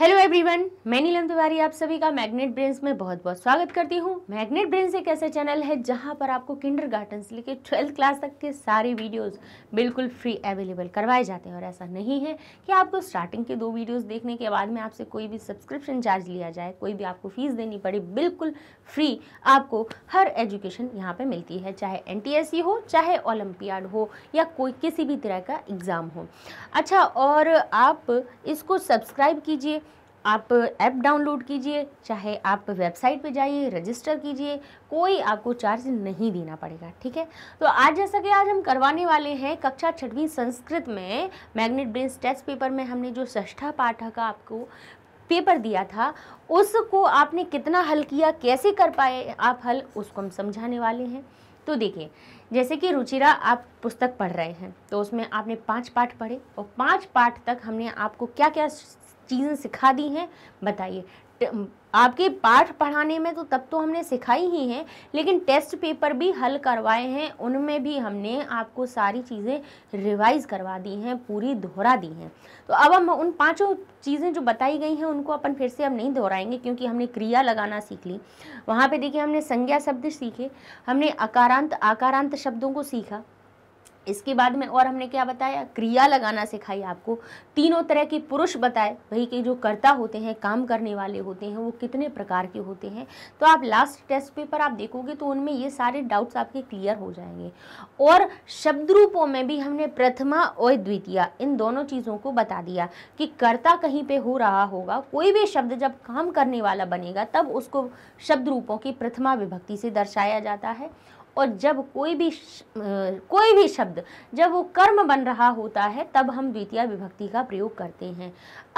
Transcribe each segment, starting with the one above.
hello everyone मैं नीलम तिवारी आप सभी का मैग्नेट ब्रेन्स में बहुत बहुत स्वागत करती हूँ मैग्नेट ब्रेन्स एक ऐसा चैनल है जहाँ पर आपको किंडर गार्डन से लेकर ट्वेल्थ क्लास तक के सारे वीडियोस बिल्कुल फ्री अवेलेबल करवाए जाते हैं और ऐसा नहीं है कि आपको स्टार्टिंग के दो वीडियोस देखने के बाद में आपसे कोई भी सब्सक्रिप्शन चार्ज लिया जाए कोई भी आपको फ़ीस देनी पड़े बिल्कुल फ्री आपको हर एजुकेशन यहाँ पर मिलती है चाहे एन हो चाहे ओलम्पियाड हो या कोई किसी भी तरह का एग्ज़ाम हो अच्छा और आप इसको सब्सक्राइब कीजिए आप ऐप डाउनलोड कीजिए चाहे आप वेबसाइट पे जाइए रजिस्टर कीजिए कोई आपको चार्ज नहीं देना पड़ेगा ठीक है तो आज जैसा कि आज हम करवाने वाले हैं कक्षा छठवीं संस्कृत में मैग्नेट ब्रेन्स टेस्ट पेपर में हमने जो ष्ठा पाठ का आपको पेपर दिया था उसको आपने कितना हल किया कैसे कर पाए आप हल उसको हम समझाने वाले हैं तो देखिए जैसे कि रुचिरा आप पुस्तक पढ़ रहे हैं तो उसमें आपने पांच पाठ पढ़े और पांच पाठ तक हमने आपको क्या क्या चीज़ें सिखा दी हैं बताइए आपके पाठ पढ़ाने में तो तब तो हमने सिखाई ही हैं लेकिन टेस्ट पेपर भी हल करवाए हैं उनमें भी हमने आपको सारी चीज़ें रिवाइज करवा दी हैं पूरी दोहरा दी हैं तो अब हम उन पांचों चीज़ें जो बताई गई हैं उनको अपन फिर से हम नहीं दोहराएंगे क्योंकि हमने क्रिया लगाना सीख ली वहाँ पे देखिए हमने संज्ञा शब्द सीखे हमने अकारांत आकारांत शब्दों को सीखा इसके बाद में और हमने क्या बताया क्रिया लगाना सिखाई आपको तीनों तरह के पुरुष बताए वही के जो कर्ता होते हैं काम करने वाले होते हैं वो कितने प्रकार के होते हैं तो आप लास्ट टेस्ट पेपर आप देखोगे तो उनमें ये सारे डाउट्स आपके क्लियर हो जाएंगे और शब्द रूपों में भी हमने प्रथमा और द्वितीय इन दोनों चीज़ों को बता दिया कि कर्ता कहीं पर हो रहा होगा कोई भी शब्द जब काम करने वाला बनेगा तब उसको शब्द रूपों की प्रथमा विभक्ति से दर्शाया जाता है और जब कोई भी कोई भी शब्द जब वो कर्म बन रहा होता है तब हम द्वितीय विभक्ति का प्रयोग करते हैं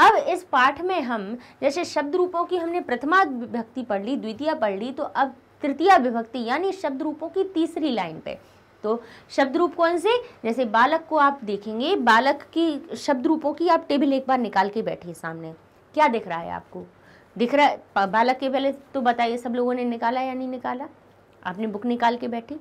अब इस पाठ में हम जैसे शब्द रूपों की हमने प्रथमा विभक्ति पढ़ ली द्वितीय पढ़ ली तो अब तृतीय विभक्ति यानी शब्द रूपों की तीसरी लाइन पे तो शब्द रूप कौन से जैसे बालक को आप देखेंगे बालक की शब्द रूपों की आप टेबल एक बार निकाल के बैठे सामने क्या दिख रहा है आपको दिख रहा है बालक के पहले तो बताइए सब लोगों ने निकाला या नहीं निकाला आपने बुक निकाल के बैठी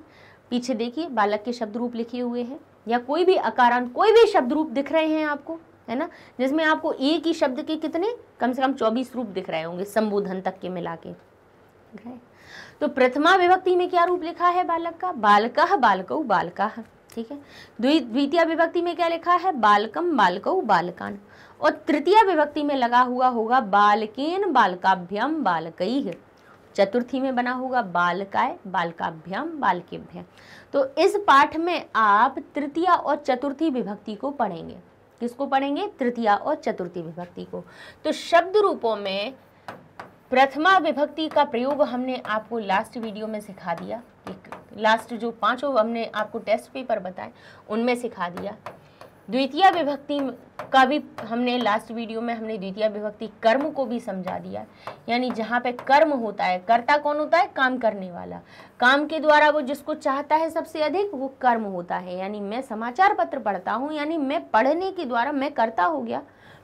पीछे देखिए बालक के शब्द रूप लिखे हुए हैं या कोई भी अकारांत कोई भी शब्द रूप दिख रहे हैं आपको है ना जिसमें आपको एक ही शब्द के कितने कम से कम चौबीस रूप दिख रहे होंगे संबोधन तक के मिला के तो प्रथमा विभक्ति में क्या रूप लिखा है बालक का बालक बालकऊ बालका ठीक है द्वितीय विभक्ति में क्या लिखा है बालकम बालकऊ बालकान और तृतीय विभक्ति में लगा हुआ होगा बालकेन बालकाभ्यम बालकई चतुर्थी में बना होगा बालकाय बालकाभ्याम बालकेभ्याम तो इस पाठ में आप तृतीय और चतुर्थी विभक्ति को पढ़ेंगे किसको पढ़ेंगे तृतीय और चतुर्थी विभक्ति को तो शब्द रूपों में प्रथमा विभक्ति का प्रयोग हमने आपको लास्ट वीडियो में सिखा दिया लास्ट जो पांचों हमने आपको टेस्ट पेपर बताए उनमें सिखा दिया द्वितीय विभक्ति का भी हमने लास्ट वीडियो में हमने द्वितीय विभक्ति कर्म को भी समझा दिया यानी जहाँ पे कर्म होता है कर्ता कौन होता है काम करने वाला काम के द्वारा वो जिसको चाहता है सबसे अधिक वो कर्म होता है यानी मैं समाचार पत्र पढ़ता हूँ यानी मैं पढ़ने के द्वारा मैं करता हो गया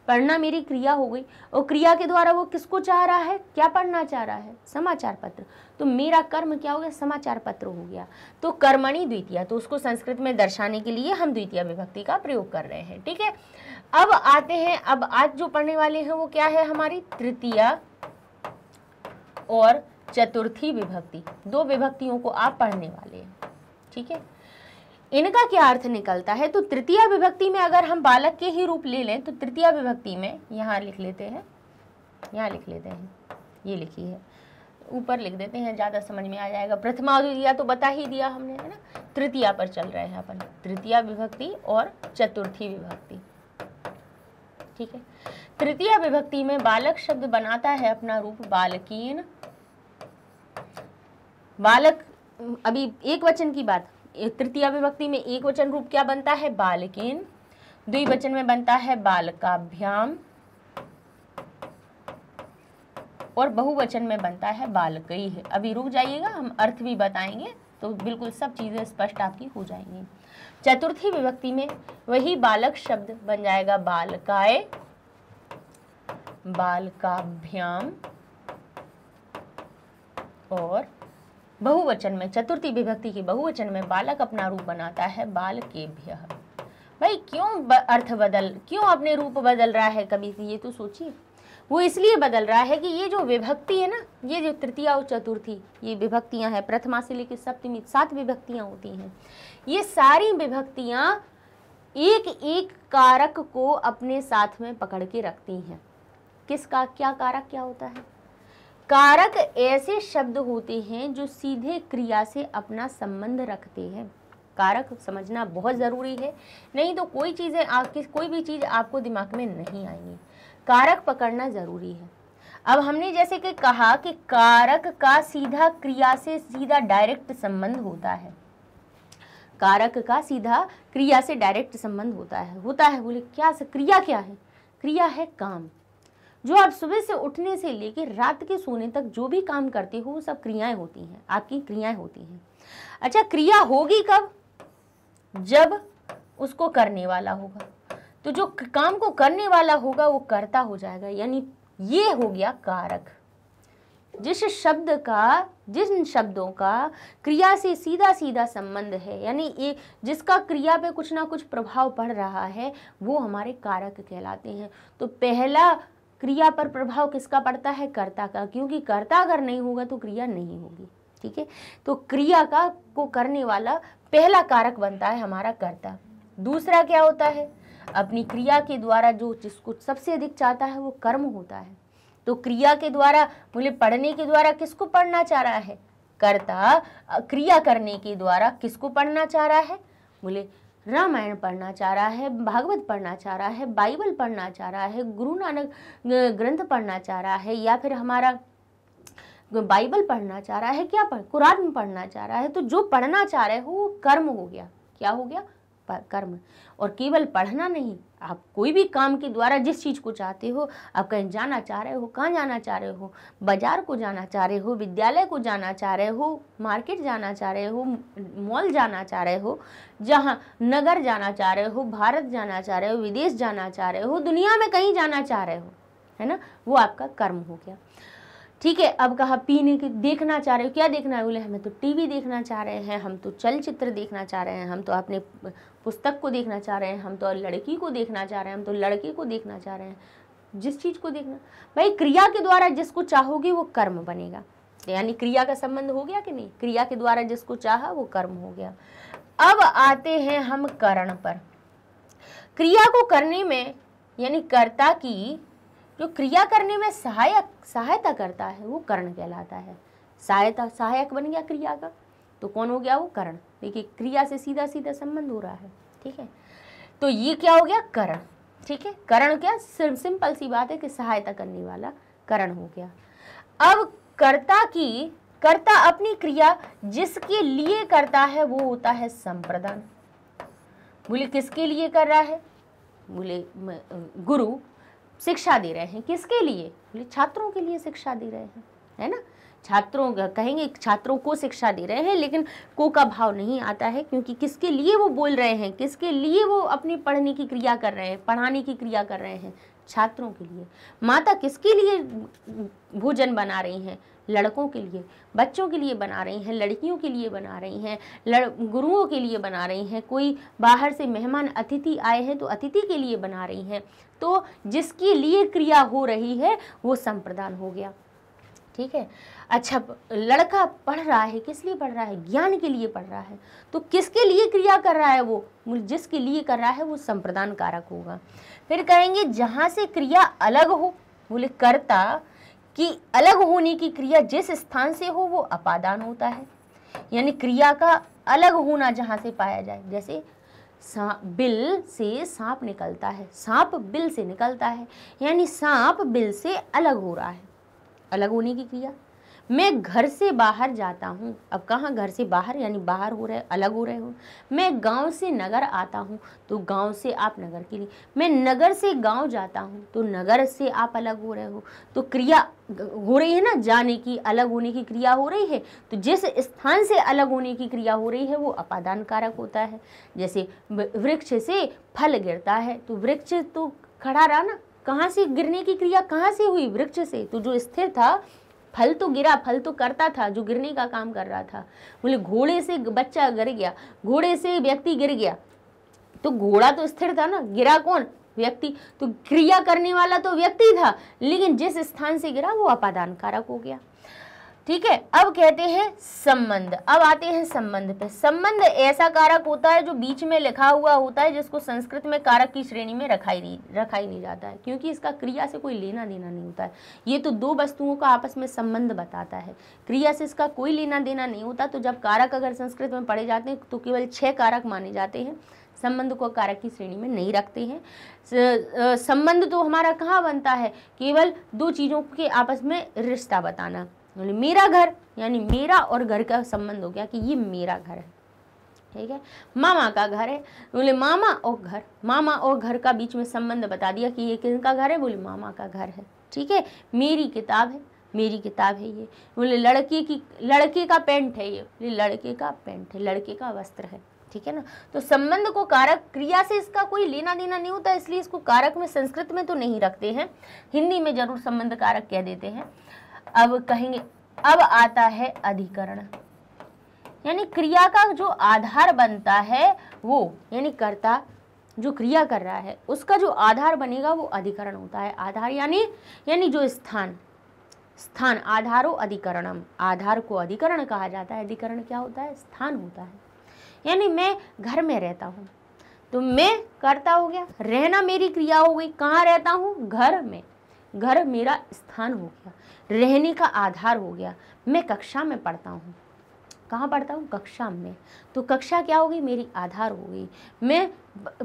पढ़ना मेरी क्रिया हो गई और क्रिया के द्वारा वो किसको चाह रहा है क्या पढ़ना चाह रहा है समाचार पत्र तो मेरा कर्म क्या हो गया समाचार पत्र हो गया तो कर्मणी द्वितीय तो उसको संस्कृत में दर्शाने के लिए हम द्वितीय विभक्ति का प्रयोग कर रहे हैं ठीक है अब आते हैं अब आज जो पढ़ने वाले हैं वो क्या है हमारी तृतीय और चतुर्थी विभक्ति दो विभक्तियों को आप पढ़ने वाले हैं ठीक है इनका क्या अर्थ निकलता है तो तृतीय विभक्ति में अगर हम बालक के ही रूप ले लें तो तृतीय विभक्ति में यहाँ लिख लेते हैं यहाँ लिख लेते हैं ये लिखी है ऊपर लिख देते हैं ज़्यादा समझ में आ जाएगा प्रथमा दिया तो बता ही दिया हमने है ना तृतीया पर चल रहे हैं अपन तृतीय विभक्ति और चतुर्थी विभक्ति ठीक है तृतीय विभक्ति में बालक शब्द बनाता है अपना रूप बालकीन बालक अभी एक वचन की बात तृतीय विभक्ति में एक वचन रूप क्या बनता है बालकिन द्विवचन में बनता है बालकाभ्याम और बहुवचन में बनता है बालकई है अभी रुक जाइएगा हम अर्थ भी बताएंगे तो बिल्कुल सब चीज़ें स्पष्ट आपकी हो जाएंगी चतुर्थी विभक्ति में वही बालक शब्द बन जाएगा बालकाय बालकाभ्याम और बहुवचन में चतुर्थी विभक्ति के बहुवचन में बालक अपना रूप बनाता है बाल के भाई क्यों अर्थ बदल क्यों अपने रूप बदल रहा है कभी ये तो सोचिए वो इसलिए बदल रहा है कि ये जो विभक्ति है ना ये जो तृतीया और चतुर्थी ये विभक्तियां हैं प्रथमा से लेकर सप्तमी सात विभक्तियां होती हैं ये सारी विभक्तियां एक एक कारक को अपने साथ में पकड़ के रखती हैं किसका क्या कारक क्या होता है कारक ऐसे शब्द होते हैं जो सीधे क्रिया से अपना संबंध रखते हैं कारक समझना बहुत ज़रूरी है नहीं तो कोई चीज़ें आपकी कोई भी चीज़ आपको दिमाग में नहीं आएंगी कारक पकड़ना ज़रूरी है अब हमने जैसे कि कहा कि कारक का सीधा क्रिया से सीधा डायरेक्ट संबंध होता है कारक का सीधा क्रिया से डायरेक्ट संबंध होता है होता है बोले क्या क्रिया क्या है क्रिया है काम जो आप सुबह से उठने से लेकर रात के सोने तक जो भी काम करते हो वो सब क्रियाएं होती हैं आपकी क्रियाएं होती हैं अच्छा क्रिया होगी कब जब उसको करने वाला होगा तो जो काम को करने वाला होगा वो करता हो जाएगा यानी ये हो गया कारक जिस शब्द का जिन शब्दों का क्रिया से सीधा सीधा संबंध है यानी ये जिसका क्रिया पे कुछ ना कुछ प्रभाव पड़ रहा है वो हमारे कारक कहलाते हैं तो पहला क्रिया पर प्रभाव किसका पड़ता है कर्ता का क्योंकि कर्ता अगर नहीं होगा तो क्रिया नहीं होगी ठीक है तो क्रिया का को करने वाला पहला कारक बनता है हमारा कर्ता दूसरा क्या होता है अपनी क्रिया के द्वारा जो जिसको सबसे अधिक चाहता है वो कर्म होता है तो क्रिया के द्वारा बोले पढ़ने के द्वारा किसको पढ़ना चाह रहा है कर्ता क्रिया करने के द्वारा किसको पढ़ना चाह रहा है बोले रामायण पढ़ना चाह रहा है भागवत पढ़ना चाह रहा है बाइबल पढ़ना चाह रहा है गुरु नानक ग्रंथ पढ़ना चाह रहा है या फिर हमारा बाइबल पढ़ना चाह रहा है क्या पढ़ कुरान पढ़ना चाह रहा है तो जो पढ़ना चाह रहे हो वो कर्म हो गया क्या हो गया कर्म और केवल पढ़ना नहीं आप कोई भी काम के द्वारा जिस चीज़ को चाहते हो आप कहीं जाना चाह रहे हो कहाँ जाना चाह रहे हो बाज़ार को जाना चाह रहे हो विद्यालय को जाना चाह रहे हो मार्केट जाना चाह रहे हो मॉल जाना चाह रहे हो जहाँ नगर जाना चाह रहे हो भारत जाना चाह रहे हो विदेश जाना चाह रहे हो दुनिया में कहीं जाना चाह रहे हो है ना वो आपका कर्म हो गया ठीक है अब कहा पीने के देखना चाह रहे हो क्या देखना है बोले हमें तो टीवी देखना चाह रहे हैं हम तो चलचित्र देखना चाह रहे हैं हम तो अपने पुस्तक को देखना चाह रहे हैं हम तो लड़की को देखना चाह रहे हैं हम तो लड़के को देखना चाह रहे हैं जिस चीज़ को देखना भाई क्रिया के द्वारा जिसको चाहोगे वो कर्म बनेगा यानी क्रिया का संबंध हो गया कि नहीं क्रिया के द्वारा जिसको चाह वो कर्म हो गया अब आते हैं हम करण पर क्रिया को करने में यानी कर्ता की जो क्रिया करने में सहायक सहायता करता है वो कर्ण कहलाता है सहायता सहायक बन गया क्रिया का तो कौन हो गया वो करण देखिए क्रिया से सीधा सीधा संबंध हो रहा है ठीक है तो ये क्या हो गया करण ठीक है करण क्या सिंपल सी बात है कि सहायता करने वाला करण हो गया अब कर्ता की कर्ता अपनी क्रिया जिसके लिए करता है वो होता है संप्रदान बोले किसके लिए कर रहा है बोले गुरु शिक्षा दे रहे हैं किसके लिए बोले छात्रों के लिए शिक्षा दे रहे हैं है ना छात्रों कहेंगे छात्रों को शिक्षा दे रहे हैं लेकिन को का भाव नहीं आता है क्योंकि किसके लिए वो बोल रहे हैं किसके लिए वो अपनी पढ़ने की क्रिया कर रहे हैं पढ़ाने की क्रिया कर रहे हैं छात्रों के लिए माता किसके लिए भोजन बना रही हैं लड़कों के लिए बच्चों के लिए बना रही हैं लड़कियों के लिए बना रही हैं लड़ गुरुओं के लिए बना रही हैं कोई बाहर से मेहमान अतिथि आए हैं तो अतिथि के लिए बना रही हैं तो जिसके लिए क्रिया हो रही है वो संप्रदान हो गया ठीक है अच्छा लड़का पढ़ रहा है किस लिए पढ़ रहा है ज्ञान के लिए पढ़ रहा है तो किसके लिए क्रिया कर रहा है वो जिसके लिए कर रहा है वो संप्रदान कारक होगा फिर कहेंगे जहाँ से क्रिया अलग हो बोले कर्ता कि अलग होने की क्रिया जिस स्थान से हो वो अपादान होता है यानी क्रिया का अलग होना जहाँ से पाया जाए जैसे सा बिल से सांप निकलता है सांप बिल से निकलता है यानी सांप बिल से अलग हो रहा है अलग होने की क्रिया मैं घर से बाहर जाता हूँ अब कहाँ घर से बाहर यानी बाहर हो रहे अलग हो रहे हो मैं गांव से नगर आता हूँ तो गांव से आप नगर के लिए मैं नगर से गांव जाता हूँ तो नगर से आप अलग हो रहे हो तो क्रिया हो रही है ना जाने की अलग होने की क्रिया हो रही है तो जिस स्थान से अलग होने की क्रिया हो रही है वो अपादान कारक होता है जैसे वृक्ष से फल गिरता है तो वृक्ष तो खड़ा रहा ना कहाँ से गिरने की क्रिया कहाँ से हुई वृक्ष से तो जो स्थिर था फल तो गिरा फल तो करता था जो गिरने का काम कर रहा था बोले घोड़े से बच्चा गिर गया घोड़े से व्यक्ति गिर गया तो घोड़ा तो स्थिर था ना गिरा कौन व्यक्ति तो क्रिया करने वाला तो व्यक्ति था लेकिन जिस स्थान से गिरा वो अपादान कारक हो गया ठीक है अब कहते हैं संबंध अब आते हैं संबंध पे संबंध ऐसा कारक होता है जो बीच में लिखा हुआ होता है जिसको संस्कृत में कारक की श्रेणी में रखाई नहीं रखाई नहीं जाता है क्योंकि इसका क्रिया से कोई लेना देना नहीं होता है ये तो दो वस्तुओं का आपस में संबंध बताता है क्रिया से इसका कोई लेना देना नहीं होता तो जब कारक अगर संस्कृत में पढ़े जाते हैं तो केवल छः कारक माने जाते हैं संबंध को कारक की श्रेणी में नहीं रखते हैं संबंध तो हमारा कहाँ बनता है केवल दो चीज़ों के आपस में रिश्ता बताना बोले मेरा घर यानी मेरा और घर का संबंध हो गया कि ये मेरा घर है ठीक है मामा का घर है बोले मामा और घर मामा और घर का बीच में संबंध बता दिया कि ये किसका घर है बोले मामा का घर है ठीक है मेरी किताब है मेरी किताब है ये बोले लड़के की लड़के का पेंट है ये बोले लड़के का पेंट है लड़के का वस्त्र है ठीक है ना तो संबंध को कारक क्रिया से इसका कोई लेना देना नहीं होता इसलिए इसको कारक में संस्कृत में तो नहीं रखते हैं हिंदी में जरूर संबंध कारक कह देते हैं अब कहेंगे अब आता है अधिकरण यानी क्रिया का जो आधार बनता है वो यानी कर्ता जो क्रिया कर रहा है उसका जो आधार बनेगा वो अधिकरण होता है आधार यानी यानी जो स्थान स्थान आधारो अधिकरणम आधार को अधिकरण कहा जाता है अधिकरण क्या होता है स्थान होता है यानी मैं घर में रहता हूँ तो मैं करता हो गया रहना मेरी क्रिया हो गई कहाँ रहता हूँ घर में घर मेरा स्थान हो गया रहने का आधार हो गया मैं कक्षा में पढ़ता हूँ कहाँ पढ़ता हूँ कक्षा में तो कक्षा क्या होगी मेरी आधार हो गई मैं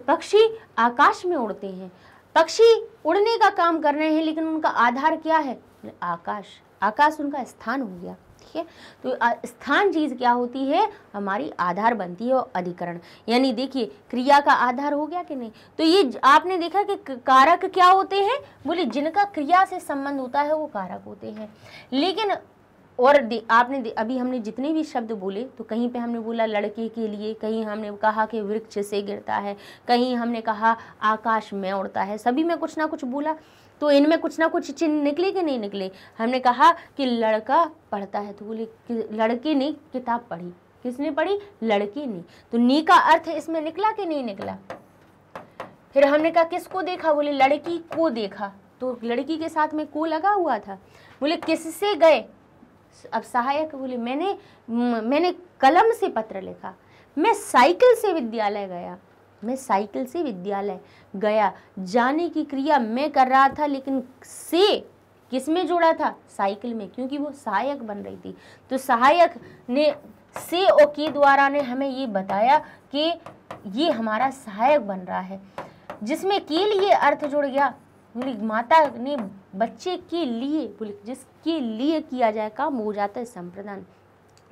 पक्षी आकाश में उड़ते हैं पक्षी उड़ने का काम कर रहे हैं लेकिन उनका आधार क्या है आकाश आकाश उनका स्थान हो गया है तो स्थान चीज क्या होती है हमारी आधार बनती है अधिकरण यानी देखिए क्रिया का आधार हो गया कि नहीं तो ये आपने देखा कि कारक क्या होते हैं बोले जिनका क्रिया से संबंध होता है वो कारक होते हैं लेकिन और दे, आपने दे, अभी हमने जितने भी शब्द बोले तो कहीं पे हमने बोला लड़के के लिए कहीं हमने कहा कि वृक्ष से गिरता है कहीं हमने कहा आकाश में उड़ता है सभी में कुछ ना कुछ बोला तो इनमें कुछ ना कुछ चिन्ह निकले कि नहीं निकले हमने कहा कि लड़का पढ़ता है तो बोली लड़की ने किताब पढ़ी किसने पढ़ी लड़की ने तो नी का अर्थ इसमें निकला कि नहीं निकला फिर हमने कहा किसको देखा बोले लड़की को देखा तो लड़की के साथ में को लगा हुआ था बोले किससे गए अब सहायक बोले मैंने मैंने कलम से पत्र लिखा मैं साइकिल से विद्यालय गया मैं साइकिल से विद्यालय गया जाने की क्रिया मैं कर रहा था लेकिन से किस में जोड़ा था साइकिल में क्योंकि वो सहायक बन रही थी तो सहायक ने से और के द्वारा ने हमें ये बताया कि ये हमारा सहायक बन रहा है जिसमें के लिए अर्थ जुड़ गया बोली माता ने बच्चे के लिए बोले जिसके लिए किया जाए काम हो जाता है संप्रदान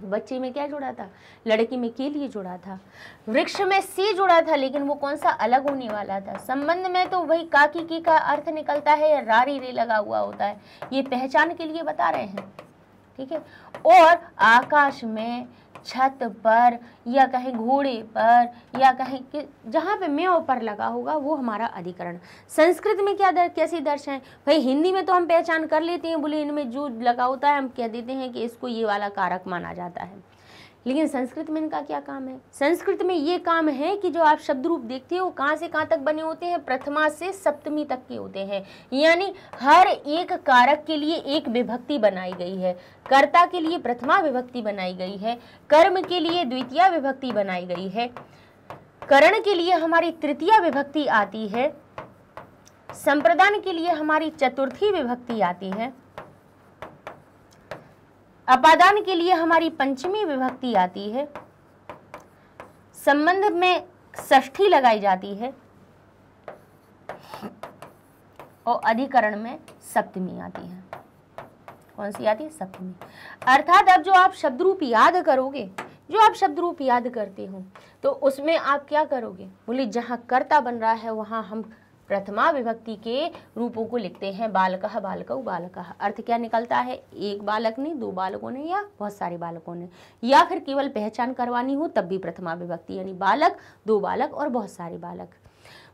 बच्चे में क्या जुड़ा था लड़की में के लिए जुड़ा था वृक्ष में सी जुड़ा था लेकिन वो कौन सा अलग होने वाला था संबंध में तो वही काकी की का अर्थ निकलता है या रारी रे लगा हुआ होता है ये पहचान के लिए बता रहे हैं ठीक है और आकाश में छत पर या कहीं घोड़े पर या कहीं जहाँ पे मैं ऊपर लगा होगा वो हमारा अधिकरण संस्कृत में क्या दर कैसी दर्श है भाई हिंदी में तो हम पहचान कर लेते हैं बोले इनमें जो लगा होता है हम कह देते हैं कि इसको ये वाला कारक माना जाता है लेकिन संस्कृत में इनका क्या काम है संस्कृत में ये काम है कि जो आप शब्द रूप देखते हो कहाँ से कहाँ तक बने होते हैं प्रथमा से सप्तमी तक के होते हैं यानी हर एक कारक के लिए एक विभक्ति बनाई गई है कर्ता के लिए प्रथमा विभक्ति बनाई गई है कर्म के लिए द्वितीय विभक्ति बनाई गई है करण के लिए हमारी तृतीय विभक्ति आती है संप्रदान के लिए हमारी चतुर्थी विभक्ति आती है अपादान के लिए हमारी पंचमी विभक्ति आती है संबंध में ष्ठी लगाई जाती है और अधिकरण में सप्तमी आती है कौन सी आती है सप्तमी अर्थात अब जो आप शब्द रूप याद करोगे जो आप शब्द रूप याद करते हो तो उसमें आप क्या करोगे बोले जहां कर्ता बन रहा है वहां हम प्रथमा विभक्ति के रूपों को लिखते हैं बालक बालक बालक अर्थ क्या निकलता है एक बालक ने दो बालकों ने या बहुत सारे बालकों ने या फिर केवल पहचान करवानी हो तब भी प्रथमा विभक्ति यानी बालक दो बालक और बहुत सारे बालक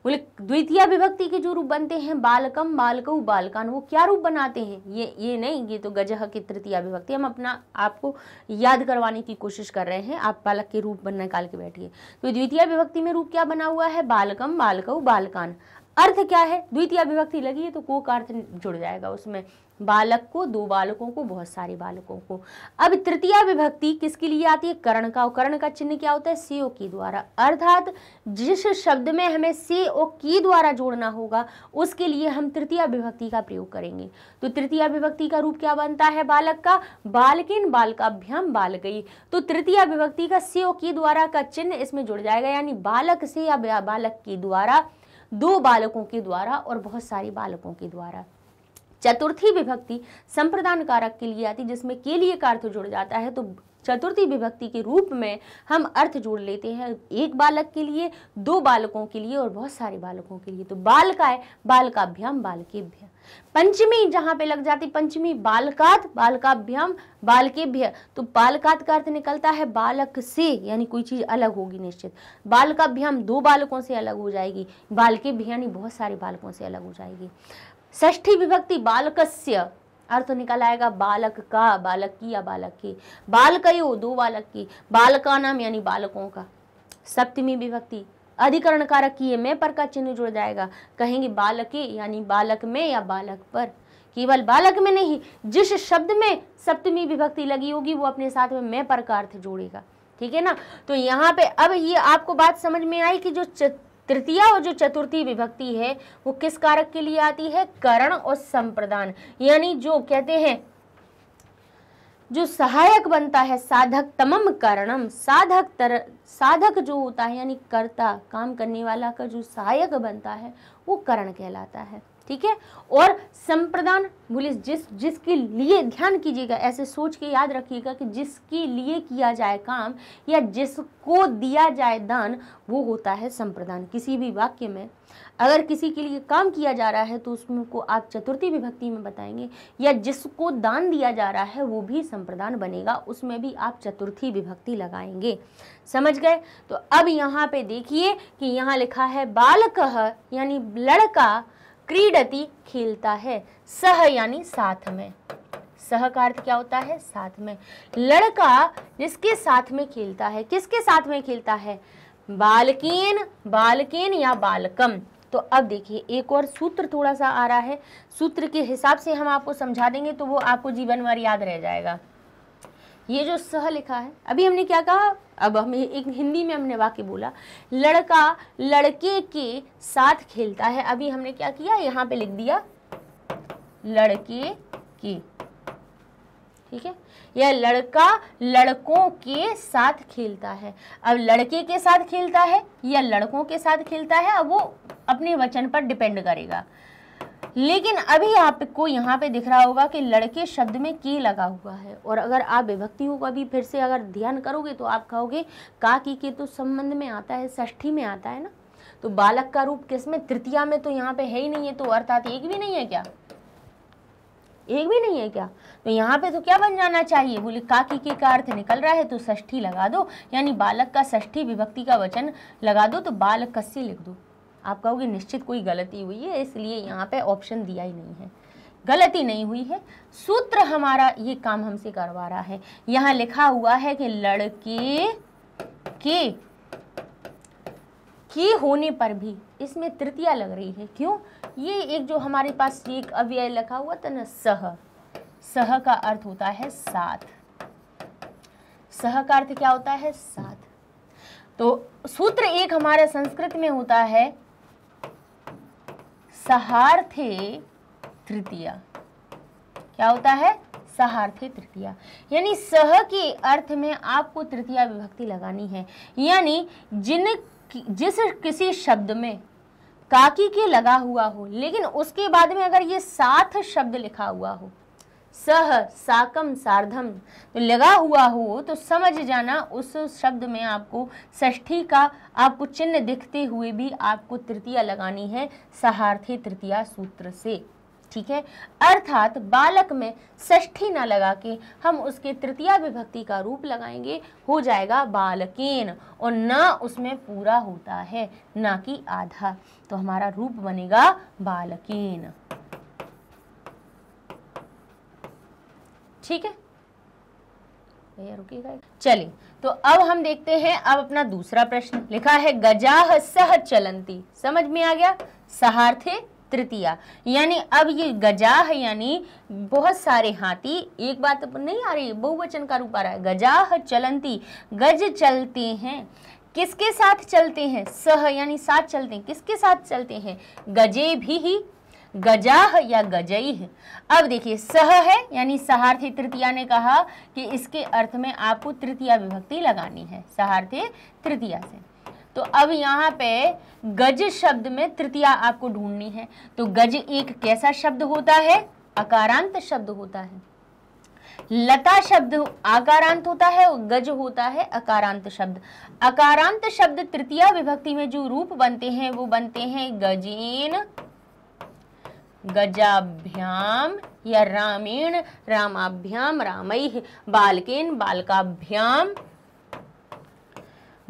बोले द्वितीय विभक्ति के जो रूप बनते हैं बालकम बालकऊ बालकान वो क्या रूप बनाते हैं ये ये नहीं ये तो गजह की तृतीय विभक्ति हम अपना आपको याद करवाने की कोशिश कर रहे हैं आप बालक के रूप निकाल के बैठिए तो द्वितीय विभक्ति में रूप क्या बना हुआ है बालकम बालकऊ बालकान अर्थ क्या है द्वितीय अभिव्यक्ति लगी है तो को का अर्थ जुड़ जाएगा उसमें बालक को दो बालकों को बहुत सारे बालकों को अब तृतीय विभक्ति किसके लिए आती है कर्ण का और कर्ण का चिन्ह क्या होता है से की द्वारा अर्थात जिस शब्द में हमें से ओ की द्वारा जोड़ना होगा उसके लिए हम तृतीय विभक्ति का प्रयोग करेंगे तो तृतीय विभक्ति का रूप क्या बनता है बालक का बालकिन बालकाभ्याम बाल गई तो तृतीय विभक्ति का सीओ की द्वारा का चिन्ह इसमें जुड़ जाएगा यानी बालक से या बालक के द्वारा दो बालकों के द्वारा और बहुत सारे बालकों के द्वारा चतुर्थी विभक्ति संप्रदान कारक के लिए आती जिसमें के लिए कार तो जुड़ जाता है तो चतुर्थी विभक्ति के रूप में हम अर्थ जोड़ लेते हैं एक बालक के लिए दो बालकों के लिए और बहुत सारे बालकों के लिए तो बालकाय बालकाभ्याम बालकेभ्य पंचमी जहां पे लग जाती पंचमी बालकात बालकाभ्याम बालकेभ्य तो बालकात का अर्थ निकलता है बालक से यानी कोई चीज़ अलग होगी निश्चित बालकाभ्याम दो बालकों से अलग हो जाएगी बालकेभ्य यानी बहुत सारे बालकों से अलग हो जाएगी ष्ठी विभक्ति बालकस्य अर्थ निकल आएगा बालक का बालक की या बालक की बाल कई हो दो बालक की बाल का नाम यानी बालकों का सप्तमी विभक्ति अधिकरण कारक की में पर का चिन्ह जुड़ जाएगा कहेंगे बालक यानी बालक में या बालक पर केवल बालक में नहीं जिस शब्द में सप्तमी विभक्ति लगी होगी वो अपने साथ में मैं पर का अर्थ जोड़ेगा ठीक है ना तो यहाँ पे अब ये आपको बात समझ में आई कि जो तृतीया और जो चतुर्थी विभक्ति है वो किस कारक के लिए आती है करण और संप्रदान यानी जो कहते हैं जो सहायक बनता है साधक तमम करणम साधक तर साधक जो होता है यानी कर्ता काम करने वाला का जो सहायक बनता है वो करण कहलाता है ठीक है और संप्रदान मूल्य जिस जिसके लिए ध्यान कीजिएगा ऐसे सोच के याद रखिएगा कि जिसके लिए किया जाए काम या जिसको दिया जाए दान वो होता है संप्रदान किसी भी वाक्य में अगर किसी के लिए काम किया जा रहा है तो उसमें को आप चतुर्थी विभक्ति में बताएंगे या जिसको दान दिया जा रहा है वो भी संप्रदान बनेगा उसमें भी आप चतुर्थी विभक्ति लगाएंगे समझ गए तो अब यहाँ पे देखिए कि यहाँ लिखा है बालक यानी लड़का क्रीडति खेलता है सह यानी साथ में सह का अर्थ क्या होता है साथ में लड़का जिसके साथ में खेलता है किसके साथ में खेलता है बालकीन बालकेन या बालकम तो अब देखिए एक और सूत्र थोड़ा सा आ रहा है सूत्र के हिसाब से हम आपको समझा देंगे तो वो आपको जीवन भर याद रह जाएगा ये जो सह लिखा है अभी हमने क्या कहा अब हमें एक हिंदी में हमने वाक्य बोला लड़का लड़के के साथ खेलता है अभी हमने क्या किया यहाँ पे लिख दिया लड़के के ठीक है यह लड़का लड़कों के साथ खेलता है अब लड़के के साथ खेलता है या लड़कों के साथ खेलता है अब वो अपने वचन पर डिपेंड करेगा लेकिन अभी आपको यहाँ पे दिख रहा होगा कि लड़के शब्द में की लगा हुआ है और अगर आप विभक्तियों का भी फिर से अगर ध्यान करोगे तो आप कहोगे का की के तो संबंध में आता है षष्ठी में आता है ना तो बालक का रूप किस में तृतीया में तो यहाँ पे है ही नहीं है तो अर्थात एक भी नहीं है क्या एक भी नहीं है क्या तो यहाँ पे तो क्या बन जाना चाहिए बोले काकी के का अर्थ निकल रहा है तो षष्ठी लगा दो यानी बालक का षष्ठी विभक्ति का वचन लगा दो तो बालक कस्य लिख दो आप कहोगे निश्चित कोई गलती हुई है इसलिए यहाँ पे ऑप्शन दिया ही नहीं है गलती नहीं हुई है सूत्र हमारा ये काम हमसे करवा रहा है यहाँ लिखा हुआ है कि लड़के के की होने पर भी इसमें तृतीया लग रही है क्यों ये एक जो हमारे पास एक अव्यय लिखा हुआ था ना सह सह का अर्थ होता है साथ सह का अर्थ क्या होता है साथ तो सूत्र एक हमारे संस्कृत में होता है सहार्थे तृतीया क्या होता है सहार्थे तृतीया यानी सह के अर्थ में आपको तृतीया विभक्ति लगानी है यानी जिन जिस किसी शब्द में काकी के लगा हुआ हो लेकिन उसके बाद में अगर ये साथ शब्द लिखा हुआ हो सह साकम सार्धम तो लगा हुआ हो तो समझ जाना उस शब्द में आपको षष्ठी का आपको चिन्ह दिखते हुए भी आपको तृतीया लगानी है सहार्थी तृतीया सूत्र से ठीक है अर्थात बालक में षष्ठी ना लगा के हम उसके तृतीया विभक्ति का रूप लगाएंगे हो जाएगा बालकेन और ना उसमें पूरा होता है ना कि आधा तो हमारा रूप बनेगा बालकेन ठीक है भैया रुकिएगा चलिए तो अब हम देखते हैं अब अपना दूसरा प्रश्न लिखा है गजाह सह चलंती समझ में आ गया सहार्थे तृतीया यानी अब ये गजाह यानी बहुत सारे हाथी एक बात तो नहीं आ रही बहुवचन का रूप आ रहा है गजाह चलंती गज चलते हैं किसके साथ चलते हैं सह यानी साथ चलते हैं किसके साथ चलते हैं गजे भी ही गजाह या गजई है अब देखिए सह है यानी सहार्थी तृतीया ने कहा कि इसके अर्थ में आपको तृतीया विभक्ति लगानी है सहार्थी तृतीया से तो अब यहाँ पे गज शब्द में तृतीया आपको ढूंढनी है तो गज एक कैसा शब्द होता है अकारांत शब्द होता है लता शब्द आकारांत होता है और गज होता है अकारांत शब्द अकारांत शब्द तृतीया विभक्ति में जो रूप बनते हैं वो बनते हैं गजेन गजाभ्याम या रामेण रामाभ्याम रामई बालकेन बालकाभ्याम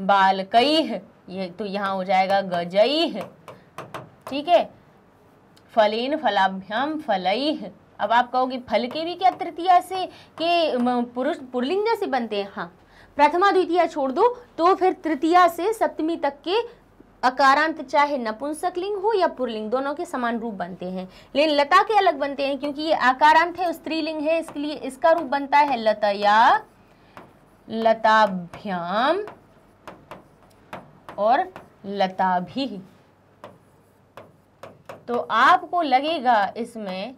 बालकई ये तो यहाँ हो जाएगा गजई ठीक है फलेन फलाभ्याम फलई अब आप कहोगे फल के भी क्या तृतीया से के पुरुष पुरलिंग से बनते हैं हाँ प्रथमा द्वितीया छोड़ दो तो फिर तृतीया से सप्तमी तक के अकारांत चाहे नपुंसक लिंग हो या पुरलिंग दोनों के समान रूप बनते हैं लेकिन लता के अलग बनते हैं क्योंकि ये आकारांत है स्त्रीलिंग है इसके लिए इसका रूप बनता है लता या लताभ्याम और लता भी तो आपको लगेगा इसमें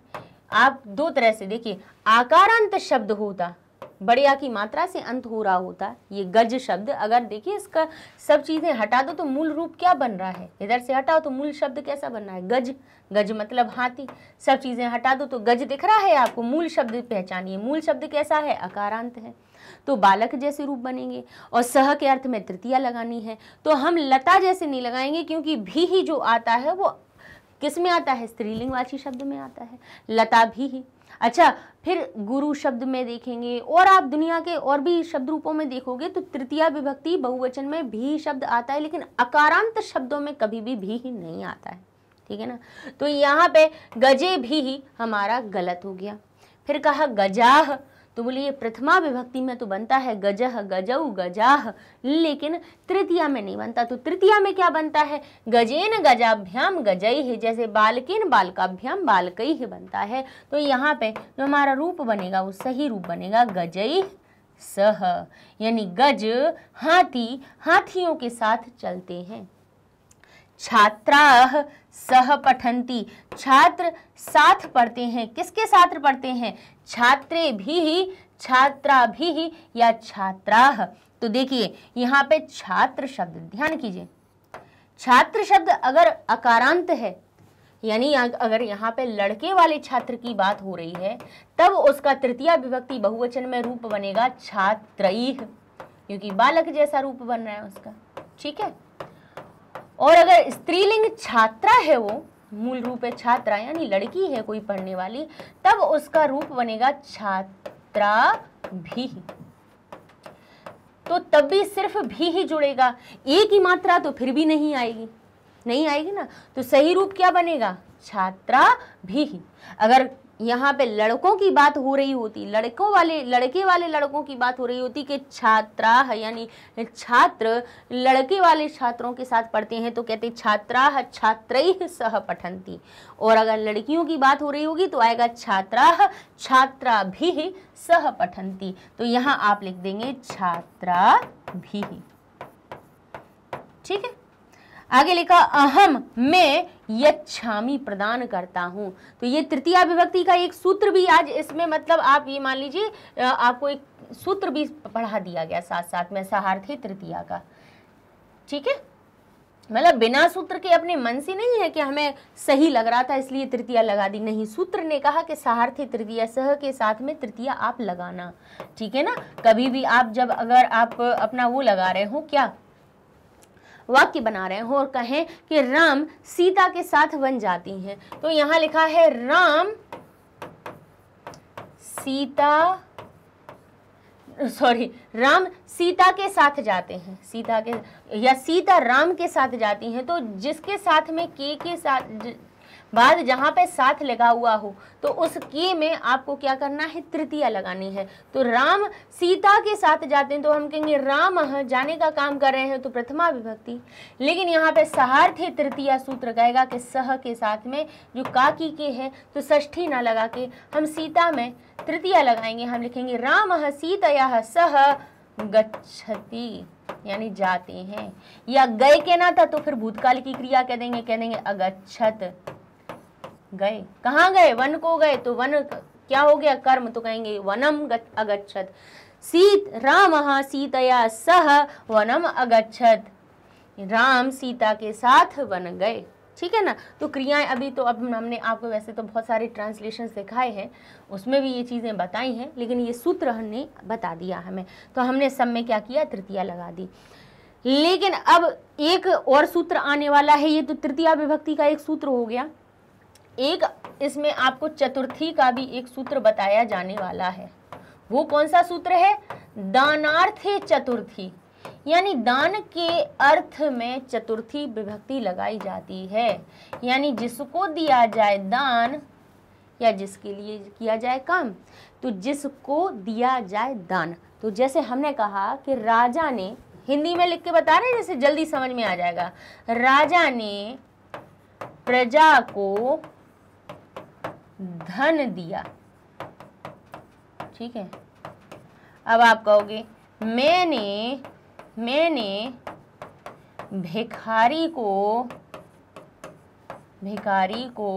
आप दो तरह से देखिए आकारांत शब्द होता बढ़िया की मात्रा से अंत हो रहा होता ये गज शब्द अगर देखिए इसका सब चीज़ें हटा दो तो मूल रूप क्या बन रहा है इधर से हटाओ तो मूल शब्द कैसा बन रहा है गज गज मतलब हाथी सब चीज़ें हटा दो तो गज दिख रहा है आपको मूल शब्द पहचानिए मूल शब्द कैसा है अकारांत है तो बालक जैसे रूप बनेंगे और सह के अर्थ में तृतीया लगानी है तो हम लता जैसे नहीं लगाएंगे क्योंकि भी ही जो आता है वो किस में आता है स्त्रीलिंगवाची शब्द में आता है लता भी ही अच्छा फिर गुरु शब्द में देखेंगे और आप दुनिया के और भी शब्द रूपों में देखोगे तो तृतीया विभक्ति बहुवचन में भी शब्द आता है लेकिन अकारांत शब्दों में कभी भी भी नहीं आता है ठीक है ना तो यहाँ पे गजे भी हमारा गलत हो गया फिर कहा गजाह तो बोलिए प्रथमा विभक्ति में तो बनता है गजह गजऊ गजाह लेकिन तृतीया में नहीं बनता तो तृतीया में क्या बनता है गजेन गजाभ्याम गजई है जैसे बालकेन बालकाभ्याम बालकई है बनता है तो यहाँ पे जो हमारा रूप बनेगा वो सही रूप बनेगा गजई सह यानी गज हाथी हाथियों के साथ चलते हैं छात्रा सह पठंती छात्र साथ पढ़ते हैं किसके साथ पढ़ते हैं ही भी ही या छात्रा तो देखिए यहाँ पे छात्र शब्द ध्यान कीजिए छात्र शब्द अगर अकारांत है यानी अगर यहाँ पे लड़के वाले छात्र की बात हो रही है तब उसका तृतीय विभक्ति बहुवचन में रूप बनेगा छात्र क्योंकि बालक जैसा रूप बन रहा है उसका ठीक है और अगर स्त्रीलिंग छात्रा है वो मूल रूप है छात्रा यानी लड़की है कोई पढ़ने वाली तब उसका रूप बनेगा छात्रा भी तो तब भी सिर्फ भी ही जुड़ेगा एक ही मात्रा तो फिर भी नहीं आएगी नहीं आएगी ना तो सही रूप क्या बनेगा छात्रा भी अगर यहाँ पे लड़कों की बात हो रही होती लड़कों वाले लड़के वाले लड़कों की बात हो रही होती कि छात्राह यानी छात्र लड़के वाले छात्रों के साथ पढ़ते हैं तो कहते छात्रा छात्र सह पठंती और अगर लड़कियों की बात हो रही होगी तो आएगा छात्राह छात्रा भी सह पठंती तो यहाँ आप लिख देंगे छात्रा भी ठीक है आगे लिखा अहम मैं यच्छामी प्रदान करता हूँ तो ये तृतीय विभक्ति का एक सूत्र भी आज इसमें मतलब आप ये मान लीजिए आपको एक सूत्र भी पढ़ा दिया गया साथ साथ में सहार्थी तृतीया का ठीक है मतलब बिना सूत्र के अपने मन से नहीं है कि हमें सही लग रहा था इसलिए तृतीया लगा दी नहीं सूत्र ने कहा कि सहार्थी तृतीया सह के साथ में तृतीया आप लगाना ठीक है ना कभी भी आप जब अगर आप अपना वो लगा रहे हो क्या वाक्य बना रहे हो और कहें कि राम सीता के साथ वन जाती हैं तो यहां लिखा है राम सीता सॉरी राम सीता के साथ जाते हैं सीता के या सीता राम के साथ जाती हैं तो जिसके साथ में के के साथ बाद जहाँ पे साथ लगा हुआ हो तो उस की में आपको क्या करना है तृतीया लगानी है तो राम सीता के साथ जाते हैं तो हम कहेंगे राम जाने का काम कर रहे हैं तो प्रथमा विभक्ति लेकिन यहाँ पे सहार्थी तृतीया सूत्र कहेगा कि सह के साथ में जो काकी के है तो ष्ठी ना लगा के हम सीता में तृतीया लगाएंगे हम लिखेंगे राम सीतया सह गच्छति यानी जाते हैं या गए कहना था तो फिर भूतकाल की क्रिया कह देंगे कह देंगे अगछत गए कहाँ गए वन को गए तो वन क्या हो गया कर्म तो कहेंगे वनम अगच्छत सीत राम सीतया सह वनम अगच्छत राम सीता के साथ वन गए ठीक है ना तो क्रियाएं अभी तो अब हमने आपको वैसे तो बहुत सारे ट्रांसलेशन दिखाए हैं उसमें भी ये चीज़ें बताई हैं लेकिन ये सूत्र हमने बता दिया हमें तो हमने सब में क्या किया तृतीया लगा दी लेकिन अब एक और सूत्र आने वाला है ये तो तृतीया विभक्ति का एक सूत्र हो गया एक इसमें आपको चतुर्थी का भी एक सूत्र बताया जाने वाला है वो कौन सा सूत्र है दानार्थे चतुर्थी यानी दान के अर्थ में चतुर्थी विभक्ति लगाई जाती है यानी जिसको दिया जाए दान या जिसके लिए किया जाए काम तो जिसको दिया जाए दान तो जैसे हमने कहा कि राजा ने हिंदी में लिख के बता रहे हैं जैसे जल्दी समझ में आ जाएगा राजा ने प्रजा को धन दिया ठीक है अब आप कहोगे मैंने मैंने भिखारी को भिखारी को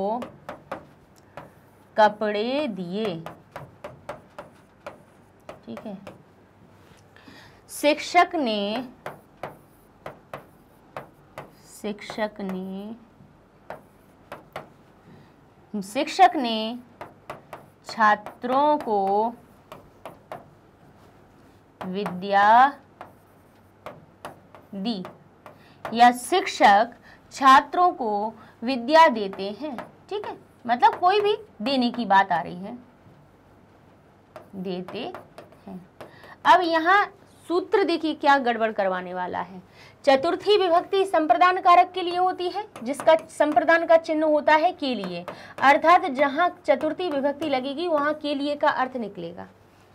कपड़े दिए ठीक है शिक्षक ने शिक्षक ने शिक्षक ने छात्रों को विद्या दी या शिक्षक छात्रों को विद्या देते हैं ठीक है मतलब कोई भी देने की बात आ रही है देते हैं अब यहां सूत्र देखिए क्या गड़बड़ करवाने वाला है चतुर्थी विभक्ति संप्रदान कारक के लिए होती है जिसका संप्रदान का चिन्ह होता है के लिए अर्थात जहां चतुर्थी विभक्ति लगेगी वहां के लिए का अर्थ निकलेगा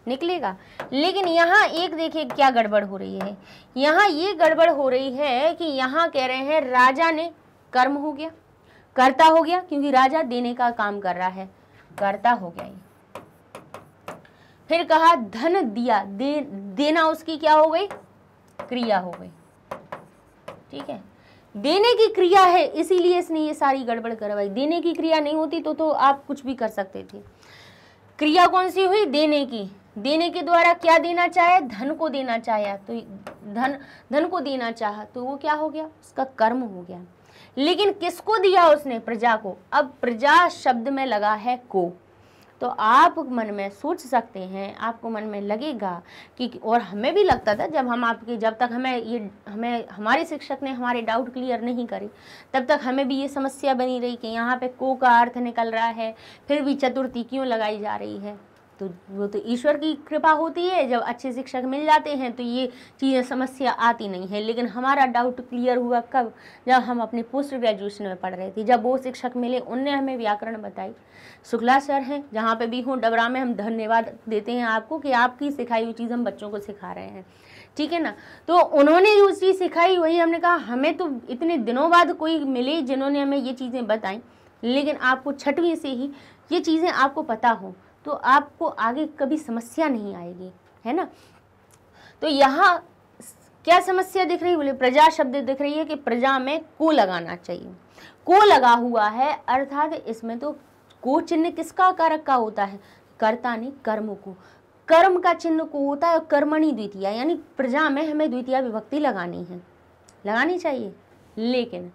निकलेगा लेकिन यहाँ एक देखिए क्या गड़बड़ हो रही है यहाँ ये गड़बड़ हो रही है कि यहाँ कह रहे हैं राजा ने कर्म हो गया कर्ता हो गया क्योंकि राजा देने का काम कर रहा है कर्ता हो गया फिर कहा धन दिया दे, देना उसकी क्या हो गई क्रिया हो गई ठीक है देने की क्रिया है इसीलिए इसने ये सारी गड़बड़ करवाई देने की क्रिया नहीं होती तो तो आप कुछ भी कर सकते थे क्रिया कौन सी हुई देने की देने के द्वारा क्या देना चाहे धन को देना चाहे तो धन धन को देना चाह तो वो क्या हो गया उसका कर्म हो गया लेकिन किसको दिया उसने प्रजा को अब प्रजा शब्द में लगा है को तो आप मन में सोच सकते हैं आपको मन में लगेगा कि और हमें भी लगता था जब हम आपके जब तक हमें ये हमें हमारे शिक्षक ने हमारे डाउट क्लियर नहीं करे तब तक हमें भी ये समस्या बनी रही कि यहाँ पे को का अर्थ निकल रहा है फिर भी चतुर्थी क्यों लगाई जा रही है तो वो तो ईश्वर की कृपा होती है जब अच्छे शिक्षक मिल जाते हैं तो ये चीज़ें समस्या आती नहीं है लेकिन हमारा डाउट क्लियर हुआ कब जब हम अपने पोस्ट ग्रेजुएशन में पढ़ रहे थे जब वो शिक्षक मिले उनने हमें व्याकरण बताई शुक्ला सर हैं जहाँ पे भी हूँ डबरा में हम धन्यवाद देते हैं आपको कि आपकी सिखाई हुई चीज़ हम बच्चों को सिखा रहे हैं ठीक है ना तो उन्होंने जो चीज़ सिखाई वही हमने कहा हमें तो इतने दिनों बाद कोई मिले जिन्होंने हमें ये चीज़ें बताई लेकिन आपको छठवीं से ही ये चीज़ें आपको पता हो तो आपको आगे कभी समस्या नहीं आएगी है ना तो यहाँ क्या समस्या दिख रही बोले प्रजा शब्द दिख रही है कि प्रजा में को लगाना चाहिए को लगा हुआ है अर्थात इसमें तो को चिन्ह किसका कारक का होता है कर्ता ने कर्म को कर्म का चिन्ह को होता है कर्मणी द्वितीय यानी प्रजा में हमें द्वितीय विभक्ति लगानी है लगानी चाहिए लेकिन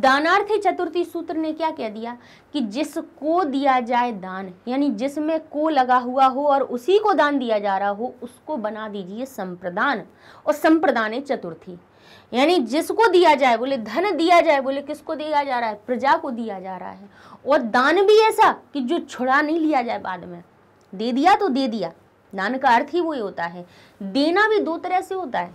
दानार्थी चतुर्थी सूत्र ने क्या कह दिया कि जिसको दिया जाए दान यानी जिसमें को लगा हुआ हो और उसी को दान दिया जा रहा हो उसको बना दीजिए संप्रदान और संप्रदान चतुर्थी यानी जिसको दिया जाए बोले धन दिया जाए बोले किसको दिया जा रहा है प्रजा को दिया जा रहा है और दान भी ऐसा कि जो छुड़ा नहीं लिया जाए बाद में दे दिया तो दे दिया दान का अर्थ ही वही होता है देना भी दो तरह से होता है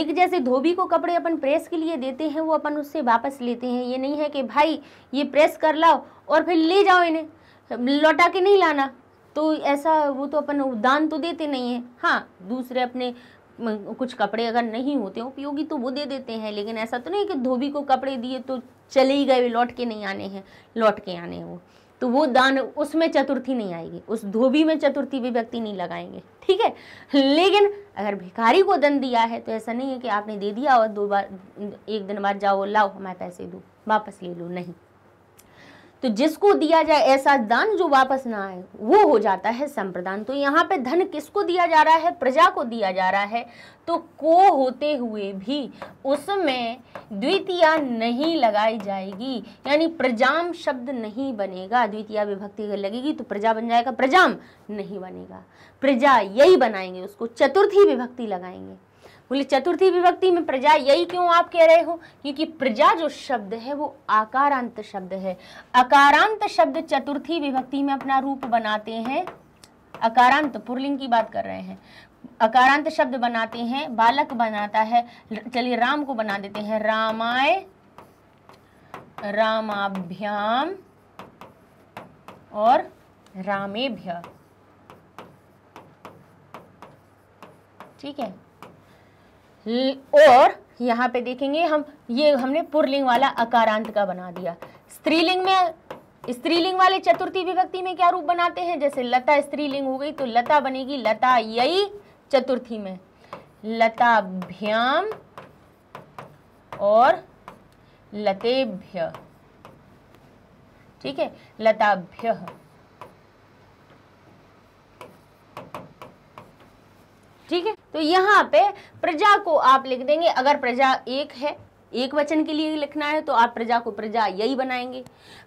एक जैसे धोबी को कपड़े अपन प्रेस के लिए देते हैं वो अपन उससे वापस लेते हैं ये नहीं है कि भाई ये प्रेस कर लाओ और फिर ले जाओ इन्हें लौटा के नहीं लाना तो ऐसा वो तो अपन दान तो देते नहीं है हाँ दूसरे अपने कुछ कपड़े अगर नहीं होते उपयोगी तो वो दे देते हैं लेकिन ऐसा तो नहीं कि धोबी को कपड़े दिए तो चले ही गए लौट के नहीं आने हैं लौट के आने हैं वो तो वो दान उसमें चतुर्थी नहीं आएगी उस धोबी में चतुर्थी भी व्यक्ति नहीं लगाएंगे ठीक है लेकिन अगर भिखारी को दन दिया है तो ऐसा नहीं है कि आपने दे दिया और दो बार एक दिन बाद जाओ लाओ मैं पैसे दो वापस ले लो नहीं तो जिसको दिया जाए ऐसा दान जो वापस ना आए वो हो जाता है संप्रदान तो यहाँ पे धन किसको दिया जा रहा है प्रजा को दिया जा रहा है तो को होते हुए भी उसमें द्वितीय नहीं लगाई जाएगी यानी प्रजाम शब्द नहीं बनेगा द्वितीय विभक्ति लगेगी तो प्रजा बन जाएगा प्रजाम नहीं बनेगा प्रजा यही बनाएंगे उसको चतुर्थी विभक्ति लगाएंगे बोले चतुर्थी विभक्ति में प्रजा यही क्यों आप कह रहे हो क्योंकि प्रजा जो शब्द है वो आकारांत शब्द है अकारांत शब्द चतुर्थी विभक्ति में अपना रूप बनाते हैं अकारांत पुरलिंग की बात कर रहे हैं अकारांत शब्द बनाते हैं बालक बनाता है चलिए राम को बना देते हैं रामाय रामाभ्याम और रामेभ्य ठीक है और यहाँ पे देखेंगे हम ये हमने पुरलिंग वाला अकारांत का बना दिया स्त्रीलिंग में स्त्रीलिंग वाले चतुर्थी विभक्ति में क्या रूप बनाते हैं जैसे लता स्त्रीलिंग हो गई तो लता बनेगी लता यही चतुर्थी में लताभ्याम और लतेभ्य ठीक है लताभ्य ठीक है तो यहाँ पे प्रजा को आप लिख देंगे अगर प्रजा एक है एक वचन के लिए लिखना है तो आप प्रजा को प्रजा यही बनाएंगे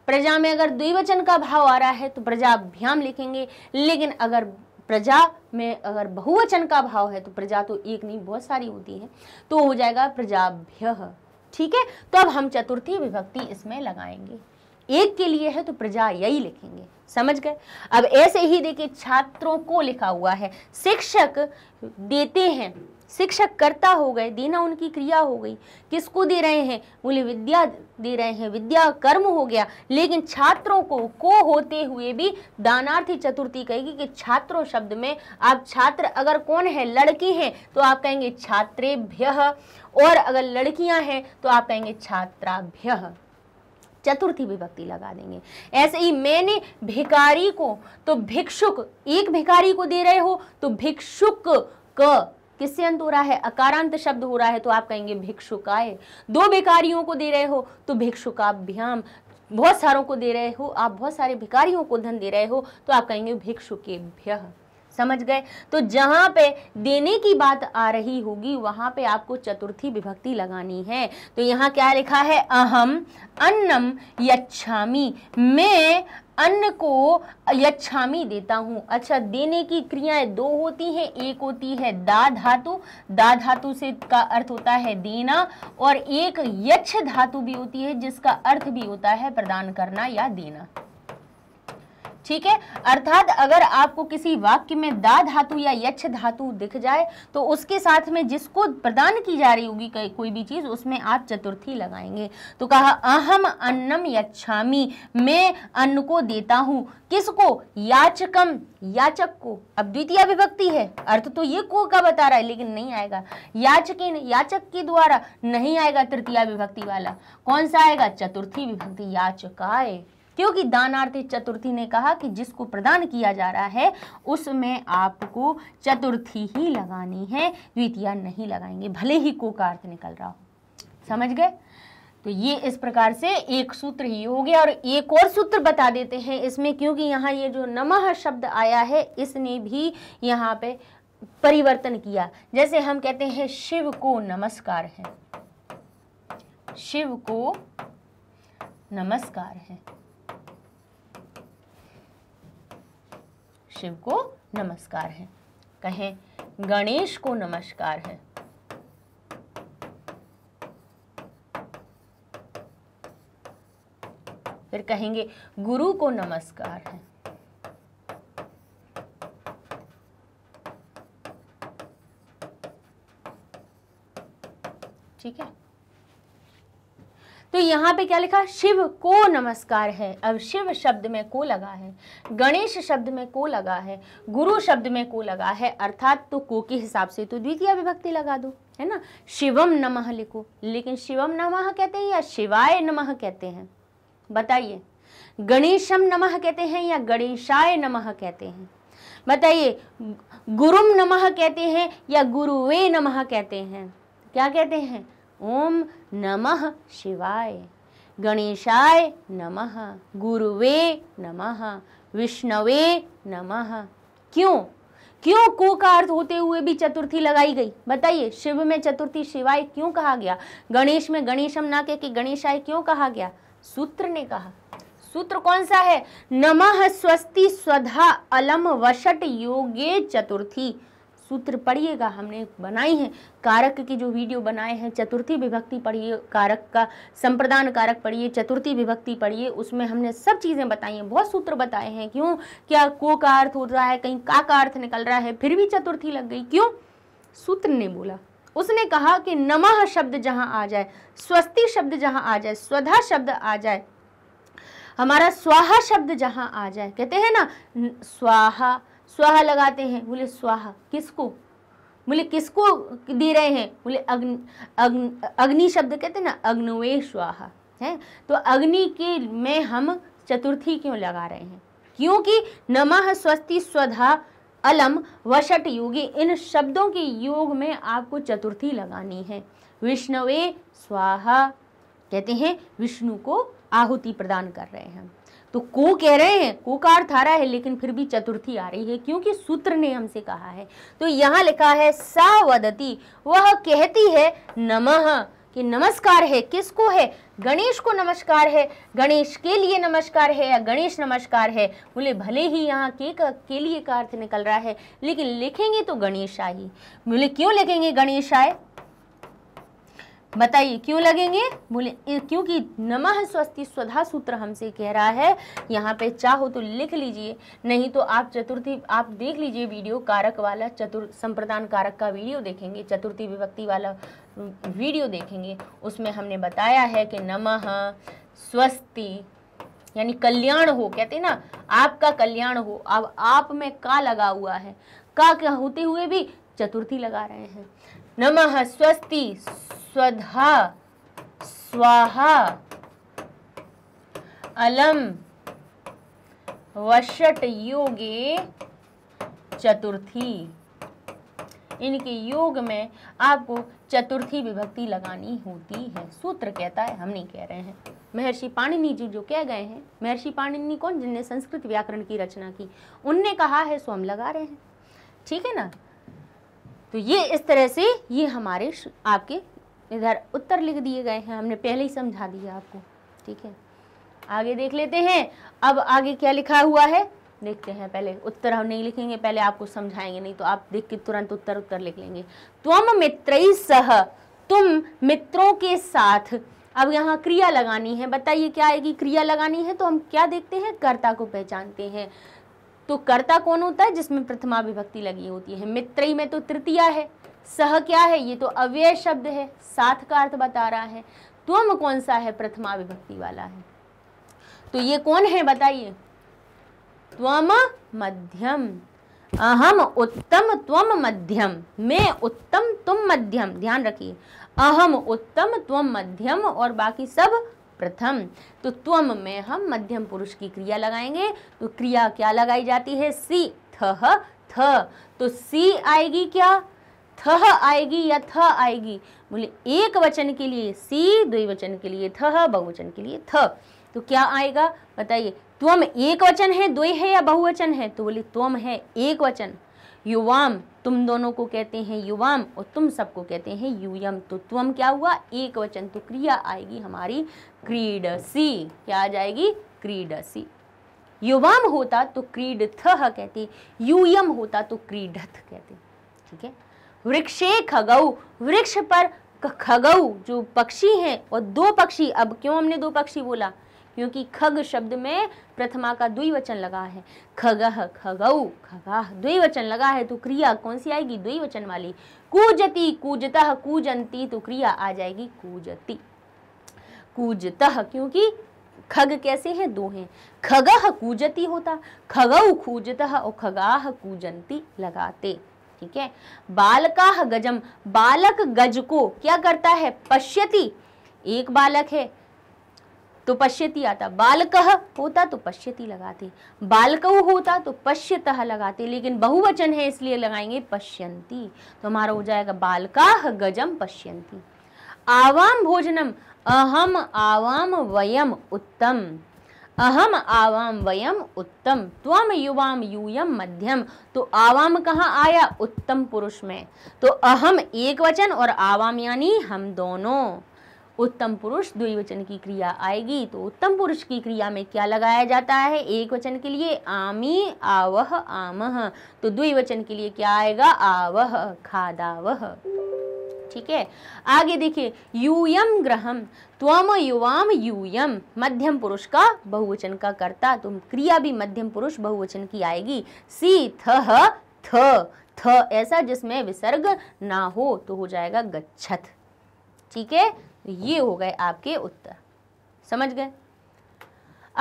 प्रजा में अगर द्विवचन का भाव आ रहा है तो प्रजाभ्याम लिखेंगे लेकिन अगर प्रजा में अगर बहुवचन का भाव है तो प्रजा तो एक नहीं बहुत सारी होती है तो हो जाएगा प्रजाभ्य ठीक है तो अब हम चतुर्थी विभक्ति इसमें लगाएंगे एक के लिए है तो प्रजा यही लिखेंगे समझ गए अब ऐसे ही देखिए छात्रों को लिखा हुआ है शिक्षक देते हैं शिक्षक कर्ता हो गए देना उनकी क्रिया हो गई किसको दे रहे हैं बोले विद्या दे रहे हैं विद्या कर्म हो गया लेकिन छात्रों को को होते हुए भी दानार्थी चतुर्थी कहेगी कि छात्रों शब्द में आप छात्र अगर कौन है लड़के हैं तो आप कहेंगे छात्रेभ्य और अगर लड़कियां हैं तो आप कहेंगे छात्राभ्य चतुर्थी विभक्ति लगा देंगे ऐसे ही मैंने भिकारी को तो भिक्षुक एक भिकारी को दे रहे हो तो भिक्षुक क किससे अंत हो रहा है अकारांत शब्द हो रहा है तो आप कहेंगे भिक्षुकाय दो भिकारियों को दे रहे हो तो भिक्षुकाभ्याम बहुत सारों को दे रहे हो आप बहुत सारे भिकारियों को धन दे रहे हो तो आप कहेंगे भिक्षुकेभ्य समझ गए तो जहाँ पे देने की बात आ रही होगी वहाँ पे आपको चतुर्थी विभक्ति लगानी है तो यहाँ क्या लिखा है अहम अन्नम यच्छामी मैं अन्न को यच्छामी देता हूँ अच्छा देने की क्रियाएं दो होती हैं एक होती है दा धातु दा धातु से का अर्थ होता है देना और एक यक्ष धातु भी होती है जिसका अर्थ भी होता है प्रदान करना या देना ठीक है अर्थात अगर आपको किसी वाक्य में दा धातु या यक्ष धातु दिख जाए तो उसके साथ में जिसको प्रदान की जा रही होगी कोई भी चीज़ उसमें आप चतुर्थी लगाएंगे तो कहा अहम अन्नम यक्षामी मैं अन्न को देता हूँ किसको याचकम याचक को अब द्वितीय विभक्ति है अर्थ तो ये को का बता रहा है लेकिन नहीं आएगा याचक याचक के द्वारा नहीं आएगा तृतीय विभक्ति वाला कौन सा आएगा चतुर्थी विभक्ति याचकाए क्योंकि दानार्थी चतुर्थी ने कहा कि जिसको प्रदान किया जा रहा है उसमें आपको चतुर्थी ही लगानी है द्वितीय नहीं लगाएंगे भले ही को का अर्थ निकल रहा हो समझ गए तो ये इस प्रकार से एक सूत्र ही हो गया और एक और सूत्र बता देते हैं इसमें क्योंकि यहाँ ये जो नमः शब्द आया है इसने भी यहाँ पे परिवर्तन किया जैसे हम कहते हैं शिव को नमस्कार है शिव को नमस्कार है शिव को नमस्कार है कहें गणेश को नमस्कार है फिर कहेंगे गुरु को नमस्कार है ठीक है तो यहाँ पे क्या लिखा शिव को नमस्कार है अब शिव शब्द में को लगा है गणेश शब्द में को लगा है गुरु शब्द में को लगा है अर्थात तो को के हिसाब से तो द्वितीय विभक्ति लगा दो है ना शिवम नमः लिखो लेकिन शिवम नमः कहते हैं या शिवाय नमः कहते हैं बताइए गणेशम नमः कहते हैं या गणेशाय नमः कहते हैं बताइए गुरुम नमः कहते हैं या गुरुवे नमः कहते हैं क्या कहते हैं ओम नमः शिवाय गणेशाय नमः गुरुवे नमः विष्णवे नमः क्यों क्यों को का अर्थ होते हुए भी चतुर्थी लगाई गई बताइए शिव में चतुर्थी शिवाय क्यों कहा गया गणेश में गणेशम ना के कि गणेशाय क्यों कहा गया सूत्र ने कहा सूत्र कौन सा है नमः स्वस्ति स्वधा अलम वशट योगे चतुर्थी सूत्र पढ़िएगा हमने बनाई है कारक की जो वीडियो बनाए हैं चतुर्थी विभक्ति पढ़िए कारक का संप्रदान कारक पढ़िए चतुर्थी विभक्ति पढ़िए उसमें हमने सब चीज़ें बताई हैं बहुत सूत्र बताए हैं क्यों क्या को का अर्थ हो रहा है कहीं का का अर्थ निकल रहा है फिर भी चतुर्थी लग गई क्यों सूत्र ने बोला उसने कहा कि नमः शब्द जहाँ आ जाए स्वस्ति शब्द जहाँ आ जाए स्वधा शब्द आ जाए हमारा स्वाहा शब्द जहाँ आ जाए कहते हैं ना स्वाहा स्वाहा लगाते हैं बोले स्वाहा किसको बोले किसको दे रहे हैं बोले अग्नि अग्नि अग्नि शब्द कहते हैं ना अग्नवे स्वाहा है तो अग्नि के में हम चतुर्थी क्यों लगा रहे हैं क्योंकि नमः स्वस्ति स्वधा अलम वशट योगी इन शब्दों के योग में आपको चतुर्थी लगानी है विष्णवे स्वाहा कहते हैं विष्णु को आहुति प्रदान कर रहे हैं तो को कह रहे हैं आ थारा है लेकिन फिर भी चतुर्थी आ रही है क्योंकि सूत्र ने हमसे कहा है तो यहाँ लिखा है सा वदती वह कहती है नमः कि नमस्कार है किसको है गणेश को नमस्कार है गणेश के लिए नमस्कार है या गणेश नमस्कार है बोले भले ही यहाँ के का के लिए का अर्थ निकल रहा है लेकिन लिखेंगे तो गणेश आई बोले क्यों लिखेंगे गणेश आए बताइए क्यों लगेंगे बोले क्योंकि नमः स्वस्ति स्वधा सूत्र हमसे कह रहा है यहाँ पे चाहो तो लिख लीजिए नहीं तो आप चतुर्थी आप देख लीजिए वीडियो कारक वाला चतुर संप्रदान कारक का वीडियो देखेंगे चतुर्थी विभक्ति वाला वीडियो देखेंगे उसमें हमने बताया है कि नमः स्वस्ति यानी कल्याण हो कहते ना आपका कल्याण हो अब आप में का लगा हुआ है का होते हुए भी चतुर्थी लगा रहे हैं नमः स्वस्ति स्वधा स्वाहा अलम वशट योगे चतुर्थी इनके योग में आपको चतुर्थी विभक्ति लगानी होती है सूत्र कहता है हम नहीं कह रहे हैं महर्षि पाणिनि जी जो कह गए हैं महर्षि पाणिनि कौन जिनने संस्कृत व्याकरण की रचना की उनने कहा है सो हम लगा रहे हैं ठीक है ना तो ये इस तरह से ये हमारे आपके इधर उत्तर लिख दिए गए हैं हमने पहले ही समझा दिया आपको ठीक है आगे देख लेते हैं अब आगे क्या लिखा हुआ है देखते हैं पहले उत्तर हम नहीं लिखेंगे पहले आपको समझाएंगे नहीं तो आप देख के तुरंत उत्तर उत्तर लिख लेंगे तुम मित्री सह तुम मित्रों के साथ अब यहाँ क्रिया लगानी है बताइए क्या आएगी क्रिया लगानी है तो हम क्या देखते हैं कर्ता को पहचानते हैं तो कर्ता कौन होता है जिसमें प्रथमा विभक्ति लगी होती है मित्री में तो तृतीया है सह क्या है ये तो अव्यय शब्द है साथ का अर्थ बता रहा है तुम कौन सा है प्रथमा विभक्ति वाला है तो ये कौन है बताइए त्वम मध्यम अहम उत्तम त्वम मध्यम मैं उत्तम तुम मध्यम ध्यान रखिए अहम उत्तम त्वम मध्यम और बाकी सब प्रथम तो त्वम में हम मध्यम पुरुष की क्रिया लगाएंगे तो क्रिया क्या लगाई जाती है सी थ थ तो सी आएगी क्या थ आएगी या थ आएगी बोले एक वचन के लिए सी द्विवचन के लिए थ बहुवचन के लिए थ तो क्या आएगा बताइए त्वम एक वचन है दो है या बहुवचन है तो बोले त्वम है एक वचन युवाम तुम दोनों को कहते हैं युवाम और तुम सबको कहते हैं यूयम तो त्वम क्या हुआ एक वचन तो क्रिया आएगी हमारी क्रीडसी क्या आ जाएगी क्रीडसी युवाम होता तो थ कहते यूयम होता तो क्रीडथ कहते ठीक है वृक्षे खगऊ वृक्ष पर खगऊ जो पक्षी हैं और दो पक्षी अब क्यों हमने दो पक्षी बोला क्योंकि खग शब्द में प्रथमा का द्विवचन लगा है खगह खगऊ खगाह द्विवचन लगा है तो क्रिया कौन सी आएगी द्विवचन वाली कूजती कूजतः कूजंती तो क्रिया आ जाएगी कूजती कूजतः क्योंकि खग कैसे हैं दो हैं खगह कूजती होता खगऊ कूजतः और खगाह कूजंती लगाते ठीक है बालका गजम बालक गज को क्या करता है पश्यति एक बालक है तो पश्यति आता बालक होता तो पश्यति लगाते बालकऊ होता तो पश्यत लगाते लेकिन बहुवचन है इसलिए लगाएंगे पश्यंती तो हमारा हो जाएगा बालका गजम पश्यंती आवाम भोजनम अहम आवाम वयम उत्तम अहम आवाम वयम उत्तम त्वम युवाम यूयम मध्यम तो आवाम कहाँ आया उत्तम पुरुष में तो अहम एक वचन और आवाम यानी हम दोनों उत्तम पुरुष द्विवचन की क्रिया आएगी तो उत्तम पुरुष की क्रिया में क्या लगाया जाता है एक वचन के लिए आमी आवह आमह तो द्विवचन के लिए क्या आएगा आवह खादावह ठीक है आगे देखिए यूयम ग्रहम त्वम युवाम यूयम मध्यम पुरुष का बहुवचन का कर्ता तुम क्रिया भी मध्यम पुरुष बहुवचन की आएगी सी थह थ थ ऐसा जिसमें विसर्ग ना हो तो हो जाएगा गच्छत ठीक है ये हो गए आपके उत्तर समझ गए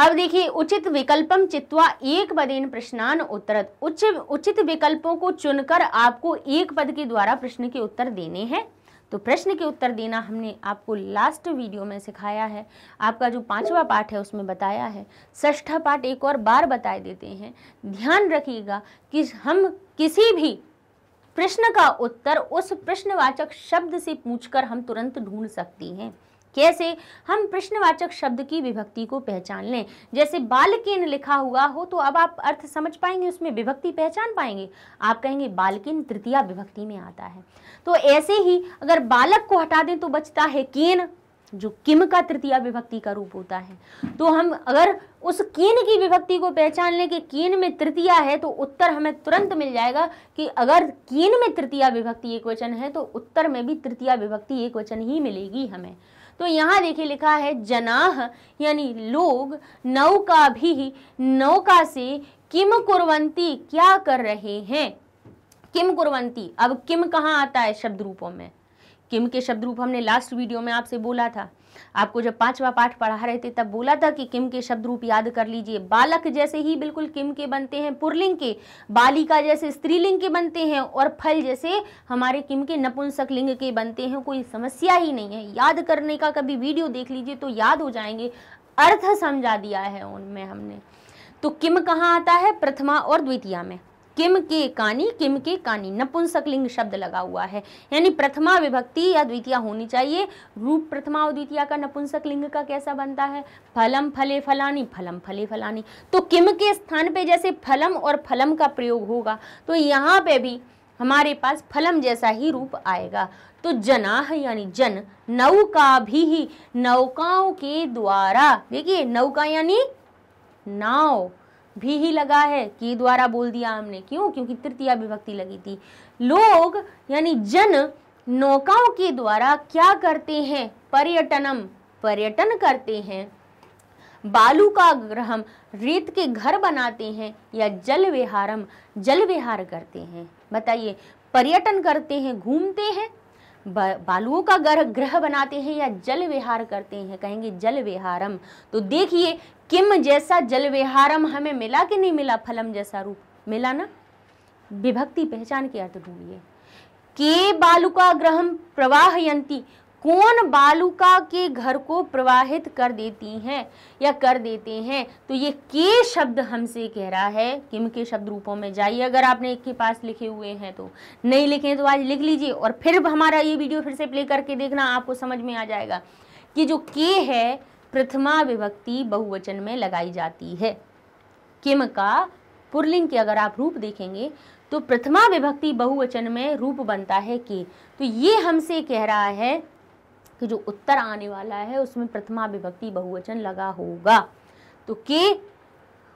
अब देखिए उचित विकल्पम चित्वा एक पदेन प्रश्नान उत्तरत उच्च उचित विकल्पों को चुनकर आपको एक पद के द्वारा प्रश्न के उत्तर देने हैं तो प्रश्न के उत्तर देना हमने आपको लास्ट वीडियो में सिखाया है आपका जो पांचवा पाठ है उसमें बताया है ष्ठा पाठ एक और बार बताए देते हैं ध्यान रखिएगा कि हम किसी भी प्रश्न का उत्तर उस प्रश्नवाचक शब्द से पूछकर हम तुरंत ढूंढ सकती हैं कैसे हम प्रश्नवाचक शब्द की विभक्ति को पहचान लें जैसे बालकिन लिखा हुआ हो तो अब आप अर्थ समझ पाएंगे उसमें विभक्ति पहचान पाएंगे आप कहेंगे बालकिन तृतीय विभक्ति में आता है तो ऐसे ही अगर बालक को हटा दें तो बचता है केन जो किम का तृतीय विभक्ति का रूप होता है तो हम अगर उस कीन की विभक्ति को पहचान लें कि कीन में तृतीय है तो उत्तर हमें तुरंत मिल जाएगा कि अगर कीन में तृतीय विभक्ति एक वचन है तो उत्तर में भी तृतीय विभक्ति एक वचन ही मिलेगी हमें तो यहाँ देखिए लिखा है जनाह यानी लोग नौका भी नौका से किम कुरवंती क्या कर रहे हैं किम कुरवंती अब किम कहाँ आता है शब्द रूपों में किम के शब्द रूप हमने लास्ट वीडियो में आपसे बोला था आपको जब पांचवा पाठ पढ़ा रहे थे तब बोला था कि किम के शब्द रूप याद कर लीजिए बालक जैसे ही बिल्कुल किम के बनते हैं पुरलिंग के बालिका जैसे स्त्रीलिंग के बनते हैं और फल जैसे हमारे किम के नपुंसक लिंग के बनते हैं कोई समस्या ही नहीं है याद करने का कभी वीडियो देख लीजिए तो याद हो जाएंगे अर्थ समझा दिया है उनमें हमने तो किम कहाँ आता है प्रथमा और द्वितीया में किम के कानी किम के कानी नपुंसकलिंग शब्द लगा हुआ है यानी प्रथमा विभक्ति या द्वितीय होनी चाहिए रूप प्रथमा और द्वितीय का लिंग का कैसा बनता है फलम फले फलानी फलम फले फलानी तो किम के स्थान पे जैसे फलम और फलम का प्रयोग होगा तो यहाँ पे भी हमारे पास फलम जैसा ही रूप आएगा तो जनाह यानी जन नौका भी ही नौकाओं के द्वारा देखिए नौका यानी नाव भी ही लगा है कि द्वारा बोल दिया हमने क्यों क्योंकि तृतीय विभक्ति लगी थी लोग यानी जन नौकाओं के द्वारा क्या करते हैं पर्यटनम पर्यटन करते हैं बालू का ग्रहम रेत के घर बनाते हैं या जल विहारम जल विहार करते हैं बताइए पर्यटन करते हैं घूमते हैं बालुओं का ग्रह ग्रह बनाते हैं या जल विहार करते हैं कहेंगे जल विहारम तो देखिए किम जैसा जल विहारम हमें मिला कि नहीं मिला फलम जैसा रूप मिला ना विभक्ति पहचान तो के अर्थ ढूंढिए के बालुका ग्रहम प्रवाह यंती कौन बालुका के घर को प्रवाहित कर देती हैं या कर देते हैं तो ये के शब्द हमसे कह रहा है किम के शब्द रूपों में जाइए अगर आपने एक के पास लिखे हुए हैं तो नहीं लिखे तो आज लिख लीजिए और फिर हमारा ये वीडियो फिर से प्ले करके देखना आपको समझ में आ जाएगा कि जो के है प्रथमा विभक्ति बहुवचन में लगाई जाती है किम का पुरलिंग के अगर आप रूप देखेंगे तो प्रथमा विभक्ति बहुवचन में रूप बनता है कि तो ये हमसे कह रहा है कि जो उत्तर आने वाला है उसमें प्रथमा विभक्ति बहुवचन लगा होगा तो के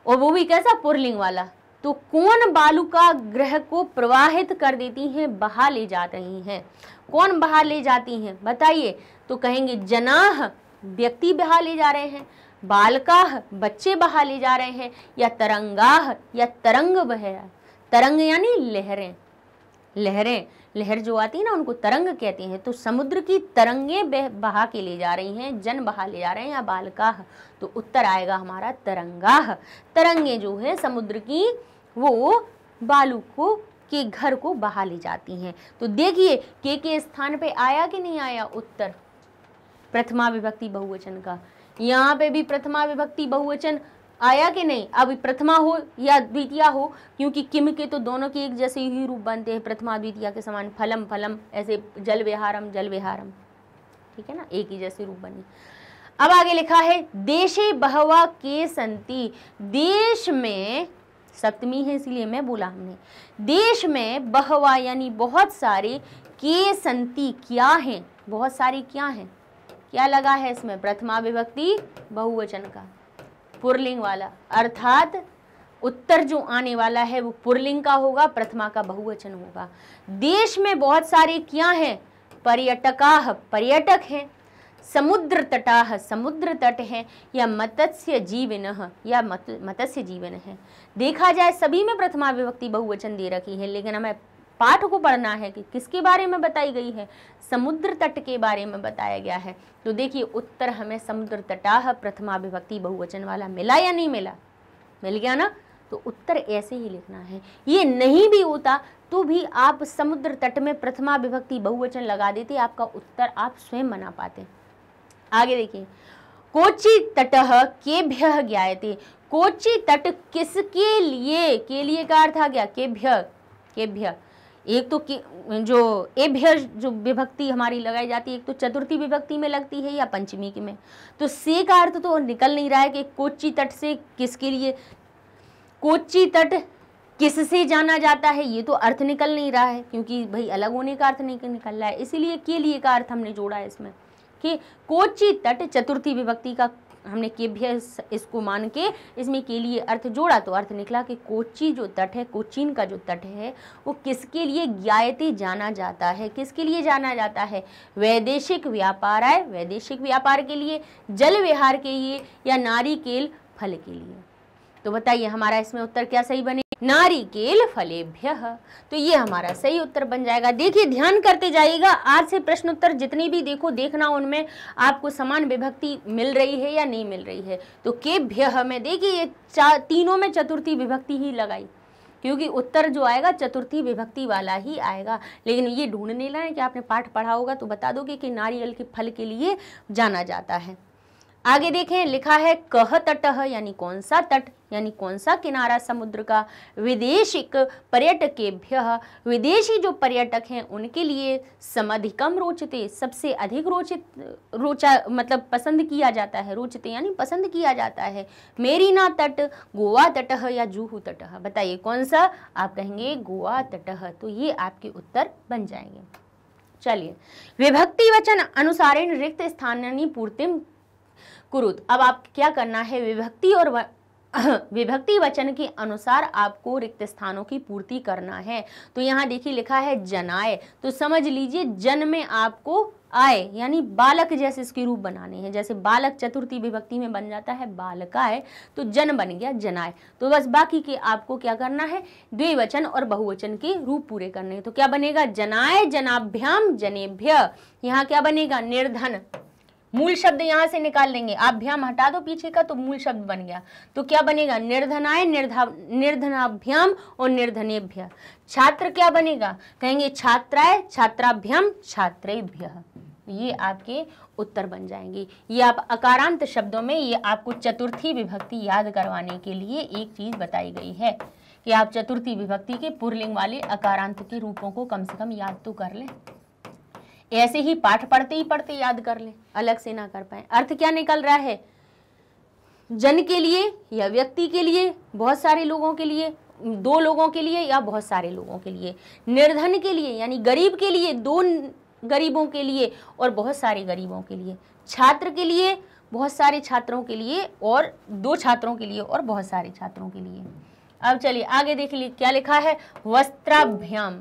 और वो भी कैसा पुरलिंग वाला तो कौन बालुका ग्रह को प्रवाहित कर देती हैं बहा ले जा रही हैं कौन बहा ले जाती हैं बताइए तो कहेंगे जनाह व्यक्ति बहा ले जा रहे हैं बालका बच्चे बहा ले जा रहे हैं या तरंगाह या तरंग बह तरंग यानी लहरें लहरें लहर जो आती है ना उनको तरंग कहते हैं तो समुद्र की तरंगें बहा के ले जा रही हैं जन बहा ले जा रहे हैं या बालकाह तो उत्तर आएगा हमारा तरंगाह तरंगे जो है समुद्र की वो बालू को के घर को बहा ले जाती हैं तो देखिए के के स्थान पे आया कि नहीं आया उत्तर प्रथमा विभक्ति बहुवचन का यहाँ पे भी प्रथमा विभक्ति बहुवचन आया कि नहीं अब प्रथमा हो या द्वितीय हो क्योंकि किम के तो दोनों के एक जैसे ही रूप बनते हैं प्रथमा द्वितीय के समान फलम फलम ऐसे जल विहारम जल विहारम ठीक है ना एक ही जैसे रूप बने अब आगे लिखा है देशे बहवा के संति देश में सप्तमी है इसलिए मैं बोला हमने देश में बहवा यानी बहुत सारे के संति क्या हैं बहुत सारे क्या हैं क्या लगा है इसमें प्रथमा विभक्ति बहुवचन का पुरलिंग वाला अर्थात उत्तर जो आने वाला है वो पुरलिंग का होगा प्रथमा का बहुवचन होगा देश में बहुत सारे क्या हैं पर्यटका पर्यटक हैं समुद्र तटा समुद्र तट हैं या मत्स्य जीवन या मत, मत्स्य जीवन है देखा जाए सभी में प्रथमा विभक्ति बहुवचन दे रखी है लेकिन हमें पाठ को पढ़ना है कि किसके बारे में बताई गई है समुद्र तट के बारे में बताया गया है तो देखिए उत्तर हमें समुद्र तटाह प्रथमा विभक्ति बहुवचन वाला मिला या नहीं मिला मिल गया ना तो उत्तर ऐसे ही लिखना है ये नहीं भी होता तो भी आप समुद्र तट में प्रथमा विभक्ति बहुवचन लगा देते आपका उत्तर आप स्वयं बना पाते आगे देखिए कोची तट केभ्य ज्ञाते कोची तट किसके लिए के लिए का अर्थ आ गया केभ्य केभ्य एक तो जो एभ्य जो विभक्ति हमारी लगाई जाती है एक तो चतुर्थी विभक्ति में लगती है या पंचमी की में तो से का अर्थ तो निकल नहीं रहा है कि कोच्ची तट से किसके लिए कोच्ची तट किससे जाना जाता है ये तो अर्थ निकल नहीं रहा है क्योंकि भाई अलग होने का अर्थ नहीं निकल रहा है इसीलिए के लिए का अर्थ हमने जोड़ा है इसमें कि कोच्ची तट चतुर्थी विभक्ति का हमने केभ्य इसको मान के इसमें के लिए अर्थ जोड़ा तो अर्थ निकला कि कोची जो तट है कोचीन का जो तट है वो किसके लिए ज्ञायते जाना जाता है किसके लिए जाना जाता है वैदेशिक व्यापार आय वैदेशिक व्यापार के लिए जल विहार के लिए या नारी केल फल के लिए तो बताइए हमारा इसमें उत्तर क्या सही बने नारिकेल फलेभ्य तो ये हमारा सही उत्तर बन जाएगा देखिए ध्यान करते जाइएगा आज से प्रश्न उत्तर जितनी भी देखो देखना उनमें आपको समान विभक्ति मिल रही है या नहीं मिल रही है तो के भ्य में देखिए ये तीनों में चतुर्थी विभक्ति ही लगाई क्योंकि उत्तर जो आएगा चतुर्थी विभक्ति वाला ही आएगा लेकिन ये ढूंढने लाए कि आपने पाठ पढ़ा होगा तो बता दोगे कि नारियल के फल के लिए जाना जाता है आगे देखें लिखा है कह तट यानी कौन सा तट यानी कौन सा किनारा समुद्र का विदेशिक पर्यटक विदेशी जो पर्यटक हैं उनके लिए समधिकम रोचते सबसे अधिक रोचित रोचा मतलब पसंद किया जाता है रोचते यानी पसंद किया जाता है मेरीना तट गोवा तट या जूहू तट बताइए कौन सा आप कहेंगे गोवा तट तो ये आपके उत्तर बन जाएंगे चलिए विभक्ति वचन अनुसारेण रिक्त स्थानानी पूर्तिम कुरुत अब आप क्या करना है विभक्ति और व... विभक्ति वचन के अनुसार आपको रिक्त स्थानों की पूर्ति करना है तो यहाँ देखिए लिखा है जनाए तो समझ लीजिए जन में आपको आए यानी बालक जैसे इसके रूप बनाने हैं जैसे बालक चतुर्थी विभक्ति में बन जाता है बालकाय तो जन बन गया जनाए तो बस बाकी के आपको क्या करना है द्विवचन और बहुवचन के रूप पूरे करने हैं तो क्या बनेगा जनाए जनाभ्याम जनेभ्य यहाँ क्या बनेगा निर्धन मूल शब्द यहाँ से निकाल लेंगे आप भ्याम हटा दो पीछे का तो मूल शब्द बन गया तो क्या बनेगा निर्धनाय निर्धा निर्धनाभ्याम और निर्धनेभ्य छात्र क्या बनेगा कहेंगे छात्राय छात्राभ्याम छात्रेभ्य ये आपके उत्तर बन जाएंगे ये आप अकारांत शब्दों में ये आपको चतुर्थी विभक्ति याद करवाने के लिए एक चीज़ बताई गई है कि आप चतुर्थी विभक्ति के पुरलिंग वाले अकारांत के रूपों को कम से कम याद तो कर लें ऐसे ही पाठ पढ़ते ही पढ़ते याद कर लें अलग से ना कर पाए अर्थ क्या निकल रहा है जन के लिए या व्यक्ति के लिए बहुत सारे लोगों के लिए दो लोगों के लिए या बहुत सारे लोगों के लिए निर्धन के लिए यानी गरीब के लिए दो गरीबों के लिए और बहुत सारे गरीबों के लिए छात्र के लिए बहुत सारे छात्रों के लिए और दो छात्रों के लिए और बहुत सारे छात्रों के लिए अब चलिए आगे देख लिए क्या लिखा है वस्त्राभ्याम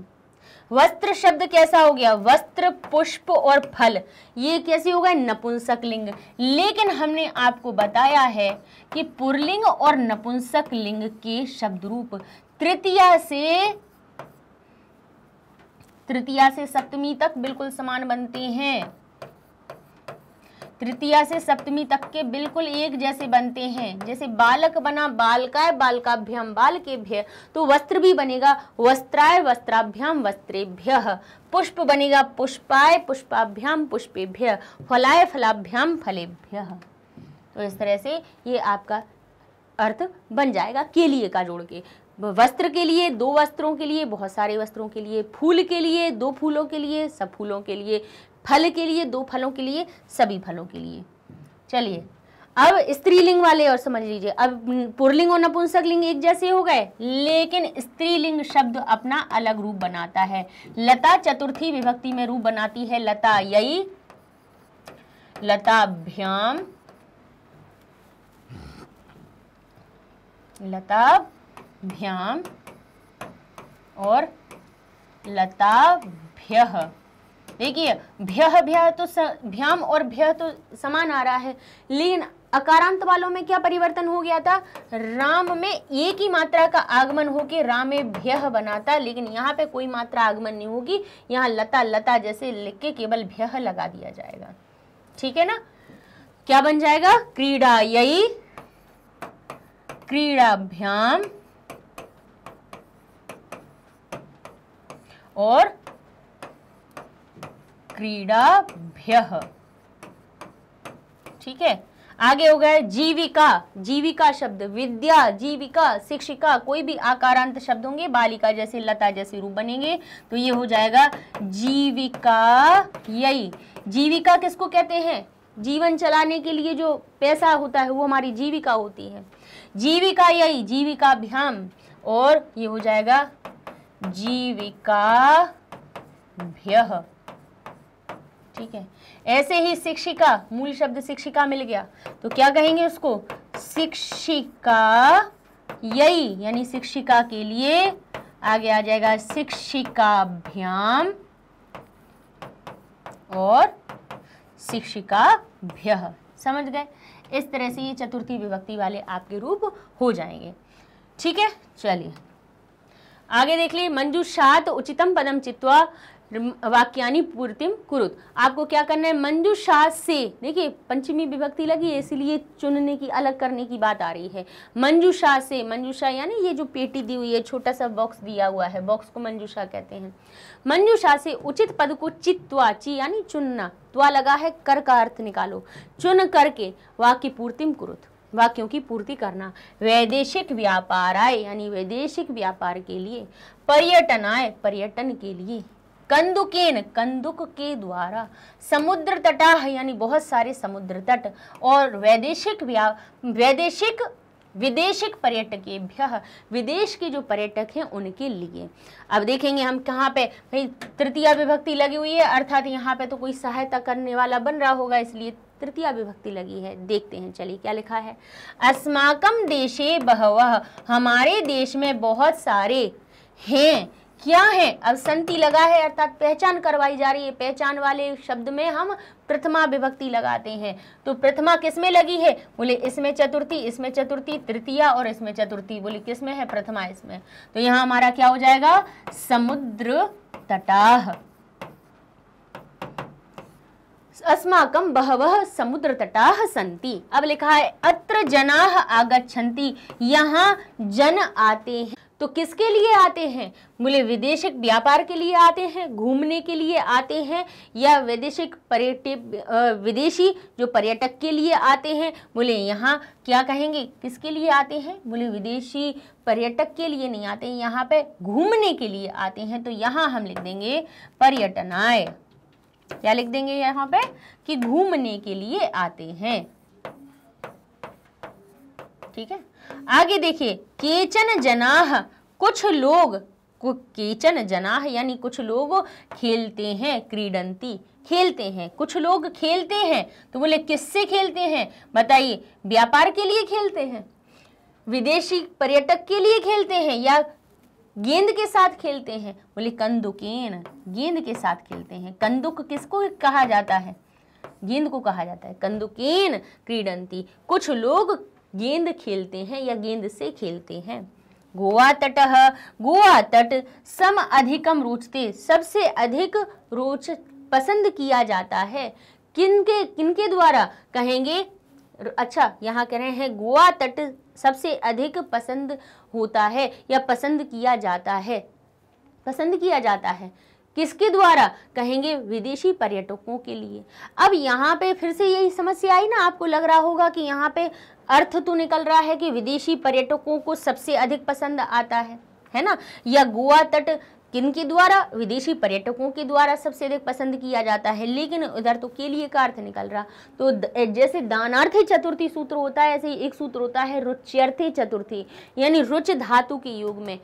वस्त्र शब्द कैसा हो गया वस्त्र पुष्प और फल ये कैसे हो गए नपुंसक लिंग लेकिन हमने आपको बताया है कि पुरलिंग और नपुंसक लिंग के शब्द रूप तृतीया से तृतीया से सप्तमी तक बिल्कुल समान बनते हैं तृतीया से सप्तमी तक के बिल्कुल एक जैसे बनते हैं जैसे बालक बना बालकाय बालकाभ्याम भ्य तो वस्त्र भी बनेगा वस्त्राय वस्त्राभ्याम वस्त्रेभ्य पुष्प बनेगा पुष्पाय पुष्पाभ्याम पुष्पेभ्य फलाय फलाभ्याम फलेभ्य तो इस तरह से ये आपका अर्थ बन जाएगा के लिए का जोड़ के वस्त्र के लिए दो वस्त्रों के लिए बहुत सारे वस्त्रों के लिए फूल के लिए दो फूलों के लिए सब फूलों के लिए फल के लिए दो फलों के लिए सभी फलों के लिए चलिए अब स्त्रीलिंग वाले और समझ लीजिए अब पुरलिंग और नपुंसक लिंग एक जैसे हो गए लेकिन स्त्रीलिंग शब्द अपना अलग रूप बनाता है लता चतुर्थी विभक्ति में रूप बनाती है लता यही लताभ्याम लताभ्याम और लताभ्य देखिए भय भय तो भ्याम और भय तो समान आ रहा है लेकिन अकारांत वालों में क्या परिवर्तन हो गया था राम में एक ही मात्रा का आगमन होके राम में भ्यह बना था लेकिन यहाँ पे कोई मात्रा आगमन नहीं होगी यहाँ लता लता जैसे लिख के केवल भय लगा दिया जाएगा ठीक है ना क्या बन जाएगा क्रीड़ा यही भ्याम और क्रीडाभ्य ठीक है आगे हो गया जीविका जीविका शब्द विद्या जीविका शिक्षिका कोई भी आकारांत शब्द होंगे बालिका जैसे लता जैसे रूप बनेंगे तो ये हो जाएगा जीविका यही जीविका किसको कहते हैं जीवन चलाने के लिए जो पैसा होता है वो हमारी जीविका होती है जीविका यही जीविका भ्याम और ये हो जाएगा जीविका भ्य ठीक है ऐसे ही शिक्षिका मूल शब्द शिक्षिका मिल गया तो क्या कहेंगे उसको शिक्षिका यही यानी शिक्षिका के लिए आगे आ जाएगा शिक्षिकाभ्याम और शिक्षिकाभ्य समझ गए इस तरह से ये चतुर्थी विभक्ति वाले आपके रूप हो जाएंगे ठीक है चलिए आगे देख ली मंजू सात उचितम पदम चित्वा वाक्यानी पूर्तिम कुरुत आपको क्या करना है मंजुषा से देखिए पंचमी विभक्ति लगी है इसलिए चुनने की अलग करने की बात आ रही है मंजुषा से मंजुषा यानी ये जो पेटी दी हुई है छोटा सा बॉक्स दिया हुआ है बॉक्स को मंजुषा कहते हैं मंजुषा से उचित पद को चित्वा ची यानी चुनना त्वा लगा है कर का अर्थ निकालो चुन करके वाक्य पूर्तिम कुरुत वाक्यों की पूर्ति करना वैदेशिक व्यापार आय यानी वैदेशिक व्यापार के लिए पर्यटन आय पर्यटन के लिए कंदुकेन कंदुक के द्वारा समुद्र तटाह यानी बहुत सारे समुद्र तट और वैदेशिक वैदेशिक विदेशिक पर्यटकेभ्य विदेश के जो पर्यटक हैं उनके लिए अब देखेंगे हम कहाँ पे भाई तृतीय विभक्ति लगी हुई है अर्थात यहाँ पे तो कोई सहायता करने वाला बन रहा होगा इसलिए तृतीय विभक्ति लगी है देखते हैं चलिए क्या लिखा है अस्माकम देशे बहव हमारे देश में बहुत सारे हैं क्या है असंति लगा है अर्थात पहचान करवाई जा रही है पहचान वाले शब्द में हम प्रथमा विभक्ति लगाते हैं तो प्रथमा किसमें लगी है बोले इसमें चतुर्थी इसमें चतुर्थी तृतीया और इसमें चतुर्थी बोले किसमें है प्रथमा इसमें तो यहाँ हमारा क्या हो जाएगा समुद्र तटाह बहव समुद्र तटा संति अब लिखा है अत्र जनाह आगच्छन्ति यहाँ जन आते हैं तो किसके लिए आते हैं बोले विदेशिक व्यापार के लिए आते हैं घूमने के लिए आते हैं या वैदेशिक पर्यटक विदेशी जो पर्यटक के लिए आते हैं बोले यहाँ क्या कहेंगे किसके लिए आते हैं बोले विदेशी पर्यटक के लिए नहीं आते हैं यहाँ पे घूमने के लिए आते हैं तो यहाँ हम लिख देंगे पर्यटनाए क्या लिख देंगे यहाँ पे कि घूमने के लिए आते हैं ठीक है आगे देखिए केचन जनाह कुछ लोग केचन जनाह यानी कुछ लोग खेलते हैं क्रीडंती खेलते हैं कुछ लोग खेलते हैं तो बोले किससे खेलते हैं बताइए व्यापार के लिए खेलते हैं विदेशी पर्यटक के लिए खेलते हैं या गेंद के साथ खेलते हैं बोले कंदुकेन गेंद के साथ खेलते हैं कंदुक किसको कहा जाता है गेंद को कहा जाता है कंदुकेन क्रीडंती कुछ लोग गेंद खेलते हैं या गेंद से खेलते हैं गोवा तट गोवा तट सम अधिकम रोचते सबसे अधिक रोच पसंद किया जाता है किनके किनके द्वारा कहेंगे अच्छा यहाँ कह रहे हैं गोवा तट सबसे अधिक पसंद होता है या पसंद किया जाता है पसंद किया जाता है किसके द्वारा कहेंगे विदेशी पर्यटकों के लिए अब यहाँ पे फिर से यही समस्या आई ना आपको लग रहा होगा कि यहाँ पे अर्थ तो निकल रहा है कि विदेशी पर्यटकों को सबसे अधिक पसंद आता है है ना या गोवा तट किन के द्वारा विदेशी पर्यटकों के द्वारा सबसे अधिक पसंद किया जाता है लेकिन उधर तो के लिए का अर्थ निकल रहा तो जैसे दानार्थी चतुर्थी सूत्र होता है ऐसे ही एक सूत्र होता है रुच्यर्थी चतुर्थी यानी रुच धातु के योग में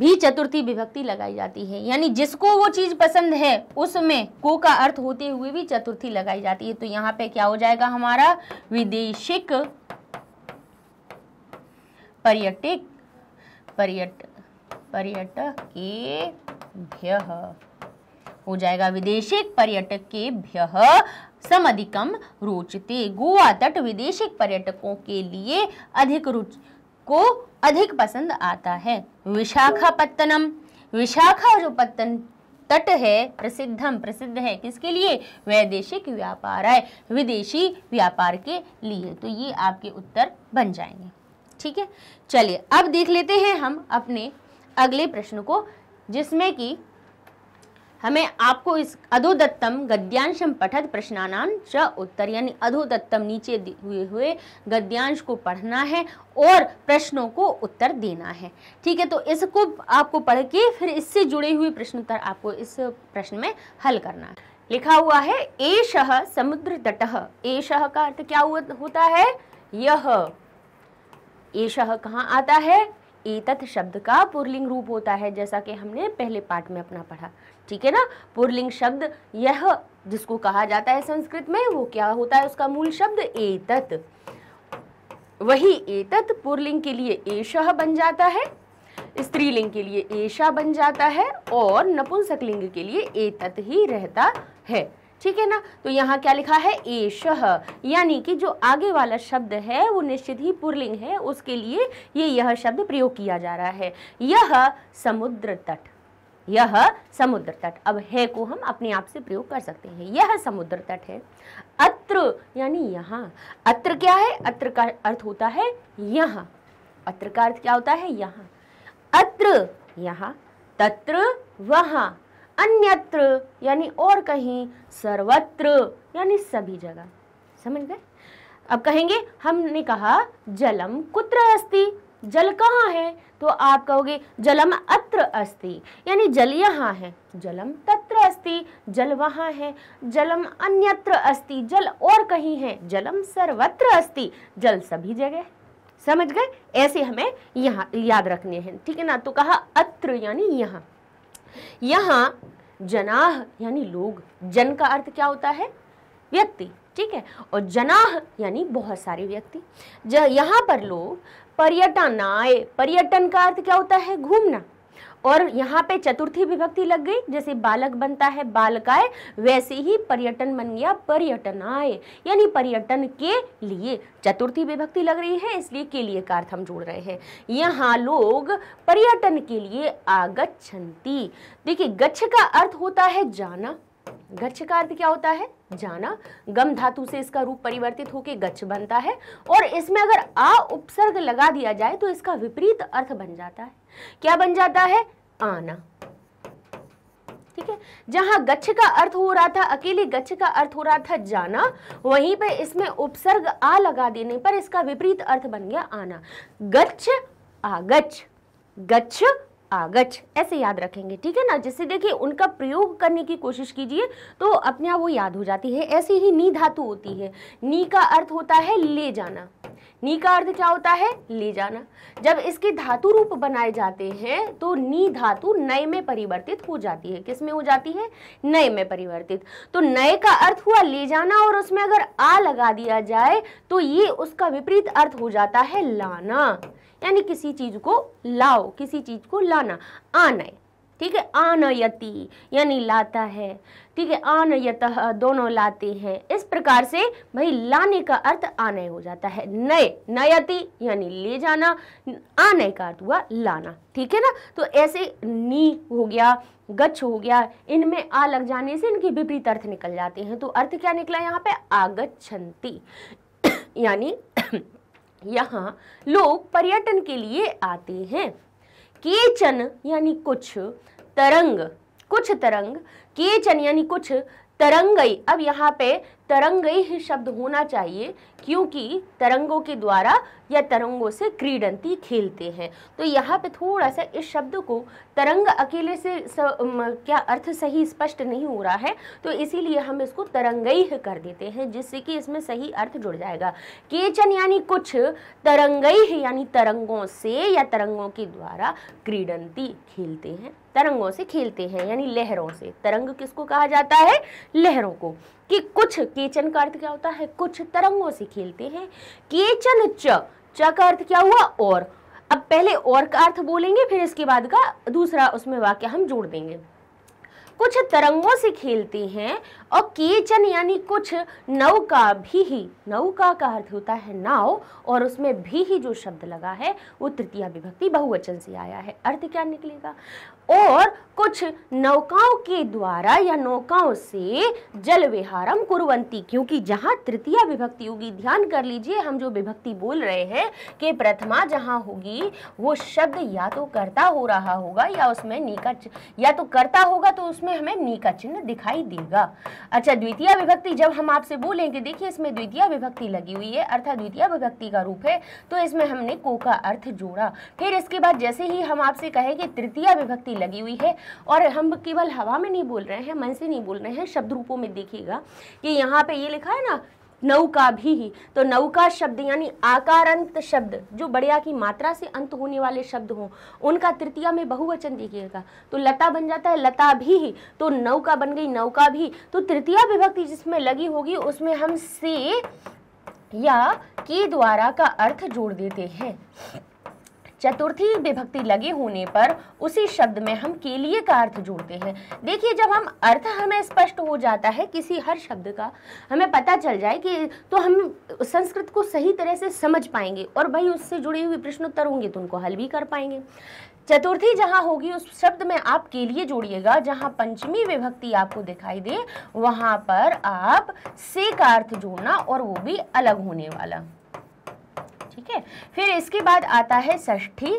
भी चतुर्थी विभक्ति लगाई जाती है यानी जिसको वो चीज पसंद है उसमें को का अर्थ होते हुए भी चतुर्थी लगाई जाती है तो यहाँ पे क्या हो जाएगा हमारा विदेशिक पर्यटक पर्यट पर्यटक के भ्य हो जाएगा विदेशिक पर्यटक के भ्य समिकम रोचते गोवा तट विदेशिक पर्यटकों के लिए अधिक रुच को अधिक पसंद आता है विशाखापत्तनम विशाखा जो पत्तन तट है प्रसिद्धम प्रसिद्ध है किसके लिए वैदेशिक व्यापार है विदेशी व्यापार के लिए तो ये आपके उत्तर बन जाएंगे ठीक है चलिए अब देख लेते हैं हम अपने अगले प्रश्न को जिसमें कि हमें आपको इस अधोदत्तम गद्यांशम पठत प्रश्नान च उत्तर यानी अधोदत्तम नीचे हुए हुए गद्यांश को पढ़ना है और प्रश्नों को उत्तर देना है ठीक है तो इसको आपको पढ़ के फिर इससे जुड़े हुए प्रश्नोत्तर आपको इस प्रश्न में हल करना है लिखा हुआ है एश समुद्र तट एश का अर्थ क्या होता है यह एश कहाँ आता है एतत शब्द का पुरलिंग रूप होता है जैसा कि हमने पहले पाठ में अपना पढ़ा ठीक है ना पुरलिंग शब्द यह जिसको कहा जाता है संस्कृत में वो क्या होता है उसका मूल शब्द एतत वही एतत पुरलिंग के लिए एशह बन जाता है स्त्रीलिंग के लिए एशा बन जाता है और नपुंसकलिंग के लिए एतत ही रहता है ठीक है ना तो यहाँ क्या लिखा है एश यानी कि जो आगे वाला शब्द है वो निश्चित ही पुरलिंग है उसके लिए ये यह शब्द प्रयोग किया जा रहा है यह समुद्र तट यह समुद्र तट अब है को हम अपने आप से प्रयोग कर सकते हैं यह समुद्र तट है अत्र यानी यहाँ अत्र क्या है अत्र का अर्थ होता है यहाँ अत्र का अर्थ क्या होता है यहाँ अत्र यहाँ तत्र वहाँ अन्यत्र यानी और कहीं सर्वत्र यानी सभी जगह समझ गए अब कहेंगे हमने कहा जलम कुत्र अस्ति जल कहाँ है तो आप कहोगे जलम अत्र अस्ति यानी जल यहाँ है जलम तत्र अस्ति जल वहाँ है जलम अन्यत्र अस्ति जल और कहीं है जलम सर्वत्र अस्ति जल सभी जगह समझ गए ऐसे हमें यहाँ याद रखने हैं ठीक है ना तो कहा अत्र यानी यहाँ यहाँ जनाह यानी लोग जन का अर्थ क्या होता है व्यक्ति ठीक है और जनाह यानी बहुत सारे व्यक्ति यहाँ पर लोग पर्यटन आए पर्यटन का अर्थ क्या होता है घूमना और यहाँ पे चतुर्थी विभक्ति लग गई जैसे बालक बनता है बालकाय वैसे ही पर्यटन बन गया पर्यटन आय यानी पर्यटन के लिए चतुर्थी विभक्ति लग रही है इसलिए के लिए का अर्थ हम जोड़ रहे हैं यहाँ लोग पर्यटन के लिए आगछंती देखिए गच्छ का अर्थ होता है जाना गच्छ का अर्थ क्या होता है जाना गम धातु से इसका रूप परिवर्तित होकर गच्छ बनता है और इसमें अगर आ उपसर्ग लगा दिया जाए तो इसका विपरीत अर्थ बन जाता है क्या बन जाता है आना ठीक है जहां गच्छ का अर्थ हो रहा था अकेले गच्छ का अर्थ हो रहा था जाना वहीं पे इसमें उपसर्ग आ लगा देने पर इसका विपरीत अर्थ बन गया आना गच्छ आगच्छ गच्छ आगच ऐसे याद रखेंगे ठीक है ना जिससे देखिए उनका प्रयोग करने की कोशिश कीजिए तो अपने आप वो याद हो जाती है ऐसी ही नी धातु होती है नी का अर्थ होता है ले जाना नी का अर्थ क्या होता है ले जाना जब इसके धातु रूप बनाए जाते हैं तो नी धातु नए में परिवर्तित हो जाती है किसमें हो जाती है नए में परिवर्तित तो नए का अर्थ हुआ ले जाना और उसमें अगर आ लगा दिया जाए तो ये उसका विपरीत अर्थ हो जाता है लाना यानी किसी चीज को लाओ किसी चीज को लाना आ नए ठीक है आनयति यानी लाता है ठीक है आनयत दोनों लाते हैं इस प्रकार से भाई लाने का अर्थ आनय हो जाता है नए नयति यानी ले जाना आनय का अर्थ हुआ लाना ठीक है ना तो ऐसे नी हो गया गच्छ हो गया इनमें आ लग जाने से इनके विपरीत अर्थ निकल जाते हैं तो अर्थ क्या निकला यहाँ पे आगछंती यानी यहाँ लोग पर्यटन के लिए आते हैं केचन यानी कुछ तरंग कुछ तरंग केचन यानी कुछ तरंगई अब यहाँ पे तरंगई ही शब्द होना चाहिए क्योंकि तरंगों के द्वारा या तरंगों से क्रीडंती खेलते हैं तो यहाँ पे थोड़ा सा इस शब्द को तरंग अकेले से स, म, क्या अर्थ सही स्पष्ट नहीं हो रहा है तो इसीलिए हम इसको तरंगई कर देते हैं जिससे कि इसमें सही अर्थ जुड़ जाएगा केचन यानी कुछ तरंगई यानी तरंगों से या तरंगों के द्वारा क्रीडंती खेलते हैं तरंगों से खेलते हैं यानी लहरों से तरंग किसको कहा जाता है लहरों को कि कुछ केचन का अर्थ क्या होता है कुछ तरंगों से खेलते हैं केचन च च का अर्थ क्या हुआ और अब पहले और का अर्थ बोलेंगे फिर इसके बाद का दूसरा उसमें वाक्य हम जोड़ देंगे कुछ तरंगों से खेलते हैं और केचन यानी कुछ नौका भी ही नौका का अर्थ होता है नाव और उसमें भी ही जो शब्द लगा है वो तृतीय विभक्ति बहुवचन से आया है अर्थ क्या निकलेगा और कुछ नौकाओं के द्वारा या नौकाओं से जल विहारम कुरवंती क्योंकि जहाँ तृतीय विभक्ति होगी ध्यान कर लीजिए हम जो विभक्ति बोल रहे हैं कि प्रथमा जहाँ होगी वो शब्द या तो कर्ता हो रहा होगा या उसमें नीका या तो कर्ता होगा तो उसमें हमें निका चिन्ह दिखाई देगा अच्छा द्वितीय विभक्ति जब हम आपसे बोलेंगे देखिए इसमें द्वितीय विभक्ति लगी हुई है अर्थात द्वितीय विभक्ति का रूप है तो इसमें हमने को का अर्थ जोड़ा फिर इसके बाद जैसे ही हम आपसे कहें कि तृतीय विभक्ति लगी हुई है और हम केवल हवा में नहीं बोल रहे हैं मन से नहीं बोल रहे हैं शब्द रूपों में देखिएगा कि यहाँ पे ये लिखा है ना नौका भी ही तो नौका शब्द यानी आकारांत शब्द जो बढ़िया की मात्रा से अंत होने वाले शब्द हों उनका तृतीया में बहुवचन देखिएगा तो लता बन जाता है लता भी ही तो नौका बन गई नौका भी तो तृतीया विभक्ति जिसमें लगी होगी उसमें हम से या के द्वारा का अर्थ जोड़ देते हैं चतुर्थी विभक्ति लगे होने पर उसी शब्द में हम के लिए का अर्थ जोड़ते हैं देखिए जब हम अर्थ हमें स्पष्ट हो जाता है किसी हर शब्द का हमें पता चल जाए कि तो हम संस्कृत को सही तरह से समझ पाएंगे और भाई उससे जुड़े हुए प्रश्नोत्तर होंगे तो उनको हल भी कर पाएंगे चतुर्थी जहाँ होगी उस शब्द में आप के लिए जोड़िएगा जहाँ पंचमी विभक्ति आपको दिखाई दे वहाँ पर आप से का अर्थ जोड़ना और वो भी अलग होने वाला ठीक है फिर इसके बाद आता है ष्ठी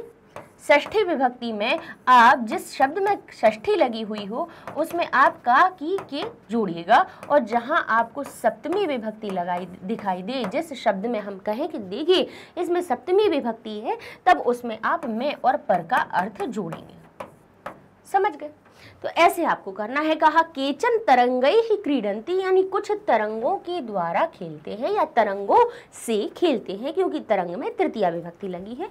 ष्ठी विभक्ति में आप जिस शब्द में ष्ठी लगी हुई हो उसमें आप का की के जोड़िएगा और जहां आपको सप्तमी विभक्ति लगाई दिखाई दे जिस शब्द में हम कहें कि देखिए इसमें सप्तमी विभक्ति है तब उसमें आप में और पर का अर्थ जोड़ेंगे समझ गए तो ऐसे आपको करना है कहा केचन तरंगई ही क्रीडंती यानी कुछ तरंगों के द्वारा खेलते हैं या तरंगों से खेलते हैं क्योंकि तरंग में तृतीय विभक्ति लगी है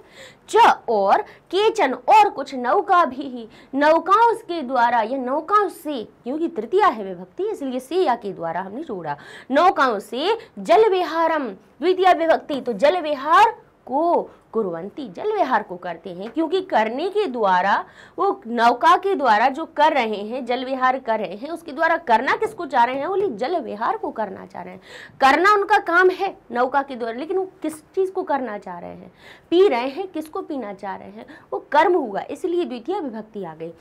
च और केचन और कुछ नौका भी ही नौकाओं के द्वारा या नौकाओं से क्योंकि तृतीय है विभक्ति इसलिए से या के द्वारा हमने जोड़ा नौकाओं से जल विहारम द्वितीय विभक्ति तो जल विहार को कुरवंती जल विहार को करते हैं क्योंकि करने के द्वारा वो नौका के द्वारा जो कर रहे हैं जल विहार कर रहे हैं उसके द्वारा करना किसको चाह रहे हैं वो जल विहार को करना चाह रहे हैं करना उनका काम है नौका के द्वारा लेकिन वो किस चीज़ को करना चाह रहे हैं पी रहे हैं किसको पीना चाह रहे हैं वो कर्म हुआ इसलिए द्वितीय विभक्ति आ गई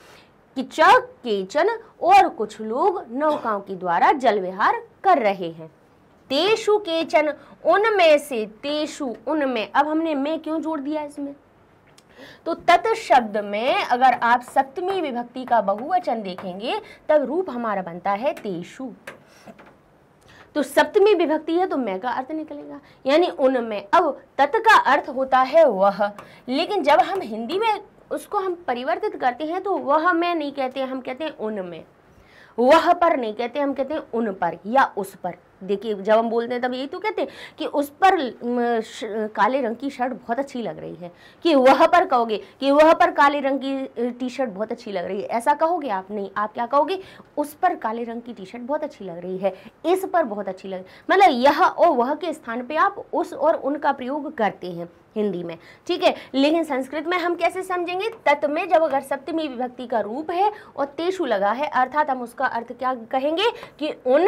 कि चक केचन और कुछ लोग नौकाओं के द्वारा जल विहार कर रहे हैं तेषु केचन उनमें से तेषु उनमें अब हमने में क्यों जोड़ दिया इसमें तो तत् शब्द में अगर आप सप्तमी विभक्ति का बहुवचन देखेंगे तब रूप हमारा बनता है तेषु तो सप्तमी विभक्ति है तो मैं का अर्थ निकलेगा यानी उनमें अब तत् का अर्थ होता है वह लेकिन जब हम हिंदी में उसको हम परिवर्तित करते हैं तो वह में नहीं कहते हम कहते हैं उनमें वह पर नहीं कहते हम कहते हैं उन पर या उस पर देखिए जब हम बोलते हैं तब यही तो कहते हैं कि उस पर काले रंग की शर्ट बहुत अच्छी लग रही है कि वह पर कहोगे कि वह पर काले रंग की टी शर्ट बहुत अच्छी लग रही है ऐसा कहोगे आप नहीं आप क्या कहोगे उस पर काले रंग की टी शर्ट बहुत अच्छी लग रही है इस पर बहुत अच्छी लग मतलब यह और वह के स्थान पर आप उस और उनका प्रयोग करते हैं हिंदी में ठीक है लेकिन संस्कृत में हम कैसे समझेंगे तत् में जब अगर सप्तमी विभक्ति का रूप है और तेषु लगा है अर्थात हम उसका अर्थ क्या कहेंगे कि उन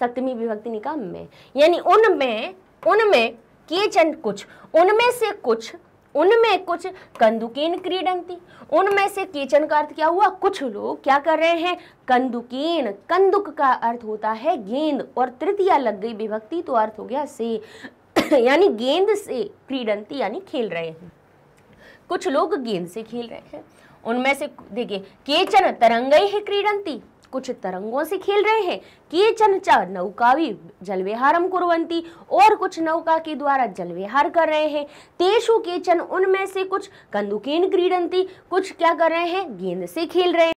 सप्तमी विभक्ति निका में यानी उनमें उनमें के चंद कुछ उनमें से कुछ उनमें कुछ कंदुकीन क्रीडंती उनमें से केचन का अर्थ क्या हुआ कुछ लोग क्या कर रहे हैं कंदुकीन कंदुक का अर्थ होता है गेंद और तृतीय लग गई विभक्ति तो अर्थ हो गया से यानी गेंद से क्रीडंती यानी खेल रहे हैं कुछ लोग गेंद से खेल रहे हैं उनमें से देखिए केचन तरंगई ही क्रीडंती कुछ तरंगों से खेल रहे हैं केचन च नौकावी जलविहारम कुरवंती और कुछ नौका के द्वारा जलविहार कर रहे हैं तेषु केचन उनमें से कुछ कंदुकेन क्रीडंती कुछ क्या कर रहे हैं गेंद से खेल रहे हैं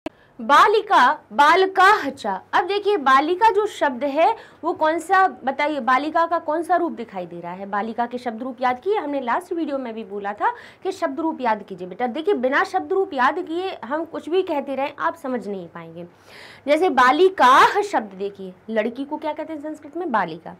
बालिका बालका हचा अब देखिए बालिका जो शब्द है वो कौन सा बताइए बालिका का कौन सा रूप दिखाई दे रहा है बालिका के शब्द रूप याद किए हमने लास्ट वीडियो में भी बोला था कि शब्द रूप याद कीजिए बेटा देखिए बिना शब्द रूप याद किए हम कुछ भी कहते रहें आप समझ नहीं पाएंगे जैसे बालिका शब्द देखिए लड़की को क्या कहते हैं संस्कृत में बालिका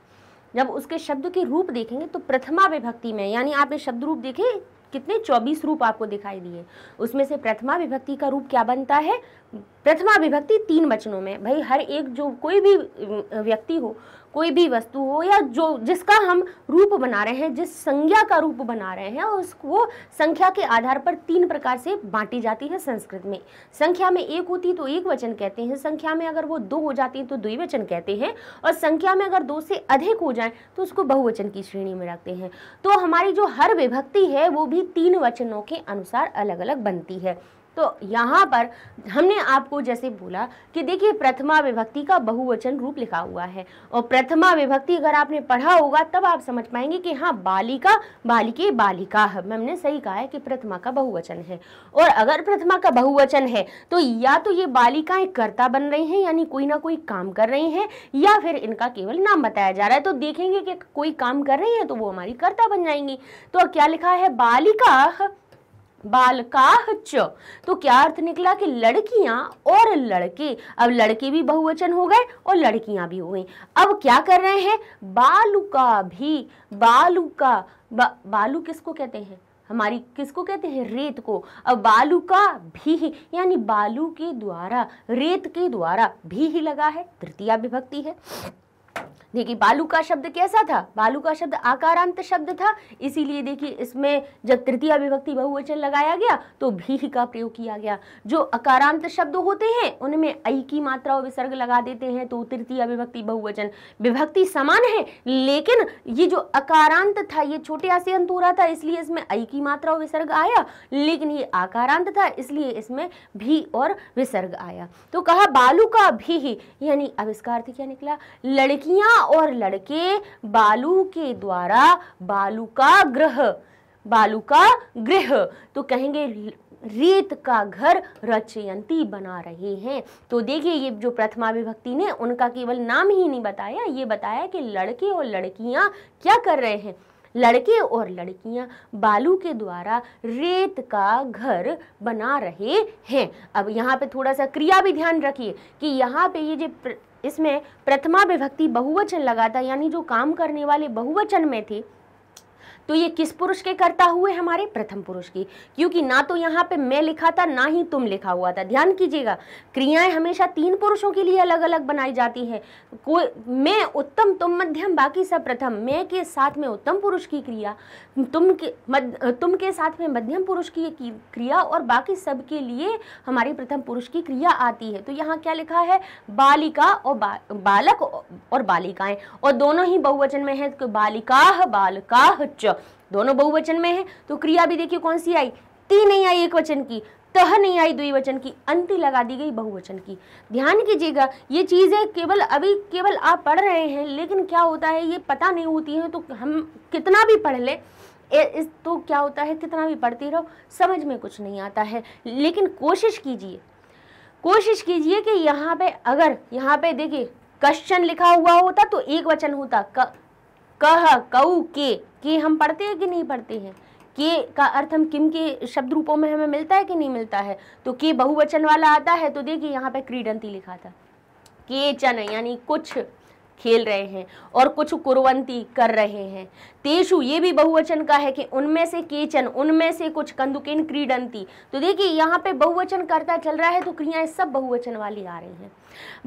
जब उसके शब्द के रूप देखेंगे तो प्रथमा विभक्ति में यानी आपने शब्द रूप देखे कितने चौबीस रूप आपको दिखाई दिए उसमें से प्रथमा विभक्ति का रूप क्या बनता है प्रथमा विभक्ति तीन वचनों में भाई हर एक जो कोई भी व्यक्ति हो कोई भी वस्तु हो या जो जिसका हम रूप बना रहे हैं जिस संज्ञा का रूप बना रहे हैं उसको संख्या के आधार पर तीन प्रकार से बांटी जाती है संस्कृत में संख्या में एक होती तो एक वचन कहते हैं संख्या में अगर वो दो हो जाती है तो द्विवचन कहते हैं और संख्या में अगर दो से अधिक हो जाए तो उसको बहुवचन की श्रेणी में रखते हैं तो हमारी जो हर विभक्ति है वो भी तीन वचनों के अनुसार अलग अलग बनती है तो यहाँ पर हमने आपको जैसे बोला कि देखिए प्रथमा विभक्ति का बहुवचन रूप लिखा हुआ है और प्रथमा विभक्ति अगर आपने पढ़ा होगा तब आप समझ पाएंगे कि हाँ बालिका बालिके बालिका मैम ने सही कहा है कि प्रथमा का बहुवचन है और अगर प्रथमा का बहुवचन है तो या तो ये बालिकाएं कर्ता बन रही हैं यानी कोई ना कोई काम कर रही हैं या फिर इनका केवल नाम बताया जा रहा है तो देखेंगे कि कोई काम कर रही है तो वो हमारी कर्ता बन जाएंगी तो क्या लिखा है बालिका बालकाह च तो क्या अर्थ निकला कि लड़कियां और लड़के अब लड़के भी बहुवचन हो गए और लड़कियां भी हो गई अब क्या कर रहे हैं बालुका भी बालुका बा, बालू किसको कहते हैं हमारी किसको कहते हैं रेत को अब बालू का भी यानी बालू के द्वारा रेत के द्वारा भी ही लगा है तृतीया विभक्ति है देखिए बालू का शब्द कैसा था बालू का शब्द आकारांत शब्द था इसीलिए देखिए इसमें जब तृतीय विभक्ति बहुवचन लगाया गया तो भी का प्रयोग किया गया जो अकारांत शब्द होते हैं उनमें ऐ की मात्रा और विसर्ग लगा देते हैं तो तृतीय विभक्ति बहुवचन विभक्ति समान है लेकिन ये जो अकारांत था ये छोटे आसे से अंत हो रहा था इसलिए इसमें ऐ की मात्रा और विसर्ग आया लेकिन ये आकारांत था इसलिए इसमें भी और विसर्ग आया तो कहा बालू का भी यानी अविष्कार क्या निकला लड़की लड़कियां और लड़के बालू के द्वारा बालू का ग्रह बालू का गृह तो कहेंगे रेत का घर रचयंती बना रहे हैं तो देखिए ये जो प्रथमा विभक्ति ने उनका केवल नाम ही नहीं बताया ये बताया कि लड़के और लड़कियां क्या कर रहे हैं लड़के और लड़कियां बालू के द्वारा रेत का घर बना रहे हैं अब यहाँ पे थोड़ा सा क्रिया भी ध्यान रखिए कि यहाँ पे ये जो इसमें प्रथमा विभक्ति बहुवचन लगा था यानी जो काम करने वाले बहुवचन में थी तो ये किस पुरुष के कर्ता हुए हमारे प्रथम पुरुष की क्योंकि ना तो यहाँ पे मैं लिखा था ना ही तुम लिखा हुआ था ध्यान कीजिएगा क्रियाएं हमेशा तीन पुरुषों के लिए अलग अलग बनाई जाती हैं कोई मैं उत्तम तुम मध्यम बाकी सब प्रथम मैं के साथ में उत्तम पुरुष की क्रिया तुम के मद, तुम के साथ में मध्यम पुरुष की, क्रिया और बाकी सब के लिए हमारी प्रथम पुरुष की क्रिया आती है तो यहाँ क्या लिखा है बालिका और बा, बालक और बालिकाएं और दोनों ही बहुवचन में है तो बालिका बालका च दोनों बहुवचन में है तो क्रिया भी देखिए कौन सी आई ती नहीं आई एक वचन की तह नहीं आई द्विवचन की अंति लगा दी गई बहुवचन की ध्यान कीजिएगा ये चीज़ें केवल अभी केवल आप पढ़ रहे हैं लेकिन क्या होता है ये पता नहीं होती है तो हम कितना भी पढ़ लें इस तो क्या होता है कितना भी पढ़ती रहो समझ में कुछ नहीं आता है लेकिन कोशिश कीजिए कोशिश कीजिए कि यहाँ पे अगर यहाँ पे देखिए क्वेश्चन लिखा हुआ होता तो एक वचन होता कह कऊ के कि हम पढ़ते हैं कि नहीं पढ़ते हैं के का अर्थ हम किम के शब्द रूपों में हमें मिलता है कि नहीं मिलता है तो के बहुवचन वाला आता है तो देखिए यहाँ पे क्रीडंती लिखा था के चन यानी कुछ खेल रहे हैं और कुछ कुरवंती कर रहे हैं तेषु ये भी बहुवचन का है कि उनमें से केचन उनमें से कुछ कंदुकिन क्रीडंती तो देखिए यहाँ पे बहुवचन करता चल रहा है तो क्रियाएं सब बहुवचन वाली आ रही हैं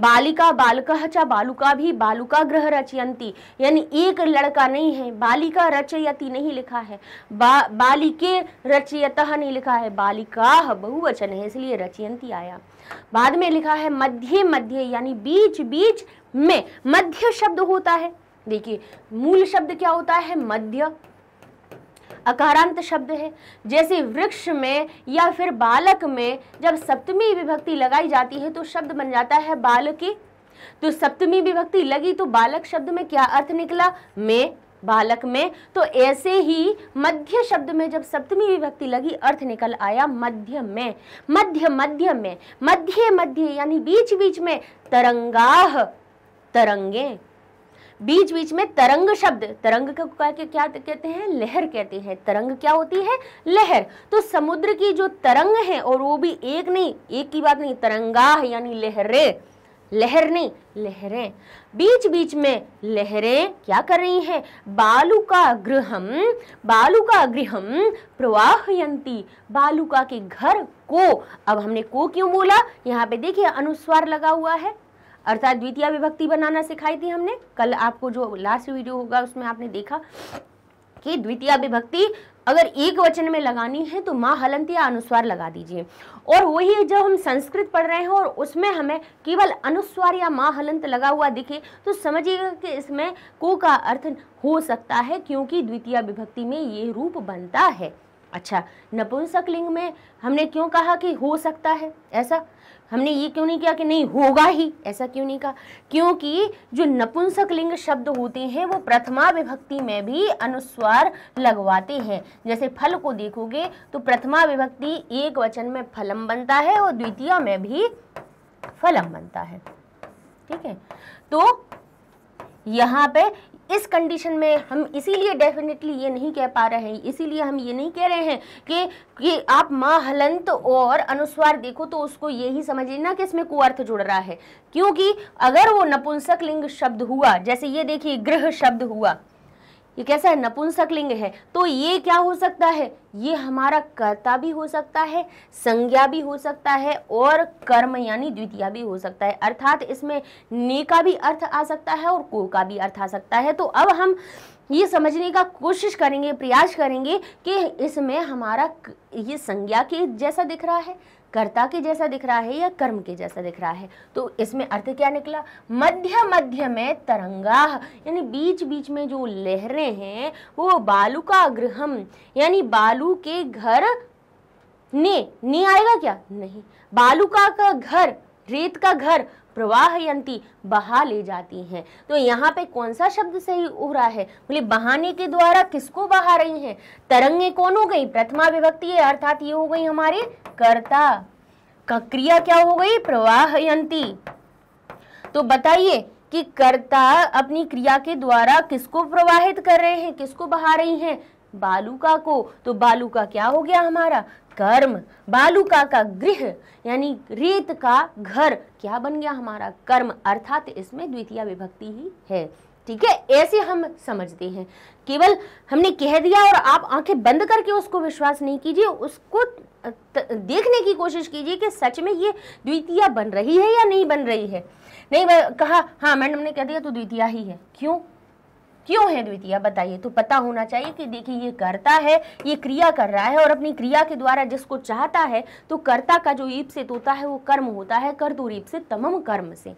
बालिका बालक चा बालुका भी बालुका ग्रह रचयंती यानी एक लड़का नहीं है बालिका रचयती नहीं लिखा है बा, बालिके रचयत नहीं लिखा है बालिका बहुवचन है इसलिए रचयंती आया बाद में लिखा है मध्य मध्य यानी बीच बीच में मध्य शब्द होता है देखिए मूल शब्द क्या होता है मध्य अकारांत शब्द है जैसे वृक्ष में या फिर बालक में जब सप्तमी विभक्ति लगाई जाती है तो शब्द बन जाता है बालकी तो सप्तमी विभक्ति लगी तो बालक शब्द में क्या अर्थ निकला में बालक में तो ऐसे ही मध्य शब्द में जब सप्तमी विभक्ति लगी अर्थ निकल आया मध्य में मध्य मध्य में मध्य मध्य यानी बीच बीच में तरंगाह तरंगे बीच बीच में तरंग शब्द तरंग के क्या कहते हैं लहर कहते हैं तरंग क्या होती है लहर तो समुद्र की जो तरंग है और वो भी एक नहीं एक की बात नहीं तरंगा है यानी लहरें लहर नहीं लहरें बीच बीच में लहरें क्या कर रही हैं बालुका गृहम बालुका गृहम बालू बालुका के घर को अब हमने को क्यों बोला यहाँ पे देखिए अनुस्वार लगा हुआ है अर्थात द्वितीय विभक्ति बनाना सिखाई थी हमने कल आपको जो लास्ट वीडियो होगा उसमें आपने देखा कि द्वितीय विभक्ति अगर एक वचन में लगानी है तो माँ हलंत या अनुस्वार लगा दीजिए और वही जब हम संस्कृत पढ़ रहे हैं और उसमें हमें केवल अनुस्वार या माँ हलंत लगा हुआ दिखे तो समझिएगा कि इसमें को का अर्थ हो सकता है क्योंकि द्वितीय विभक्ति में ये रूप बनता है अच्छा नपुंसक लिंग में हमने क्यों कहा कि हो सकता है ऐसा हमने ये क्यों नहीं किया कि नहीं होगा ही ऐसा क्यों नहीं कहा क्योंकि जो नपुंसक लिंग शब्द होते हैं वो प्रथमा विभक्ति में भी अनुस्वार लगवाते हैं जैसे फल को देखोगे तो प्रथमा विभक्ति एक वचन में फलम बनता है और द्वितीय में भी फलम बनता है ठीक है तो यहाँ पे इस कंडीशन में हम इसीलिए डेफिनेटली ये नहीं कह पा रहे हैं इसीलिए हम ये नहीं कह रहे हैं कि कि आप हलंत और अनुस्वार देखो तो उसको यही ही समझ लेना कि इसमें कुअर्थ जुड़ रहा है क्योंकि अगर वो नपुंसक लिंग शब्द हुआ जैसे ये देखिए गृह शब्द हुआ ये कैसा है नपुंसक लिंग है तो ये क्या हो सकता है ये हमारा कर्ता भी हो सकता है संज्ञा भी हो सकता है और कर्म यानी द्वितीय भी हो सकता है अर्थात इसमें ने का भी अर्थ आ सकता है और को का भी अर्थ आ सकता है तो अब हम ये समझने का कोशिश करेंगे प्रयास करेंगे कि इसमें हमारा ये संज्ञा के जैसा दिख रहा है कर्ता के जैसा दिख रहा है या कर्म के जैसा दिख रहा है तो इसमें अर्थ क्या निकला मध्य मध्य में तरंगा यानी बीच बीच में जो लहरें हैं वो बालू का गृहम यानी बालू के घर ने ने आएगा क्या नहीं बालू का घर रेत का घर प्रवाहयंती बहा ले जाती हैं तो यहाँ पे कौन सा शब्द सही हो रहा है बोले बहाने के द्वारा किसको बहा रही हैं तरंगे कौन हो गई प्रथमा विभक्ति है अर्थात ये हो गई हमारे कर्ता क्रिया क्या हो गई प्रवाहयंती तो बताइए कि कर्ता अपनी क्रिया के द्वारा किसको प्रवाहित कर रहे हैं किसको बहा रही हैं बालुका को तो बालुका क्या हो गया हमारा कर्म बालुका का गृह यानी रेत का घर क्या बन गया हमारा कर्म अर्थात इसमें द्वितीय विभक्ति ही है ठीक है ऐसे हम समझते हैं केवल हमने कह दिया और आप आंखें बंद करके उसको विश्वास नहीं कीजिए उसको देखने की कोशिश कीजिए कि सच में ये द्वितीय बन रही है या नहीं बन रही है नहीं कहा हाँ मैडम ने कह दिया तो द्वितीया ही है क्यों क्यों है द्वितीय बताइए तो पता होना चाहिए कि देखिए ये करता है ये क्रिया कर रहा है और अपनी क्रिया के द्वारा जिसको चाहता है तो कर्ता का जो ईप से होता है वो कर्म होता है कर तो तमम कर्म से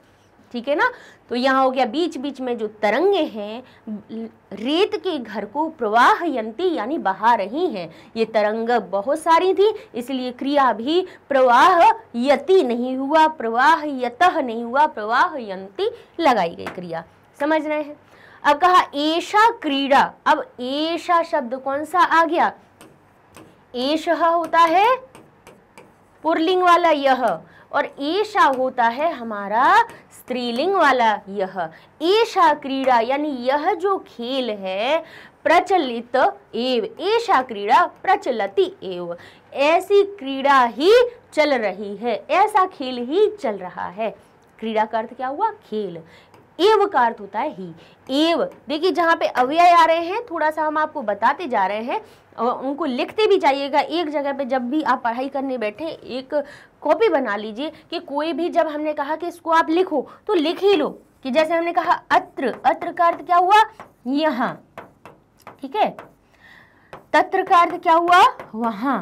ठीक है ना तो यहाँ हो गया बीच बीच में जो तरंगे हैं रेत के घर को प्रवाह यंती यानी बहा रही हैं ये तरंग बहुत सारी थी इसलिए क्रिया भी प्रवाह यति नहीं हुआ प्रवाह यतः नहीं हुआ प्रवाह यंती लगाई गई क्रिया समझ रहे हैं अब कहा एशा क्रीड़ा अब एशा शब्द कौन सा आ गया एश होता है पुरलिंग वाला यह और ऐसा होता है हमारा स्त्रीलिंग वाला यह ऐसा क्रीड़ा यानी यह जो खेल है प्रचलित एव ऐसा क्रीड़ा प्रचलती एव ऐसी क्रीड़ा ही चल रही है ऐसा खेल ही चल रहा है क्रीड़ा का अर्थ क्या हुआ खेल एव का अर्थ होता है ही एव देखिए जहाँ पे अव्यय आ रहे हैं थोड़ा सा हम आपको बताते जा रहे हैं और उनको लिखते भी जाइएगा एक जगह पे जब भी आप पढ़ाई करने बैठे एक कॉपी बना लीजिए कि कोई भी जब हमने कहा कि इसको आप लिखो तो लिख ही लो कि जैसे हमने कहा अत्र अत्र का अर्थ क्या हुआ यहाँ ठीक है तत्र का अर्थ क्या हुआ वहां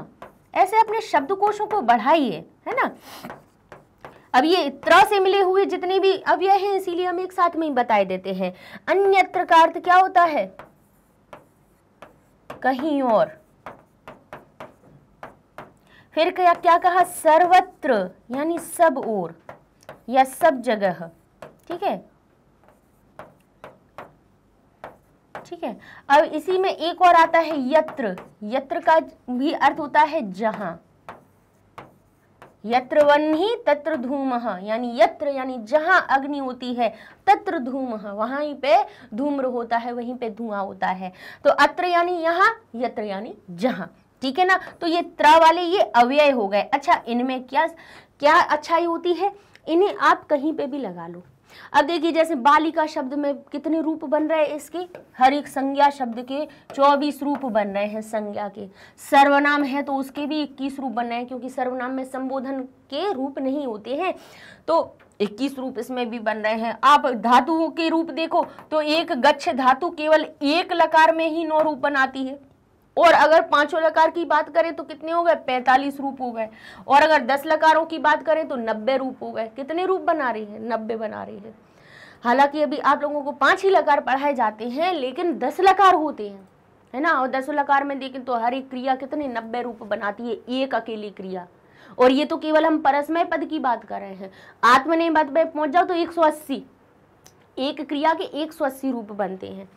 ऐसे अपने शब्दकोशों को बढ़ाइए है ना अब ये इत्र से मिले हुए जितने भी अव्यय हैं इसीलिए हम एक साथ में ही बताए देते हैं अन्यत्र का अर्थ क्या होता है कहीं और फिर क्या क्या कहा सर्वत्र यानी सब ओर या सब जगह ठीक है ठीक है अब इसी में एक और आता है यत्र यत्र का भी अर्थ होता है जहां यत्र वन्ही तत्र धूम यानी यत्र यानी जहाँ अग्नि होती है तत्र धूम वहाँ ही पे धूम्र होता है वहीं पे धुआं होता है तो अत्र यानी यहाँ यत्र यानी जहां ठीक है ना तो ये त्र वाले ये अव्यय हो गए अच्छा इनमें क्या क्या अच्छाई होती है इन्हें आप कहीं पे भी लगा लो अब देखिए जैसे बालिका शब्द में कितने रूप बन रहे हैं इसके हर एक संज्ञा शब्द के 24 रूप बन रहे हैं संज्ञा के सर्वनाम है तो उसके भी 21 रूप बन रहे हैं क्योंकि सर्वनाम में संबोधन के रूप नहीं होते हैं तो 21 रूप इसमें भी बन रहे हैं आप धातुओं के रूप देखो तो एक गच्छ धातु केवल एक लकार में ही नौ रूप बनाती है और अगर पांचों लकार की बात करें तो कितने हो गए पैंतालीस रूप हो गए और अगर दस लकारों की बात करें तो नब्बे रूप हो गए कितने रूप बना रही है नब्बे बना रही है हालांकि अभी आप लोगों को पांच ही लकार पढ़ाए जाते हैं लेकिन दस लकार होते हैं है ना और दस लकार में देखें तो हर एक क्रिया कितने नब्बे रूप बनाती है एक अकेली क्रिया और ये तो केवल हम परसमय पद की बात कर रहे हैं आत्मनिर्भर पद पर पहुंच जाओ तो एक एक क्रिया के एक रूप बनते हैं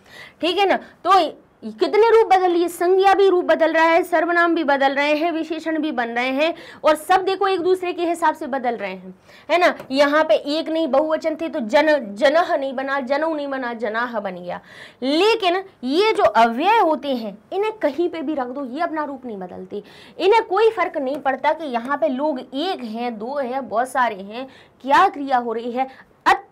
ठीक है ना तो कितने रूप बदल लिए संज्ञा भी रूप बदल रहा है सर्वनाम भी बदल रहे हैं विशेषण भी बन रहे हैं और सब देखो एक दूसरे के हिसाब से बदल रहे हैं है ना यहाँ पे एक नहीं बहुवचन थे तो जन जनह नहीं बना जनो नहीं बना जनाह बन गया लेकिन ये जो अव्यय होते हैं इन्हें कहीं पे भी रख दो ये अपना रूप नहीं बदलते इन्हें कोई फर्क नहीं पड़ता कि यहाँ पे लोग एक हैं दो हैं बहुत सारे हैं क्या क्रिया हो रही है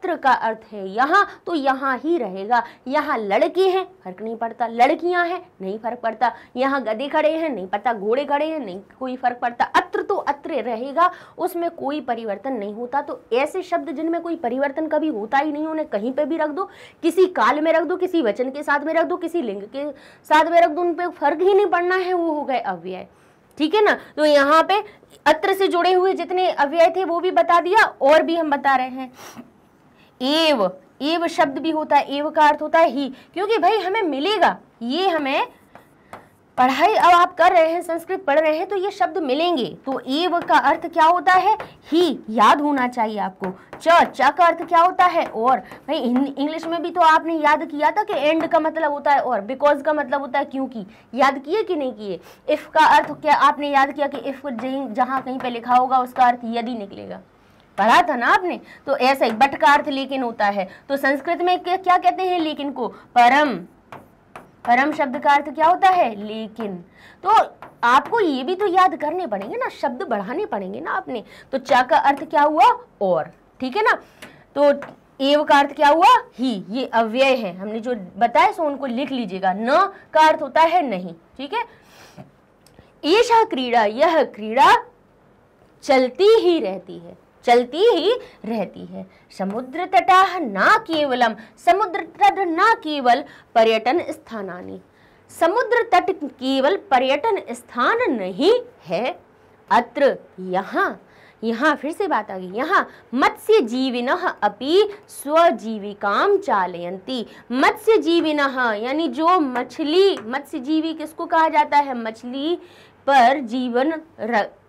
पुत्र का अर्थ है यहाँ तो यहाँ ही रहेगा यहाँ लड़के हैं फर्क नहीं पड़ता लड़कियाँ हैं नहीं फर्क पड़ता यहाँ गधे खड़े हैं नहीं पता घोड़े खड़े हैं नहीं कोई फर्क पड़ता अत्र तो अत्र रहेगा उसमें कोई परिवर्तन नहीं होता तो ऐसे शब्द जिनमें कोई परिवर्तन कभी होता ही नहीं उन्हें कहीं पर भी रख दो किसी काल में रख दो किसी वचन के साथ में रख दो किसी लिंग के साथ में रख दो उन पर फर्क ही नहीं पड़ना है वो हो गए अव्यय ठीक है ना तो यहाँ पे अत्र से जुड़े हुए जितने अव्यय थे वो भी बता दिया और भी हम बता रहे हैं एव एव शब्द भी होता है एव का अर्थ होता है ही क्योंकि भाई हमें मिलेगा ये हमें पढ़ाई अब आप कर रहे हैं संस्कृत पढ़ रहे हैं तो ये शब्द मिलेंगे तो एव का अर्थ क्या होता है ही याद होना चाहिए आपको च च का अर्थ क्या होता है और भाई इंग्लिश में भी तो आपने याद किया था कि एंड का मतलब होता है और बिकॉज का मतलब होता है क्योंकि याद किए कि नहीं किए इफ़ का अर्थ क्या आपने याद किया कि इफ़ जहाँ कहीं पर लिखा होगा उसका अर्थ यदि निकलेगा पढ़ा था ना आपने तो ऐसा ही बट का अर्थ लेकिन होता है तो संस्कृत में क्या कहते हैं लेकिन को परम परम शब्द का अर्थ क्या होता है लेकिन तो आपको ये भी तो याद करने पड़ेंगे ना शब्द बढ़ाने पड़ेंगे ना आपने तो चा का अर्थ क्या हुआ और ठीक है ना तो एव का अर्थ क्या हुआ ही ये अव्यय है हमने जो बताया सो उनको लिख लीजिएगा न का अर्थ होता है नहीं ठीक है ईशा क्रीड़ा यह क्रीड़ा चलती ही रहती है चलती ही रहती है समुद्र तटा न केवलम समुद्र तट न केवल पर्यटन स्थानानि समुद्र तट केवल पर्यटन स्थान नहीं है अत्र यहाँ यहाँ फिर से बात आ गई यहाँ मत्स्य जीविन अपनी स्वजीविका चालयंती मत्स्य जीविन यानी जो मछली मत्स्य जीवी किसको कहा जाता है मछली पर जीवन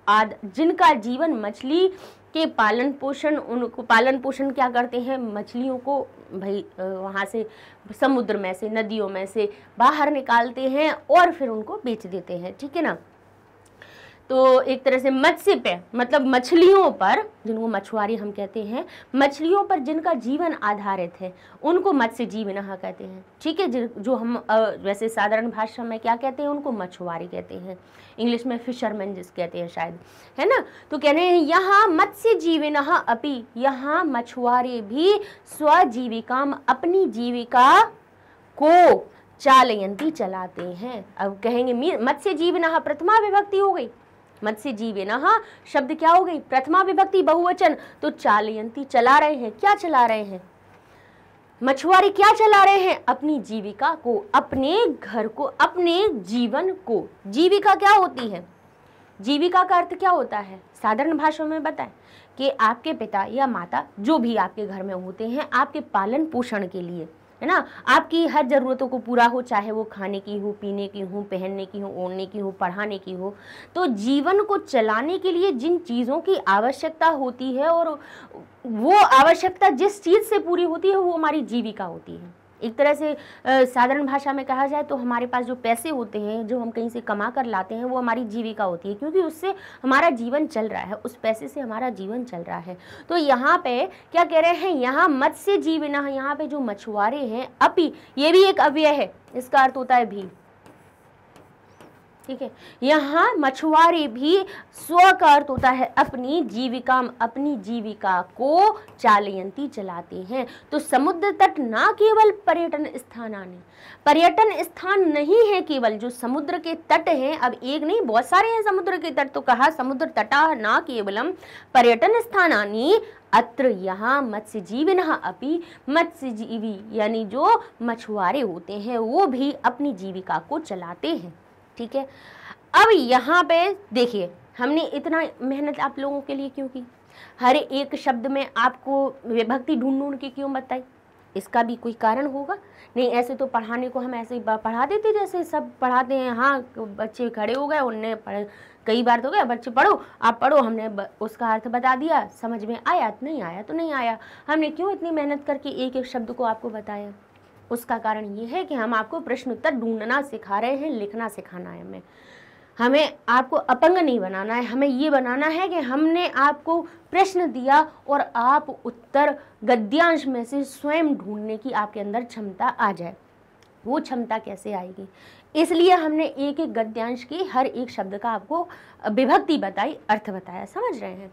आद, जिनका जीवन मछली के पालन पोषण उनको पालन पोषण क्या करते हैं मछलियों को भाई वहाँ से समुद्र में से नदियों में से बाहर निकालते हैं और फिर उनको बेच देते हैं ठीक है ना तो एक तरह से मत्स्य पे मतलब मछलियों पर जिनको मछुआरी हम कहते हैं मछलियों पर जिनका जीवन आधारित है उनको मत्स्य जीवनाह कहते हैं ठीक है जो हम वैसे साधारण भाषा में क्या कहते हैं उनको मछुआरी कहते हैं इंग्लिश में फिशरमैन जिस कहते हैं शायद है ना तो कह रहे हैं यहाँ मत्स्य जीवनाह अपी यहाँ मछुआरे भी स्वजीविका अपनी जीविका को चालयंती चलाते हैं अब कहेंगे मत्स्य जीवनाह प्रथमा विभक्ति हो गई मत्स्य जीवेना हाँ शब्द क्या हो गई प्रथमा विभक्ति बहुवचन तो चालयंती चला रहे हैं क्या चला रहे हैं मछुआरे क्या चला रहे हैं अपनी जीविका को अपने घर को अपने जीवन को जीविका क्या होती है जीविका का अर्थ क्या होता है साधारण भाषा में बताएं कि आपके पिता या माता जो भी आपके घर में होते हैं आपके पालन पोषण के लिए है ना आपकी हर ज़रूरतों को पूरा हो चाहे वो खाने की हो पीने की हो पहनने की हो ओढ़ने की हो पढ़ाने की हो तो जीवन को चलाने के लिए जिन चीज़ों की आवश्यकता होती है और वो आवश्यकता जिस चीज़ से पूरी होती है वो हमारी जीविका होती है एक तरह से साधारण भाषा में कहा जाए तो हमारे पास जो पैसे होते हैं जो हम कहीं से कमा कर लाते हैं वो हमारी जीविका होती है क्योंकि उससे हमारा जीवन चल रहा है उस पैसे से हमारा जीवन चल रहा है तो यहाँ पे क्या कह रहे हैं यहाँ मत्स्य जीवना यहाँ पे जो मछुआरे हैं अपी ये भी एक अव्यय है इसका अर्थ होता है भी ठीक है यहाँ मछुआरे भी स्व का अर्थ होता है अपनी जीविका अपनी जीविका को चालयंती चलाते हैं तो समुद्र तट ना केवल पर्यटन स्थान आने पर्यटन स्थान नहीं है केवल जो समुद्र के तट हैं अब एक नहीं बहुत सारे हैं समुद्र के तट तो कहा समुद्र तटा ना केवलम पर्यटन स्थानानी अत्र यहाँ मत्स्य ना अपि मत्स्य जीवी यानी जो मछुआरे होते हैं वो भी अपनी जीविका को चलाते हैं ठीक है अब यहाँ पे देखिए हमने इतना मेहनत आप लोगों के लिए क्यों की हर एक शब्द में आपको विभक्ति ढूंढ ढूंढ के क्यों बताई इसका भी कोई कारण होगा नहीं ऐसे तो पढ़ाने को हम ऐसे ही पढ़ा देते जैसे सब पढ़ाते हैं हाँ बच्चे खड़े हो गए उनने कई बार तो गए बच्चे पढ़ो आप पढ़ो हमने उसका अर्थ बता दिया समझ में आया नहीं आया तो नहीं आया हमने क्यों इतनी मेहनत करके एक एक शब्द को आपको बताया उसका कारण ये है कि हम आपको प्रश्न उत्तर ढूंढना सिखा रहे हैं लिखना सिखाना है हमें हमें आपको अपंग नहीं बनाना है हमें ये बनाना है कि हमने आपको प्रश्न दिया और आप उत्तर गद्यांश में से स्वयं ढूंढने की आपके अंदर क्षमता आ जाए वो क्षमता कैसे आएगी इसलिए हमने एक एक गद्यांश की हर एक शब्द का आपको विभक्ति बताई अर्थ बताया समझ रहे हैं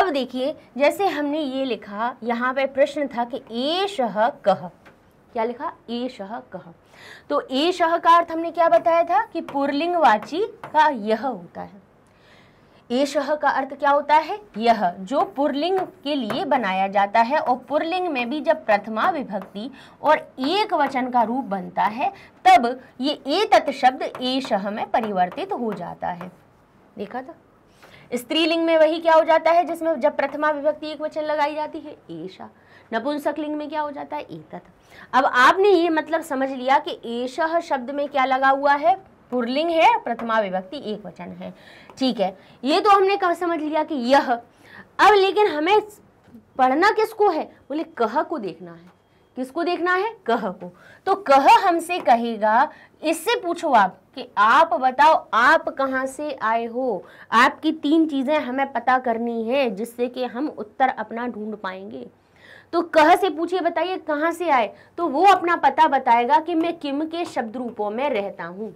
अब देखिए जैसे हमने ये लिखा यहाँ पे प्रश्न था कि एश कह क्या लिखा एश कह तो एश का अर्थ हमने क्या बताया था कि पुरलिंग वाची का यह होता है एश का अर्थ क्या होता है यह जो पुरलिंग के लिए बनाया जाता है और पुरलिंग में भी जब प्रथमा विभक्ति और एक वचन का रूप बनता है तब ये ए शब्द एश में परिवर्तित हो जाता है देखा था स्त्रीलिंग में वही क्या हो जाता है जिसमें जब प्रथमा विभक्ति एक वचन लगाई जाती है एशा लिंग में क्या हो जाता है ए तत्व अब आपने ये मतलब समझ लिया कि एशह शब्द में क्या लगा हुआ है पुरलिंग है प्रथमा विभक्ति एक वचन है ठीक है ये तो हमने कब समझ लिया कि यह अब लेकिन हमें पढ़ना किसको है बोले कह को देखना है किसको देखना है कह को तो कह हमसे कहेगा इससे पूछो आप कि आप बताओ आप कहाँ से आए हो आपकी तीन चीज़ें हमें पता करनी है जिससे कि हम उत्तर अपना ढूंढ पाएंगे तो कह से पूछिए बताइए कहाँ से आए तो वो अपना पता बताएगा कि मैं किम के शब्द रूपों में रहता हूँ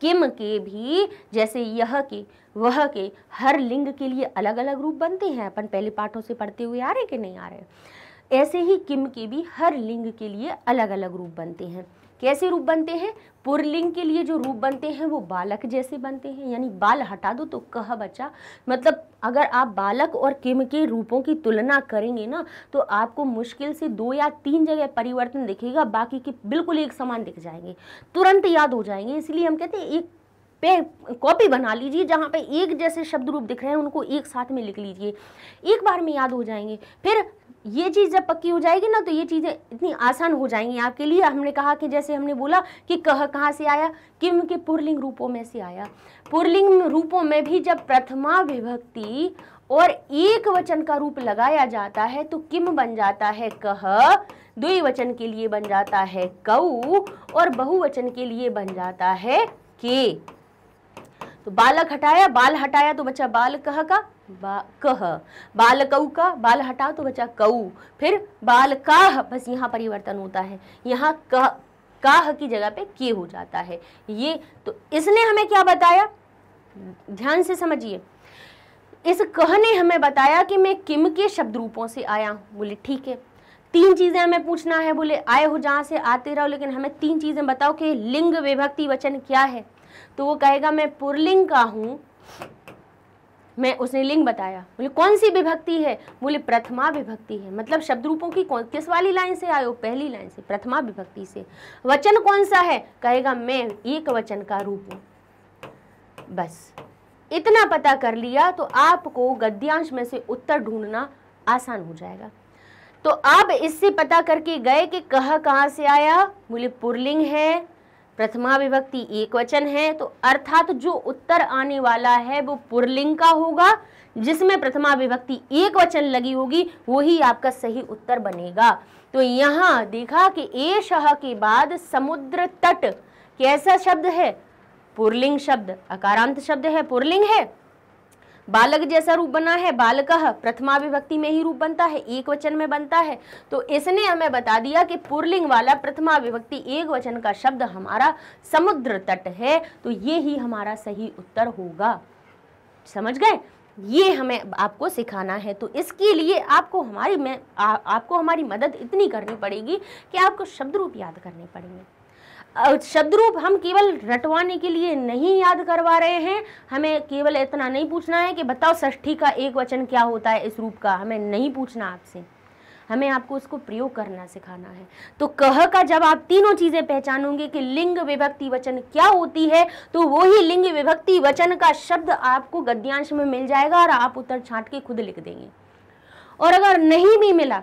किम के भी जैसे यह के वह के हर लिंग के लिए अलग अलग रूप बनते हैं अपन पहले पाठों से पढ़ते हुए आ रहे कि नहीं आ रहे ऐसे ही किम के भी हर लिंग के लिए अलग अलग रूप बनते हैं कैसे रूप बनते हैं पुरलिंग के लिए जो रूप बनते हैं वो बालक जैसे बनते हैं यानी बाल हटा दो तो कह बचा मतलब अगर आप बालक और किम के रूपों की तुलना करेंगे ना तो आपको मुश्किल से दो या तीन जगह परिवर्तन दिखेगा बाकी के बिल्कुल एक समान दिख जाएंगे तुरंत याद हो जाएंगे इसलिए हम कहते हैं एक पे कॉपी बना लीजिए जहाँ पे एक जैसे शब्द रूप दिख रहे हैं उनको एक साथ में लिख लीजिए एक बार में याद हो जाएंगे फिर ये चीज़ जब पक्की हो जाएगी ना तो ये चीज़ें इतनी आसान हो जाएंगी आपके लिए हमने कहा कि जैसे हमने बोला कि कह कहाँ से आया किम के पुरलिंग रूपों में से आया पुरलिंग रूपों में भी जब प्रथमा विभक्ति और एक वचन का रूप लगाया जाता है तो किम बन जाता है कह द्विवचन के लिए बन जाता है कऊ और बहुवचन के लिए बन जाता है के तो बालक हटाया बाल हटाया तो बच्चा बाल कह का बा कह बाल कऊ का बाल हटाओ तो बचा कऊ फिर बाल काह बस यहाँ परिवर्तन होता है यहाँ कह काह की जगह पे के हो जाता है ये तो इसने हमें क्या बताया ध्यान से समझिए इस कह ने हमें बताया कि मैं किम के शब्द रूपों से आया हूँ बोले ठीक है तीन चीज़ें हमें पूछना है बोले आए हो जहाँ से आते रहो लेकिन हमें तीन चीज़ें बताओ कि लिंग विभक्ति वचन क्या है तो वो कहेगा मैं पुरलिंग का हूँ मैं उसने लिंग बताया बोले कौन सी विभक्ति है बोले प्रथमा विभक्ति है मतलब शब्द रूपों की कौन किस वाली लाइन से आयो पहली लाइन से प्रथमा विभक्ति से वचन कौन सा है कहेगा मैं एक वचन का रूप हूं बस इतना पता कर लिया तो आपको गद्यांश में से उत्तर ढूंढना आसान हो जाएगा तो आप इससे पता करके गए कि कह कहाँ से आया बोले पुरलिंग है प्रथमा विभक्ति एक वचन है तो अर्थात जो उत्तर आने वाला है वो पुरलिंग का होगा जिसमें प्रथमा विभक्ति एक वचन लगी होगी वही आपका सही उत्तर बनेगा तो यहाँ देखा कि ए शह के बाद समुद्र तट कैसा शब्द है पुरलिंग शब्द अकारांत शब्द है पुरलिंग है बालक जैसा रूप बना है बालक प्रथमा विभक्ति में ही रूप बनता है एक वचन में बनता है तो इसने हमें बता दिया कि पुरलिंग वाला प्रथमा विभक्ति एक वचन का शब्द हमारा समुद्र तट है तो ये ही हमारा सही उत्तर होगा समझ गए ये हमें आपको सिखाना है तो इसके लिए आपको हमारी मैं आपको हमारी मदद इतनी करनी पड़ेगी कि आपको शब्द रूप याद करने पड़ेंगे शब्दरूप हम केवल रटवाने के लिए नहीं याद करवा रहे हैं हमें केवल इतना नहीं पूछना है कि बताओ षष्ठी का एक वचन क्या होता है इस रूप का हमें नहीं पूछना आपसे हमें आपको उसको प्रयोग करना सिखाना है तो कह का जब आप तीनों चीज़ें पहचानोगे कि लिंग विभक्ति वचन क्या होती है तो वही लिंग विभक्ति वचन का शब्द आपको गद्यांश में मिल जाएगा और आप उत्तर छाट के खुद लिख देंगे और अगर नहीं भी मिला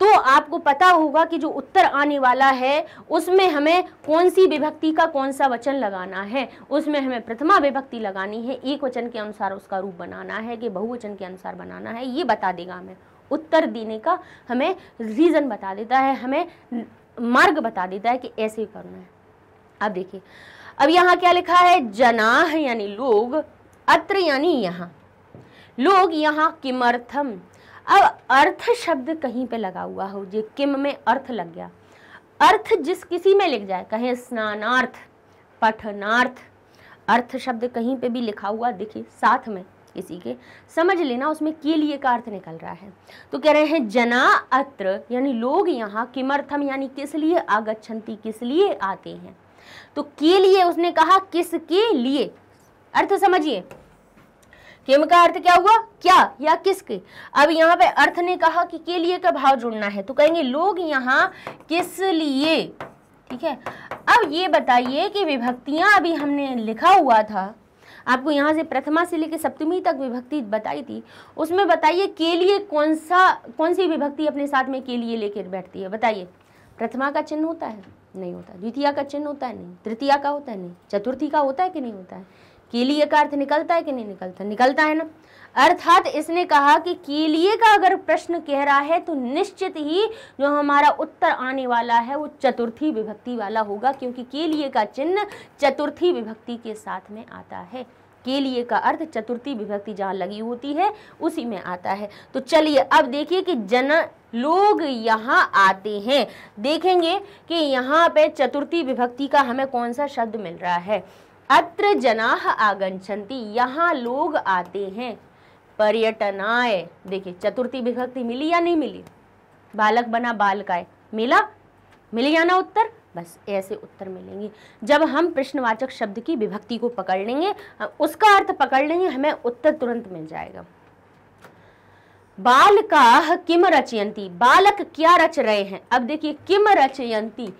तो आपको पता होगा कि जो उत्तर आने वाला है उसमें हमें कौन सी विभक्ति का कौन सा वचन लगाना है उसमें हमें प्रथमा विभक्ति लगानी है एक वचन के अनुसार उसका रूप बनाना है कि बहुवचन के अनुसार बनाना है ये बता देगा हमें उत्तर देने का हमें रीज़न बता देता है हमें मार्ग बता देता है कि ऐसे करना है अब देखिए अब यहाँ क्या लिखा है जनाह यानी लोग अत्र यानी यहाँ लोग यहाँ किमर्थम अब अर्थ शब्द कहीं पे लगा हुआ हो जे किम में अर्थ लग गया अर्थ जिस किसी में लिख जाए कहें स्नानार्थ पठनार्थ अर्थ शब्द कहीं पे भी लिखा हुआ दिखे साथ में किसी के समझ लेना उसमें के लिए का अर्थ निकल रहा है तो कह रहे हैं जना अत्र यानी लोग यहाँ किमर्थम यानी किस लिए आगछन्ति किस लिए आते हैं तो के लिए उसने कहा किसके लिए अर्थ समझिए किम का अर्थ क्या हुआ क्या या किसके अब यहाँ पे अर्थ ने कहा कि के लिए का भाव जुड़ना है तो कहेंगे लोग यहाँ किस लिए ठीक है अब ये बताइए कि विभक्तियाँ अभी हमने लिखा हुआ था आपको यहाँ से प्रथमा से लेकर सप्तमी तक विभक्ति बताई थी उसमें बताइए के लिए कौन सा कौन सी विभक्ति अपने साथ में के लिए लेकर बैठती है बताइए प्रथमा का चिन्ह होता है नहीं होता द्वितीय का चिन्ह होता है नहीं तृतीया का होता है नहीं चतुर्थी का होता है कि नहीं होता है कीलिए का अर्थ निकलता है कि नहीं निकलता निकलता है ना अर्थात इसने कहा कि कीलिए का अगर प्रश्न कह रहा है तो निश्चित ही जो हमारा उत्तर आने वाला है वो चतुर्थी विभक्ति वाला होगा क्योंकि केलिए का चिन्ह चतुर्थी विभक्ति के साथ में आता है केलिए का अर्थ चतुर्थी विभक्ति जहाँ लगी होती है उसी में आता है तो चलिए अब देखिए कि जन लोग यहाँ आते हैं देखेंगे कि यहाँ पे चतुर्थी विभक्ति का हमें कौन सा शब्द मिल रहा है अत्र जनाह आगंछन्ति यहाँ लोग आते हैं पर्यटनाय देखिए चतुर्थी विभक्ति मिली या नहीं मिली बालक बना बालकाय मिला मिल या ना उत्तर बस ऐसे उत्तर मिलेंगे जब हम प्रश्नवाचक शब्द की विभक्ति को पकड़ लेंगे उसका अर्थ पकड़ लेंगे हमें उत्तर तुरंत मिल जाएगा का किम रचयंती बालक क्या रच रहे हैं अब देखिए किम रचयंती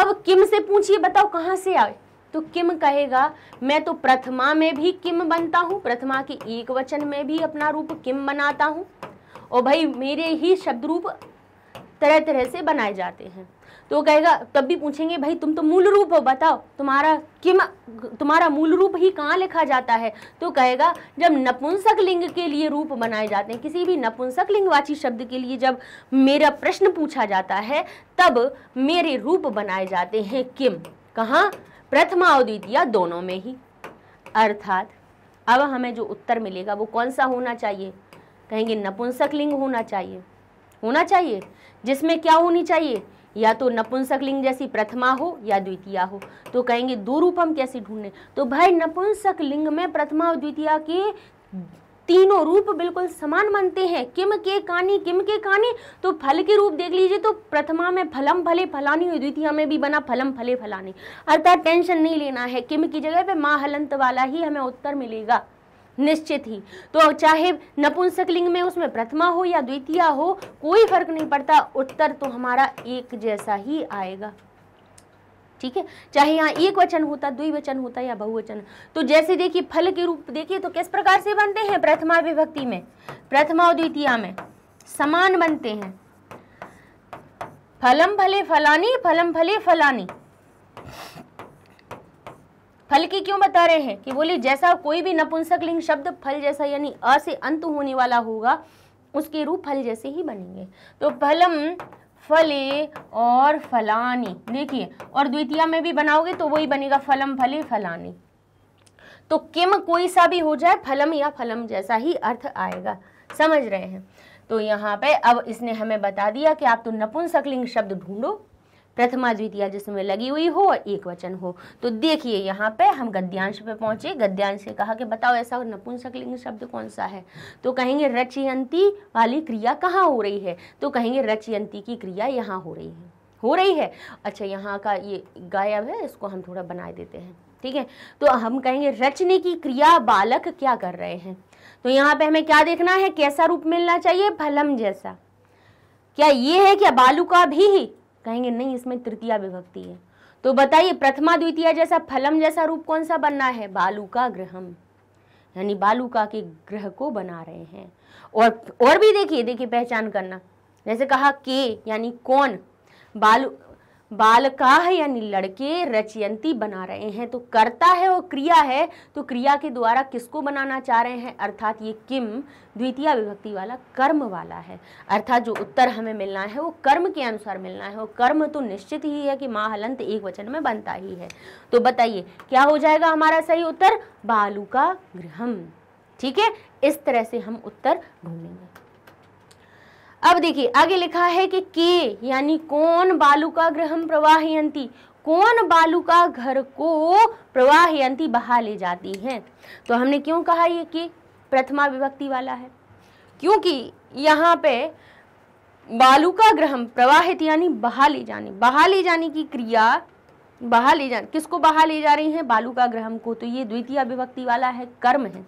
अब किम से पूछिए बताओ कहां से आए तो किम कहेगा मैं तो प्रथमा में भी किम बनता हूँ प्रथमा के एक वचन में भी अपना रूप किम बनाता हूँ और भाई मेरे ही शब्द रूप तरह तरह से बनाए जाते हैं तो कहेगा तब भी पूछेंगे भाई तुम तो मूल रूप हो बताओ तुम्हारा किम तुम्हारा मूल रूप ही कहाँ लिखा जाता है तो कहेगा जब नपुंसक लिंग के लिए रूप बनाए जाते हैं किसी भी नपुंसक लिंगवाची शब्द के लिए जब मेरा प्रश्न पूछा जाता है तब मेरे रूप बनाए जाते हैं किम कहाँ प्रथमा और द्वितीय दोनों में ही अर्थात अब हमें जो उत्तर मिलेगा वो कौन सा होना चाहिए कहेंगे नपुंसक लिंग होना चाहिए होना चाहिए जिसमें क्या होनी चाहिए या तो नपुंसक लिंग जैसी प्रथमा हो या द्वितीय हो तो कहेंगे दो रूप हम कैसे ढूंढने तो भाई नपुंसक लिंग में प्रथमा और द्वितीय के तीनों रूप बिल्कुल समान बनते हैं किम के कानी किम के कानी तो फल के रूप देख लीजिए तो प्रथमा में फलम फले फलानी हुई द्वितीय में भी बना फलम फले फलानी अर्थात टेंशन नहीं लेना है किम की जगह पे माँ हलंत वाला ही हमें उत्तर मिलेगा निश्चित ही तो चाहे नपुंसक लिंग में उसमें प्रथमा हो या द्वितीय हो कोई फर्क नहीं पड़ता उत्तर तो हमारा एक जैसा ही आएगा ठीक है चाहे यहाँ एक वचन होता द्विवचन होता या बहुवचन तो जैसे देखिए फल के रूप देखिए तो किस प्रकार से बनते हैं प्रथमा विभक्ति में प्रथमा और द्वितीया में समान बनते हैं फलम फले फलानी फलम फले फलानी फल की क्यों बता रहे हैं कि बोले जैसा कोई भी नपुंसक लिंग शब्द फल जैसा यानी अ से अंत होने वाला होगा उसके रूप फल जैसे ही बनेंगे तो फलम फले और फलानी देखिए और द्वितीय में भी बनाओगे तो वही बनेगा फलम फले फलानी तो किम कोई सा भी हो जाए फलम या फलम जैसा ही अर्थ आएगा समझ रहे हैं तो यहाँ पे अब इसने हमें बता दिया कि आप तो नपुंसकलिंग शब्द ढूंढो प्रथमा द्वितीय जिसमें लगी हुई हो और एक वचन हो तो देखिए यहाँ पे हम गद्यांश पे पहुंचे गद्यांश से कहा कि बताओ ऐसा नपुंसक लिंग शब्द कौन सा है तो कहेंगे रचयंती वाली क्रिया कहाँ हो रही है तो कहेंगे रचयंती की क्रिया यहाँ हो रही है हो रही है अच्छा यहाँ का ये गायब है इसको हम थोड़ा बना देते हैं ठीक है तो हम कहेंगे रचने की क्रिया बालक क्या कर रहे हैं तो यहाँ पे हमें क्या देखना है कैसा रूप मिलना चाहिए फलम जैसा क्या ये है क्या बालू का भी कहेंगे नहीं इसमें तृतीया विभक्ति है तो बताइए प्रथमा द्वितीय जैसा फलम जैसा रूप कौन सा बनना है बालुका ग्रहम यानी बालुका के ग्रह को बना रहे हैं और और भी देखिए देखिए पहचान करना जैसे कहा के यानी कौन बालू बालकाह यानी लड़के रचयंती बना रहे हैं तो करता है और क्रिया है तो क्रिया के द्वारा किसको बनाना चाह रहे हैं अर्थात ये किम द्वितीय विभक्ति वाला कर्म वाला है अर्थात जो उत्तर हमें मिलना है वो कर्म के अनुसार मिलना है और कर्म तो निश्चित ही है कि माहलंत एक वचन में बनता ही है तो बताइए क्या हो जाएगा हमारा सही उत्तर बालू का गृहम ठीक है इस तरह से हम उत्तर ढूंढेंगे अब देखिए आगे लिखा है कि के यानी कौन बालुका ग्रहम प्रवाह यंती कौन बालुका घर को प्रवाह यंती बहा ले जाती है तो हमने क्यों कहा ये कि प्रथमा विभक्ति वाला है क्योंकि यहाँ पे बालुका ग्रहम प्रवाहित यानी बहा ले जाने बहा ले जाने की क्रिया बहा ले जाने किसको बहा ले जा रही है बालुका ग्रहम को तो ये द्वितीय विभक्ति वाला है कर्म है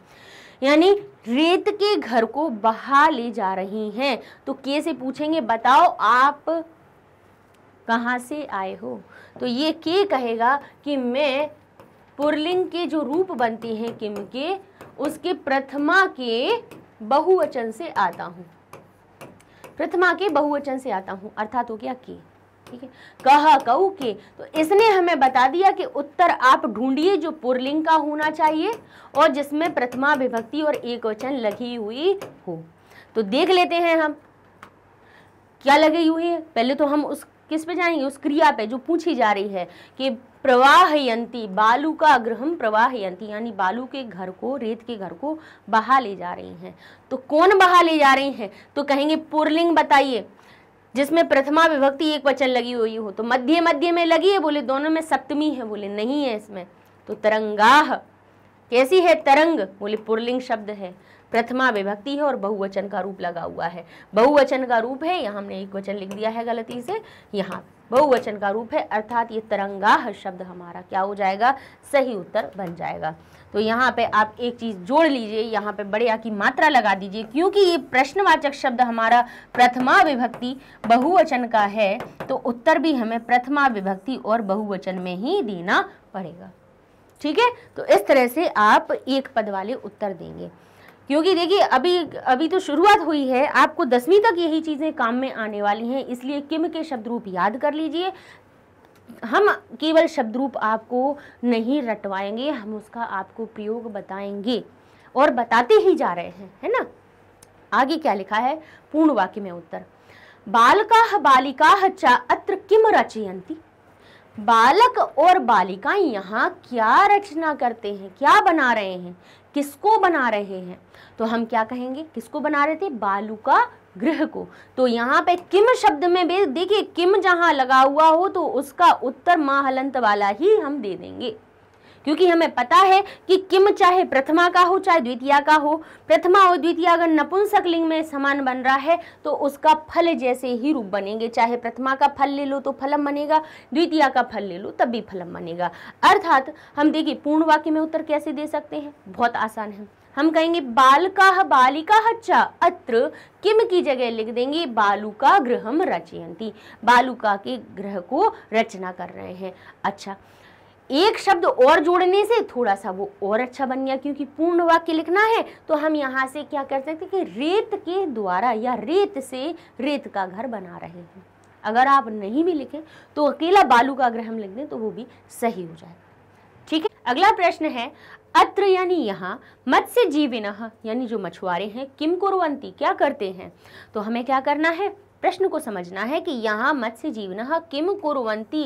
यानी रेत के घर को बहा ले जा रही हैं तो के से पूछेंगे बताओ आप कहाँ से आए हो तो ये के कहेगा कि मैं पुरलिंग के जो रूप बनते हैं किम के उसके प्रथमा के बहुवचन से आता हूँ प्रथमा के बहुवचन से आता हूँ अर्थात हो गया के ठीक है कह कऊ के तो इसने हमें बता दिया कि उत्तर आप ढूंढिए जो पुरलिंग का होना चाहिए और जिसमें प्रथमा विभक्ति और एक वचन लगी हुई हो तो देख लेते हैं हम क्या लगी हुई है पहले तो हम उस किस पे जाएंगे उस क्रिया पे जो पूछी जा रही है कि प्रवाह यंती बालू का गृहम प्रवाह यंती यानी बालू के घर को रेत के घर को बहा ले जा रही हैं तो कौन बहा ले जा रही हैं तो कहेंगे पुरलिंग बताइए जिसमें प्रथमा विभक्ति एक वचन लगी हुई हो तो मध्य मध्य में लगी है बोले दोनों में सप्तमी है बोले नहीं है इसमें तो तरंगाह कैसी है तरंग बोले पुरलिंग शब्द है प्रथमा विभक्ति है और बहुवचन का रूप लगा हुआ है बहुवचन का रूप है यहाँ हमने एक वचन लिख दिया है गलती से यहाँ बहुवचन का रूप है अर्थात ये तरंगा शब्द हमारा क्या हो जाएगा सही उत्तर बन जाएगा तो यहाँ पे आप एक चीज़ जोड़ लीजिए यहाँ पे बड़े की मात्रा लगा दीजिए क्योंकि ये प्रश्नवाचक शब्द हमारा प्रथमा विभक्ति बहुवचन का है तो उत्तर भी हमें प्रथमा विभक्ति और बहुवचन में ही देना पड़ेगा ठीक है तो इस तरह से आप एक पद वाले उत्तर देंगे क्योंकि देखिए अभी अभी तो शुरुआत हुई है आपको दसवीं तक यही चीज़ें काम में आने वाली हैं इसलिए किम के शब्द रूप याद कर लीजिए हम केवल शब्द रूप आपको नहीं रटवाएंगे हम उसका आपको प्रयोग बताएंगे और बताते ही जा रहे हैं है ना आगे क्या लिखा है पूर्ण वाक्य में उत्तर बालका बालिका चा अत्र किम रचयंती बालक और बालिका यहाँ क्या रचना करते हैं क्या बना रहे हैं किसको बना रहे हैं तो हम क्या कहेंगे किसको बना रहे थे बालू का गृह को तो यहाँ पे किम शब्द में देखिए किम जहाँ लगा हुआ हो तो उसका उत्तर माहलंत वाला ही हम दे देंगे क्योंकि हमें पता है कि किम चाहे प्रथमा का हो चाहे द्वितीय का हो प्रथमा और द्वितीय अगर नपुंसक लिंग में समान बन रहा है तो उसका फल जैसे ही रूप बनेंगे चाहे प्रथमा का फल ले लो तो फलम बनेगा द्वितीय का फल ले लो तब भी फलम बनेगा अर्थात हम देखिए पूर्ण वाक्य में उत्तर कैसे दे सकते हैं बहुत आसान है हम कहेंगे बालका बालिका हच्चा अत्र किम की जगह लिख देंगे बालुका गृह रचयंती बालुका के ग्रह को रचना कर रहे हैं अच्छा एक शब्द और जोड़ने से थोड़ा सा वो और अच्छा बन गया क्योंकि पूर्ण वाक्य लिखना है तो हम यहाँ से क्या कर सकते कि रेत के द्वारा या रेत से रेत का घर बना रहे हैं अगर आप नहीं भी लिखें तो अकेला बालू का ग्रह हम लिख दें तो वो भी सही हो जाएगा ठीक है अगला प्रश्न है अत्र यानी यहाँ मत्स्य जीविन यानी जो मछुआरे हैं किम कुरवंती क्या करते हैं तो हमें क्या करना है प्रश्न को समझना है कि यहाँ मत्स्य जीवन किम कुरवंती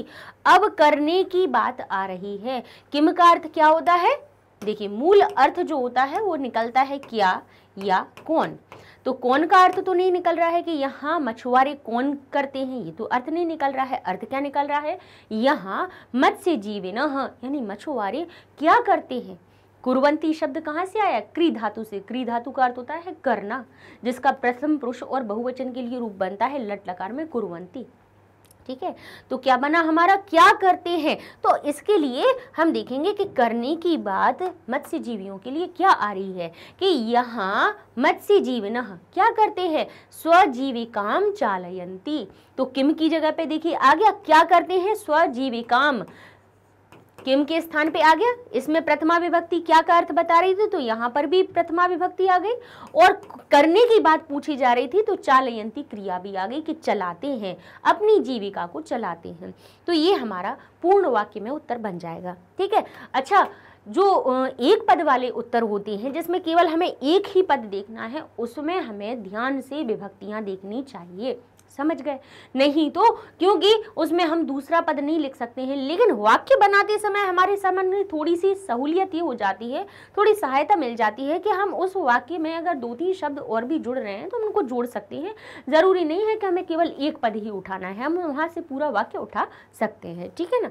अब करने की बात आ रही है किम का अर्थ क्या होता है देखिए मूल अर्थ जो होता है वो निकलता है क्या या कौन तो कौन का अर्थ तो नहीं निकल रहा है कि यहाँ मछुआरे कौन करते हैं ये तो अर्थ नहीं निकल रहा है अर्थ क्या निकल रहा है यहाँ मत्स्य जीवन यानी मछुआरे क्या करते हैं कुरवंती शब्द कहाँ से आया क्री धातु से क्री धातु का अर्थ होता है करना जिसका प्रथम पुरुष और बहुवचन के लिए रूप बनता है लट लकार में कुरवंती ठीक है तो क्या बना हमारा क्या करते हैं तो इसके लिए हम देखेंगे कि करने की बात मत्स्य जीवियों के लिए क्या आ रही है कि यहाँ मत्स्य जीवन क्या करते हैं स्वजीविकाम चालयंती तो किम की जगह पे देखिए आ गया क्या करते हैं स्वजीविकाम किम के स्थान पे आ गया इसमें प्रथमा विभक्ति क्या का अर्थ बता रही थी तो यहाँ पर भी प्रथमा विभक्ति आ गई और करने की बात पूछी जा रही थी तो चालयंती क्रिया भी आ गई कि चलाते हैं अपनी जीविका को चलाते हैं तो ये हमारा पूर्ण वाक्य में उत्तर बन जाएगा ठीक है अच्छा जो एक पद वाले उत्तर होते हैं जिसमें केवल हमें एक ही पद देखना है उसमें हमें ध्यान से विभक्तियाँ देखनी चाहिए समझ गए नहीं तो क्योंकि उसमें हम दूसरा पद नहीं लिख सकते हैं लेकिन वाक्य बनाते समय हमारे सामने थोड़ी सी सहूलियत ये हो जाती है थोड़ी सहायता मिल जाती है कि हम उस वाक्य में अगर दो तीन शब्द और भी जुड़ रहे हैं तो उनको जोड़ सकते हैं ज़रूरी नहीं है कि हमें केवल एक पद ही उठाना है हम वहाँ से पूरा वाक्य उठा सकते हैं ठीक है ना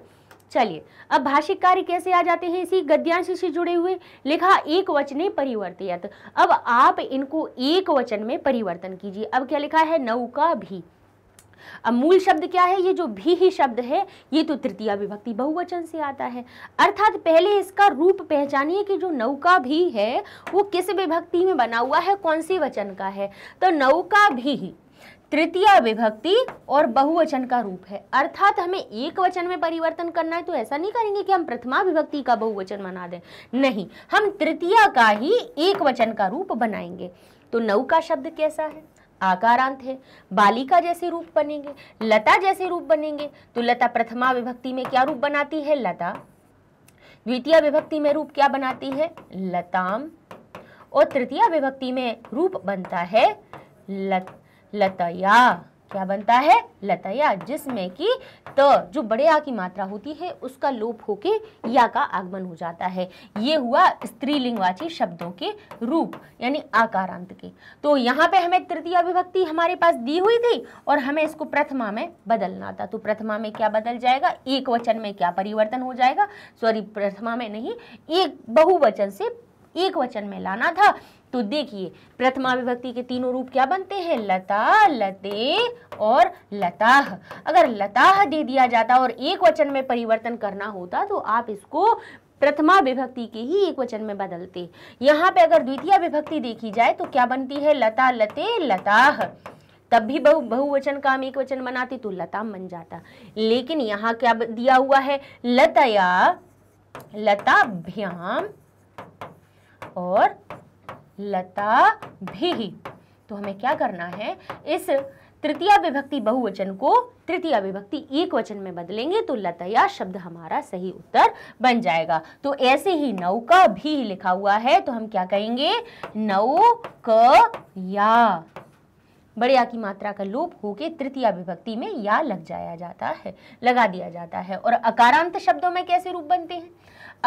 चलिए अब भाषिक कार्य कैसे आ जाते हैं इसी गद्यांश से जुड़े हुए लिखा एक वचने परिवर्तित अब आप इनको एक वचन में परिवर्तन कीजिए अब क्या लिखा है नौका भी अब मूल शब्द क्या है ये जो भी ही शब्द है ये तो तृतीय विभक्ति बहुवचन से आता है अर्थात पहले इसका रूप पहचानिए कि जो नौका भी है वो किस विभक्ति में बना हुआ है कौन से वचन का है तो नौका भी ही तृतीय विभक्ति और बहुवचन का रूप है अर्थात हमें एक वचन में परिवर्तन करना है तो ऐसा नहीं करेंगे कि हम प्रथमा विभक्ति का बहुवचन बना दें नहीं हम तृतीय का ही एक वचन का रूप बनाएंगे तो नौका शब्द कैसा है आकारांत है बालिका जैसे रूप बनेंगे लता जैसे रूप बनेंगे तो लता प्रथमा विभक्ति में क्या रूप बनाती है लता द्वितीय विभक्ति में रूप क्या बनाती है लताम और तृतीय विभक्ति में रूप बनता है लत लतया क्या बनता है लतया जिसमें कि त जो बड़े आ की मात्रा होती है उसका लोप होके या का आगमन हो जाता है ये हुआ स्त्रीलिंगवाची शब्दों के रूप यानी आकारांत के तो यहाँ पे हमें तृतीय विभक्ति हमारे पास दी हुई थी और हमें इसको प्रथमा में बदलना था तो प्रथमा में क्या बदल जाएगा एक वचन में क्या परिवर्तन हो जाएगा सॉरी प्रथमा में नहीं एक बहुवचन से एक वचन में लाना था तो देखिए प्रथमा विभक्ति के तीनों रूप क्या बनते हैं लता लते और लताह अगर लताह दे दिया जाता और एक वचन में परिवर्तन करना होता तो आप इसको प्रथमा विभक्ति के ही एक वचन में बदलते यहाँ पे अगर द्वितीय विभक्ति देखी जाए तो क्या बनती है लता लते लताह तब भी बहु बहुवचन का हम एक वचन बनाते तो लता बन जाता लेकिन यहाँ क्या दिया हुआ है लतया लताभ्याम और लता भी तो हमें क्या करना है इस तृतीय विभक्ति बहुवचन को तृतीय विभक्ति एक वचन में बदलेंगे तो लतया शब्द हमारा सही उत्तर बन जाएगा तो ऐसे ही नौका भी लिखा हुआ है तो हम क्या कहेंगे नौकया बड़े आ की मात्रा का लोप होके तृतीय विभक्ति में या लग जाया जाता है लगा दिया जाता है और अकारांत शब्दों में कैसे रूप बनते हैं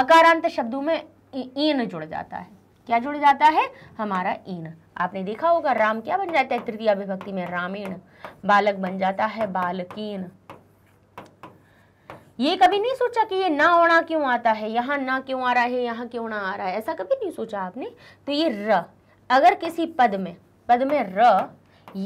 अकारांत शब्दों में इन जुड़ जाता है क्या जुड़ जाता है हमारा ईण आपने देखा होगा राम क्या बन जाता है तृतीय विभक्ति में रामेण बालक बन जाता है बालकीन ये कभी नहीं सोचा कि ये ना ओणा क्यों आता है यहाँ ना क्यों आ रहा है यहाँ क्यों ना आ रहा है ऐसा कभी नहीं सोचा आपने तो ये र अगर किसी पद में पद में र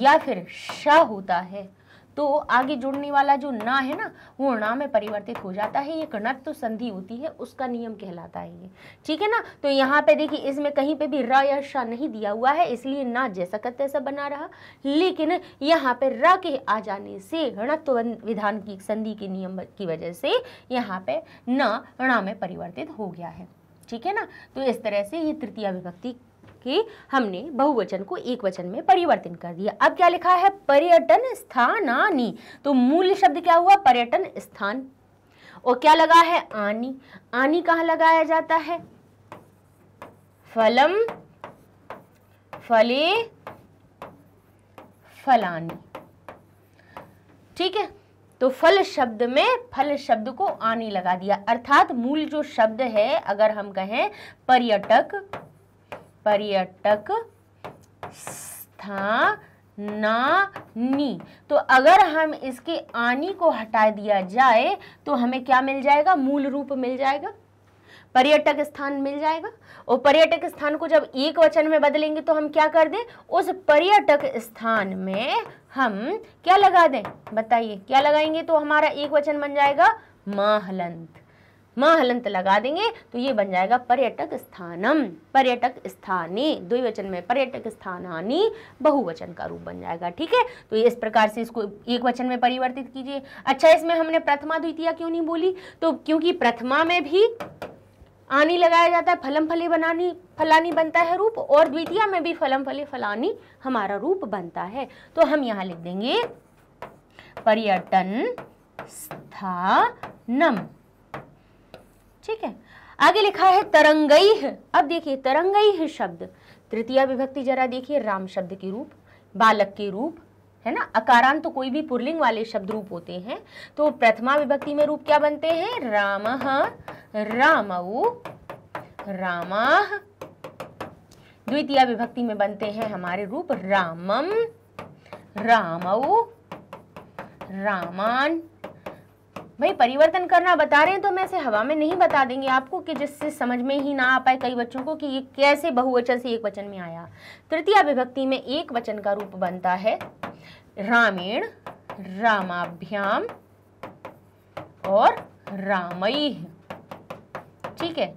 या फिर श होता है तो आगे जुड़ने वाला जो ना है ना वो ना में परिवर्तित हो जाता है ये कणत्व संधि होती है उसका नियम कहलाता है ये ठीक है ना तो यहाँ पे देखिए इसमें कहीं पे भी र या श नहीं दिया हुआ है इसलिए ना जैसा कत ऐसा बना रहा लेकिन यहाँ पे र के आ जाने से ऋणत्व विधान की संधि के नियम की वजह से यहाँ पे न ना में परिवर्तित हो गया है ठीक है ना तो इस तरह से ये तृतीय विभक्ति करके हमने बहुवचन को एक वचन में परिवर्तन कर दिया अब क्या लिखा है पर्यटन स्थानानी तो मूल शब्द क्या हुआ पर्यटन स्थान और क्या लगा है आनी आनी कहा लगाया जाता है फलम फले फलानी ठीक है तो फल शब्द में फल शब्द को आनी लगा दिया अर्थात मूल जो शब्द है अगर हम कहें पर्यटक पर्यटक नी तो अगर हम इसके आनी को हटा दिया जाए तो हमें क्या मिल जाएगा मूल रूप मिल जाएगा पर्यटक स्थान मिल जाएगा और पर्यटक स्थान को जब एक वचन में बदलेंगे तो हम क्या कर दें उस पर्यटक स्थान में हम क्या लगा दें बताइए क्या लगाएंगे तो हमारा एक वचन बन जाएगा माहलंत माँ हलंत लगा देंगे तो ये बन जाएगा पर्यटक स्थानम पर्यटक स्थानी द्विवचन में पर्यटक स्थानानी बहुवचन का रूप बन जाएगा ठीक है तो इस प्रकार से इसको एक वचन में परिवर्तित कीजिए अच्छा इसमें हमने प्रथमा द्वितीय क्यों नहीं बोली तो क्योंकि प्रथमा में भी आनी लगाया जाता है फलम फले बनानी फलानी बनता है रूप और द्वितीय में भी फलम फले फलानी हमारा रूप बनता है तो हम यहाँ लिख देंगे पर्यटन स्थानम ठीक है आगे लिखा है तरंगई है अब देखिए तरंगई है शब्द तृतीय विभक्ति जरा देखिए राम शब्द के रूप बालक के रूप है ना अकारांत तो कोई भी पुरलिंग वाले शब्द रूप होते हैं तो प्रथमा विभक्ति में रूप क्या बनते हैं राम रामऊ रामा द्वितीय विभक्ति में बनते हैं हमारे रूप रामम रामऊ रामान भाई परिवर्तन करना बता रहे हैं तो मैं ऐसे हवा में नहीं बता देंगे आपको कि जिससे समझ में ही ना आ पाए कई बच्चों को कि ये कैसे बहुवचन से एक वचन में आया तृतीय विभक्ति में एक वचन का रूप बनता है रामेण रामाभ्याम और रामई ठीक है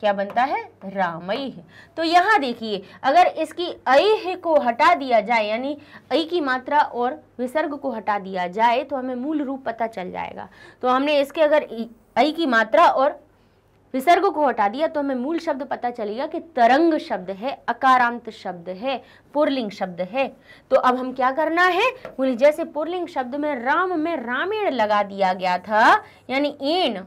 क्या बनता है रामई तो यहाँ देखिए अगर इसकी ऐ को हटा दिया जाए यानी ऐ की मात्रा और विसर्ग को हटा दिया जाए तो हमें मूल रूप पता चल जाएगा तो हमने इसके अगर ऐ की मात्रा और विसर्ग को हटा दिया तो हमें मूल शब्द पता चलेगा कि तरंग शब्द है अकारांत शब्द है पुरलिंग शब्द है तो अब हम क्या करना है जैसे पुरलिंग शब्द में राम में रामेण लगा दिया गया था यानी एन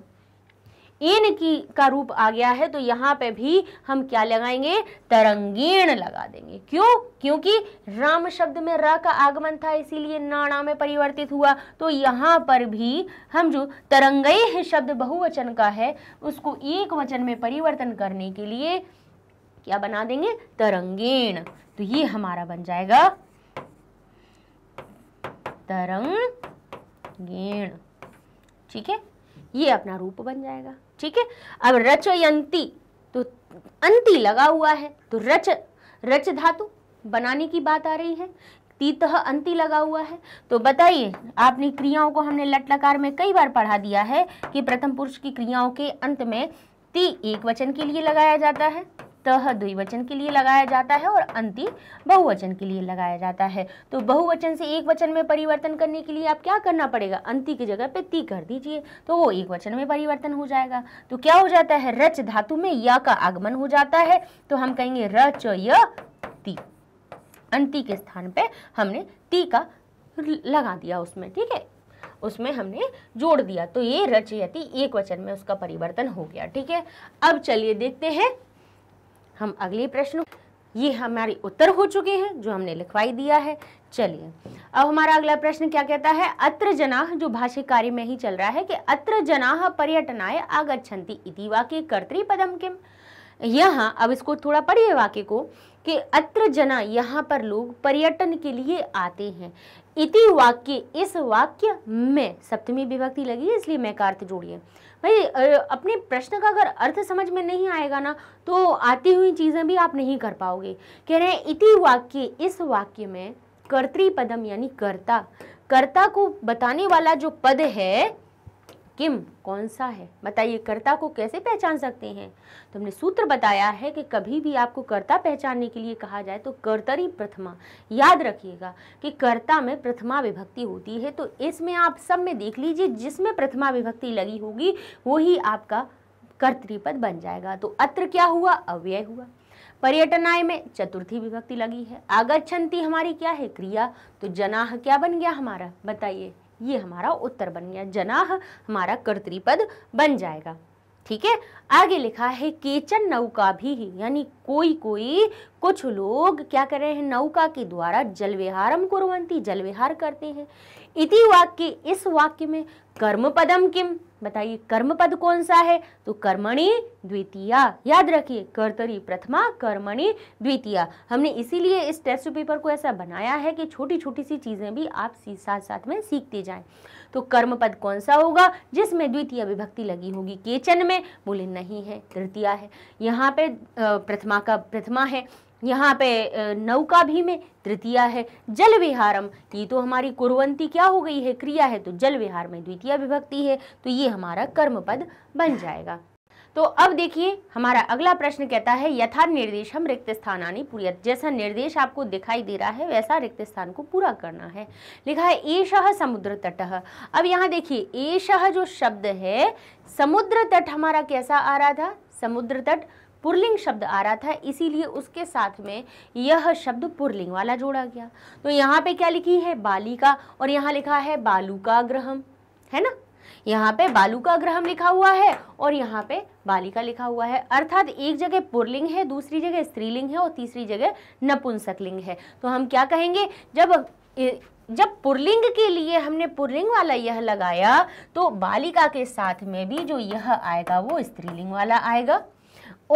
इन की का रूप आ गया है तो यहाँ पे भी हम क्या लगाएंगे तरंगीण लगा देंगे क्यों क्योंकि राम शब्द में र का आगमन था इसीलिए नाणा में परिवर्तित हुआ तो यहाँ पर भी हम जो तरंगई शब्द बहुवचन का है उसको एक वचन में परिवर्तन करने के लिए क्या बना देंगे तरंगेण तो ये हमारा बन जाएगा तरंगेण ठीक है ये अपना रूप बन जाएगा ठीक है अब रचयंती तो अंति लगा हुआ है तो रच रच धातु बनाने की बात आ रही है तीत अंति लगा हुआ है तो बताइए आपने क्रियाओं को हमने लटलकार में कई बार पढ़ा दिया है कि प्रथम पुरुष की क्रियाओं के अंत में ती एक वचन के लिए लगाया जाता है तह द्विवचन के लिए लगाया जाता है और अंति बहुवचन के लिए लगाया जाता है तो बहुवचन से एक वचन में परिवर्तन करने के लिए आप क्या करना पड़ेगा अंति की जगह पे ती कर दीजिए तो वो एक वचन में परिवर्तन हो जाएगा तो क्या हो जाता है रच धातु में या का आगमन हो जाता है तो हम कहेंगे रच य ती अंति के स्थान पर हमने ती का लगा दिया उसमें ठीक है उसमें हमने जोड़ दिया तो ये रचयति एक वचन में उसका परिवर्तन हो गया ठीक है अब चलिए देखते हैं हम अगले प्रश्न ये हमारे उत्तर हो चुके हैं जो हमने लिखवाई दिया है चलिए अब हमारा अगला प्रश्न क्या कहता है अत्र जनाह जो भाषिक कार्य में ही चल रहा है कि अत्र जनाह पर्यटनाय आगच्छन्ति इति वाक्य पदम किम यहाँ अब इसको थोड़ा पढ़िए वाक्य को कि अत्र जना यहाँ पर लोग पर्यटन के लिए आते हैं इति वाक्य इस वाक्य में सप्तमी विभक्ति लगी है इसलिए मैकार्थ जोड़िए भाई अपने प्रश्न का अगर अर्थ समझ में नहीं आएगा ना तो आती हुई चीज़ें भी आप नहीं कर पाओगे कह रहे हैं इति वाक्य इस वाक्य में कर्तृपदम यानी कर्ता कर्ता को बताने वाला जो पद है किम कौन सा है बताइए कर्ता को कैसे पहचान सकते हैं तो हमने सूत्र बताया है कि कभी भी आपको कर्ता पहचानने के लिए कहा जाए तो कर्तरी प्रथमा याद रखिएगा कि कर्ता में प्रथमा विभक्ति होती है तो इसमें आप सब में देख लीजिए जिसमें प्रथमा विभक्ति लगी होगी वही आपका पद बन जाएगा तो अत्र क्या हुआ अव्यय हुआ पर्यटनाय में चतुर्थी विभक्ति लगी है छंती हमारी क्या है क्रिया तो जनाह क्या बन गया हमारा बताइए ये हमारा उत्तर बन गया जनाह हमारा कर्तरीपद बन जाएगा ठीक है आगे लिखा है केचन नौका भी यानी कोई कोई कुछ लोग क्या कर रहे हैं नौका के द्वारा जलविहारम कुरवंती जलविहार करते हैं इति वाक्य इस वाक्य में कर्म पदम किम बताइए कर्म पद कौन सा है तो कर्मणि द्वितीया याद रखिए कर्तरी प्रथमा कर्मणि द्वितीया हमने इसीलिए इस टेस्ट पेपर को ऐसा बनाया है कि छोटी छोटी सी चीज़ें भी आप साथ साथ में सीखते जाएं तो कर्म पद कौन सा होगा जिसमें द्वितीय विभक्ति लगी होगी केचन में बोले नहीं है तृतीया है यहाँ पे प्रथमा का प्रथमा है यहाँ पे नौका भी में तृतीय है जल विहारम ये तो हमारी कुरवंती क्या हो गई है क्रिया है तो जल विहार में द्वितीय विभक्ति है तो ये हमारा कर्म पद बन जाएगा तो अब देखिए हमारा अगला प्रश्न कहता है यथा निर्देश हम रिक्त स्थान आनी पूरी जैसा निर्देश आपको दिखाई दे रहा है वैसा रिक्त स्थान को पूरा करना है लिखा है एश समुद्र तट अब यहाँ देखिए एश जो शब्द है समुद्र तट हमारा कैसा आ रहा था समुद्र तट पुरलिंग शब्द आ रहा था इसीलिए उसके साथ में यह शब्द पुरलिंग वाला जोड़ा गया तो यहाँ पे क्या लिखी है बालिका और यहाँ लिखा है बालुका ग्रहम है ना यहाँ पे बालुका ग्रहम लिखा हुआ है और यहाँ पे बालिका लिखा हुआ है अर्थात एक जगह पुरलिंग है दूसरी जगह स्त्रीलिंग है और तीसरी जगह नपुंसकलिंग है तो हम क्या कहेंगे जब जब पुरलिंग के लिए हमने पुरलिंग वाला यह लगाया तो बालिका के साथ में भी जो यह आएगा वो स्त्रीलिंग वाला आएगा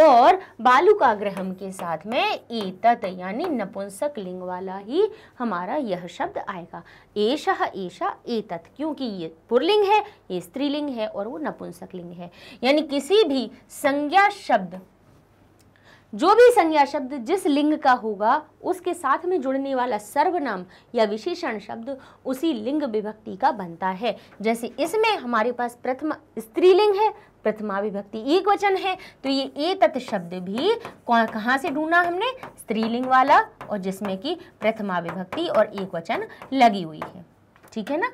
और ग्रह के साथ में एतत यानी नपुंसक लिंग वाला ही हमारा यह शब्द आएगा एशह एशा एतत क्योंकि ये पुरलिंग है ये स्त्रीलिंग है और वो नपुंसक लिंग है यानी किसी भी संज्ञा शब्द जो भी संज्ञा शब्द जिस लिंग का होगा उसके साथ में जुड़ने वाला सर्वनाम या विशेषण शब्द उसी लिंग विभक्ति का बनता है जैसे इसमें हमारे पास प्रथम स्त्रीलिंग है प्रथमा विभक्ति एक वचन है तो ये ए तत् शब्द भी कौन कहाँ से ढूंढा हमने स्त्रीलिंग वाला और जिसमें कि प्रथमा विभक्ति और एक वचन लगी हुई है ठीक है ना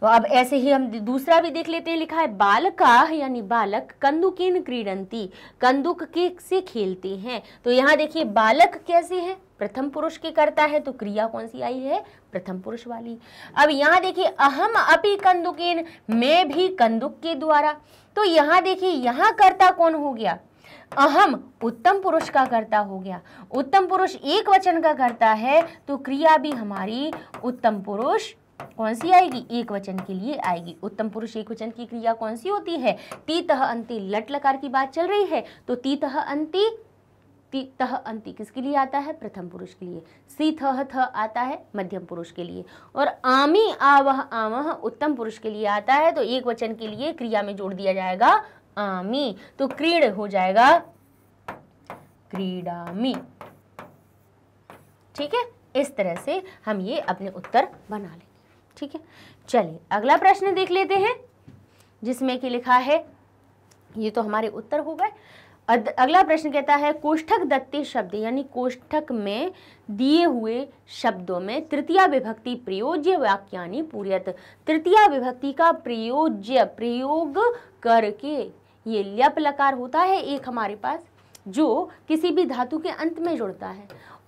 तो अब ऐसे ही हम दूसरा भी देख लेते हैं लिखा है बालका यानी बालक कंदुकीन क्रीडंती कंदुक के से खेलते हैं तो यहाँ देखिए बालक कैसे हैं प्रथम पुरुष की करता है तो क्रिया कौन सी आई है प्रथम पुरुष वाली अब यहाँ देखिए अहम अपि कंदुकेन मैं भी कंदुक के द्वारा तो यहाँ देखिए यहाँ कर्ता कौन हो गया अहम उत्तम पुरुष का कर्ता हो गया उत्तम पुरुष एक वचन का करता है तो क्रिया भी हमारी उत्तम पुरुष कौन सी आएगी एक वचन के लिए आएगी उत्तम पुरुष एक वचन की क्रिया कौन सी होती है तीतः अंति लट लकार की बात चल रही है तो तीतः अंति ती तह अंति किसके लिए आता है प्रथम पुरुष के लिए सी थह थ आता है मध्यम पुरुष के लिए और आमी आवह आमह उत्तम पुरुष के लिए आता है तो एक वचन के लिए क्रिया में जोड़ दिया जाएगा आमी तो क्रीड हो जाएगा क्रीडामी ठीक है इस तरह से हम ये अपने उत्तर बना लेंगे ठीक है चलिए अगला प्रश्न देख लेते हैं जिसमें कि लिखा है ये तो हमारे उत्तर हो गए अगला प्रश्न कहता है कोष्ठक दत्ते शब्द यानी कोष्ठक में दिए हुए शब्दों में तृतीय विभक्ति प्रयोज्य वाक्यानि पूर्यत तृतीय विभक्ति का प्रयोज्य प्रयोग करके ये ल्यप लकार होता है एक हमारे पास जो किसी भी धातु के अंत में जुड़ता है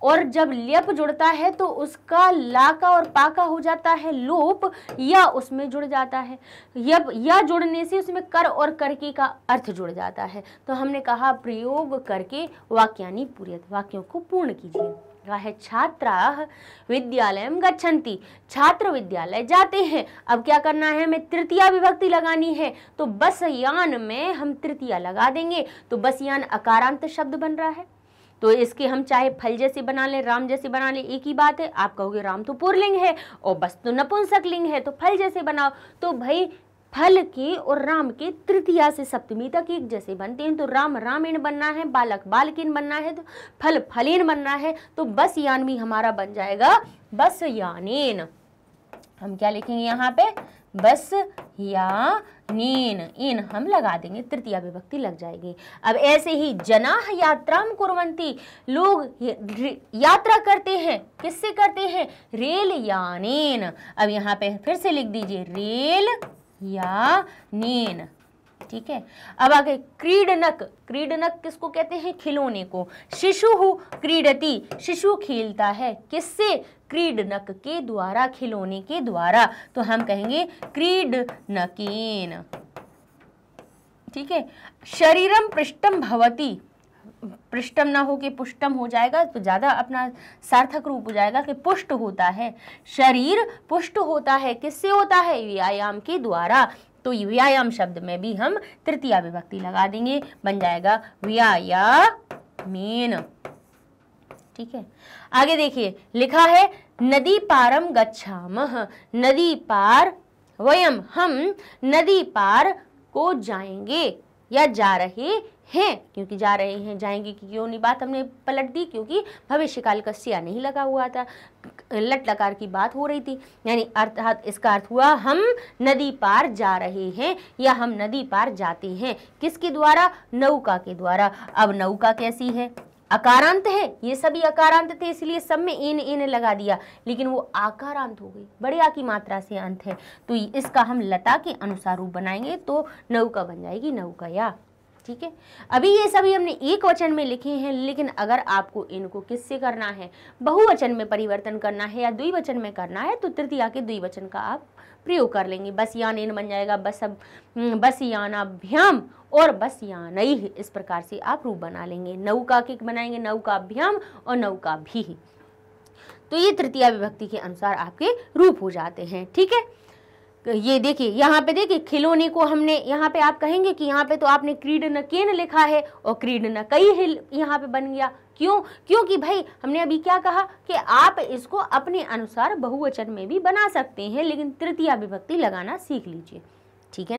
और जब लेप जुड़ता है तो उसका लाका और पाका हो जाता है लोप या उसमें जुड़ जाता है यब या जुड़ने से उसमें कर और करके का अर्थ जुड़ जाता है तो हमने कहा प्रयोग करके वाक्यानि पूर्यत वाक्यों को पूर्ण कीजिए वह छात्रा विद्यालय गच्छन्ति छात्र विद्यालय जाते हैं अब क्या करना है हमें तृतीय विभक्ति लगानी है तो बस यान में हम तृतीय लगा देंगे तो बस यान अकारांत शब्द बन रहा है तो इसके हम चाहे फल जैसे बना लें राम जैसे बना लें एक ही बात है आप कहोगे राम तो पूर्लिंग है और बस तो नपुंसक लिंग है तो फल जैसे बनाओ तो भाई फल के और राम के तृतीया से सप्तमी तक एक जैसे बनते हैं तो राम रामेण बनना है बालक बालकिन बनना है तो फल फलेन बनना है तो बस यानवी हमारा बन जाएगा बस यानेन हम क्या लिखेंगे यहाँ पे बस या नीन इन हम लगा देंगे तृतीय विभक्ति लग जाएगी अब ऐसे ही जनाह यात्रा कुरवंती लोग यात्रा करते हैं किससे करते हैं रेल यानेन अब यहाँ पे फिर से लिख दीजिए रेल या नीन ठीक है अब आगे क्रीडनक क्रीडनक किसको कहते हैं खिलौने को शिशु क्रीडती शिशु खेलता है किससे क्रीडनक के द्वारा खिलौने के द्वारा तो हम कहेंगे क्रीडनकेन ठीक है शरीरम पृष्ठम भवती पृष्ठम ना हो के पुष्टम हो जाएगा तो ज़्यादा अपना सार्थक रूप हो जाएगा कि पुष्ट होता है शरीर पुष्ट होता है किससे होता है व्यायाम के द्वारा तो व्यायाम शब्द में भी हम तृतीय विभक्ति लगा देंगे बन जाएगा व्यायामेन ठीक है आगे देखिए लिखा है नदी पारम गच्छाम नदी पार वयम हम नदी पार को जाएंगे या जा रहे हैं क्योंकि जा रहे हैं जाएंगे कि क्यों नहीं बात हमने पलट दी क्योंकि भविष्य काल का सिया नहीं लगा हुआ था लट लकार की बात हो रही थी यानी अर्थात इसका अर्थ हुआ हम नदी पार जा रहे हैं या हम नदी पार जाते हैं किसके द्वारा नौका के द्वारा अब नौका कैसी है अकारांत है ये सभी अकारांत थे इसलिए सब में एन एन लगा दिया लेकिन वो आकारांत हो गई बड़े आ की मात्रा से अंत है तो इसका हम लता के अनुसार रूप बनाएंगे तो नौका बन जाएगी नौका या ठीक है अभी ये सभी हमने एक वचन में लिखे हैं लेकिन अगर आपको इनको किससे करना है बहुवचन में परिवर्तन करना है या द्विवचन में करना है तो तृतीया के द्विवचन का आप प्रयोग कर लेंगे बस यान इन बन जाएगा बस अब हम्म, बस यानाभ्याम और बस यान ही इस प्रकार से आप रूप बना लेंगे नऊ का किक बनाएंगे नऊ का अभ्याम और नऊ का भी तो ये तृतीय विभक्ति के अनुसार आपके रूप हो जाते हैं ठीक है ये देखिए यहाँ पे देखिए खिलौने को हमने यहाँ पे आप कहेंगे कि यहाँ पे तो आपने क्रीड न केन लिखा है और क्रीड न कई यहाँ पे बन गया क्यों क्योंकि भाई हमने अभी क्या कहा कि आप इसको अपने अनुसार बहुवचन में भी बना सकते हैं लेकिन तृतीय विभक्ति लगाना सीख लीजिए ठीक है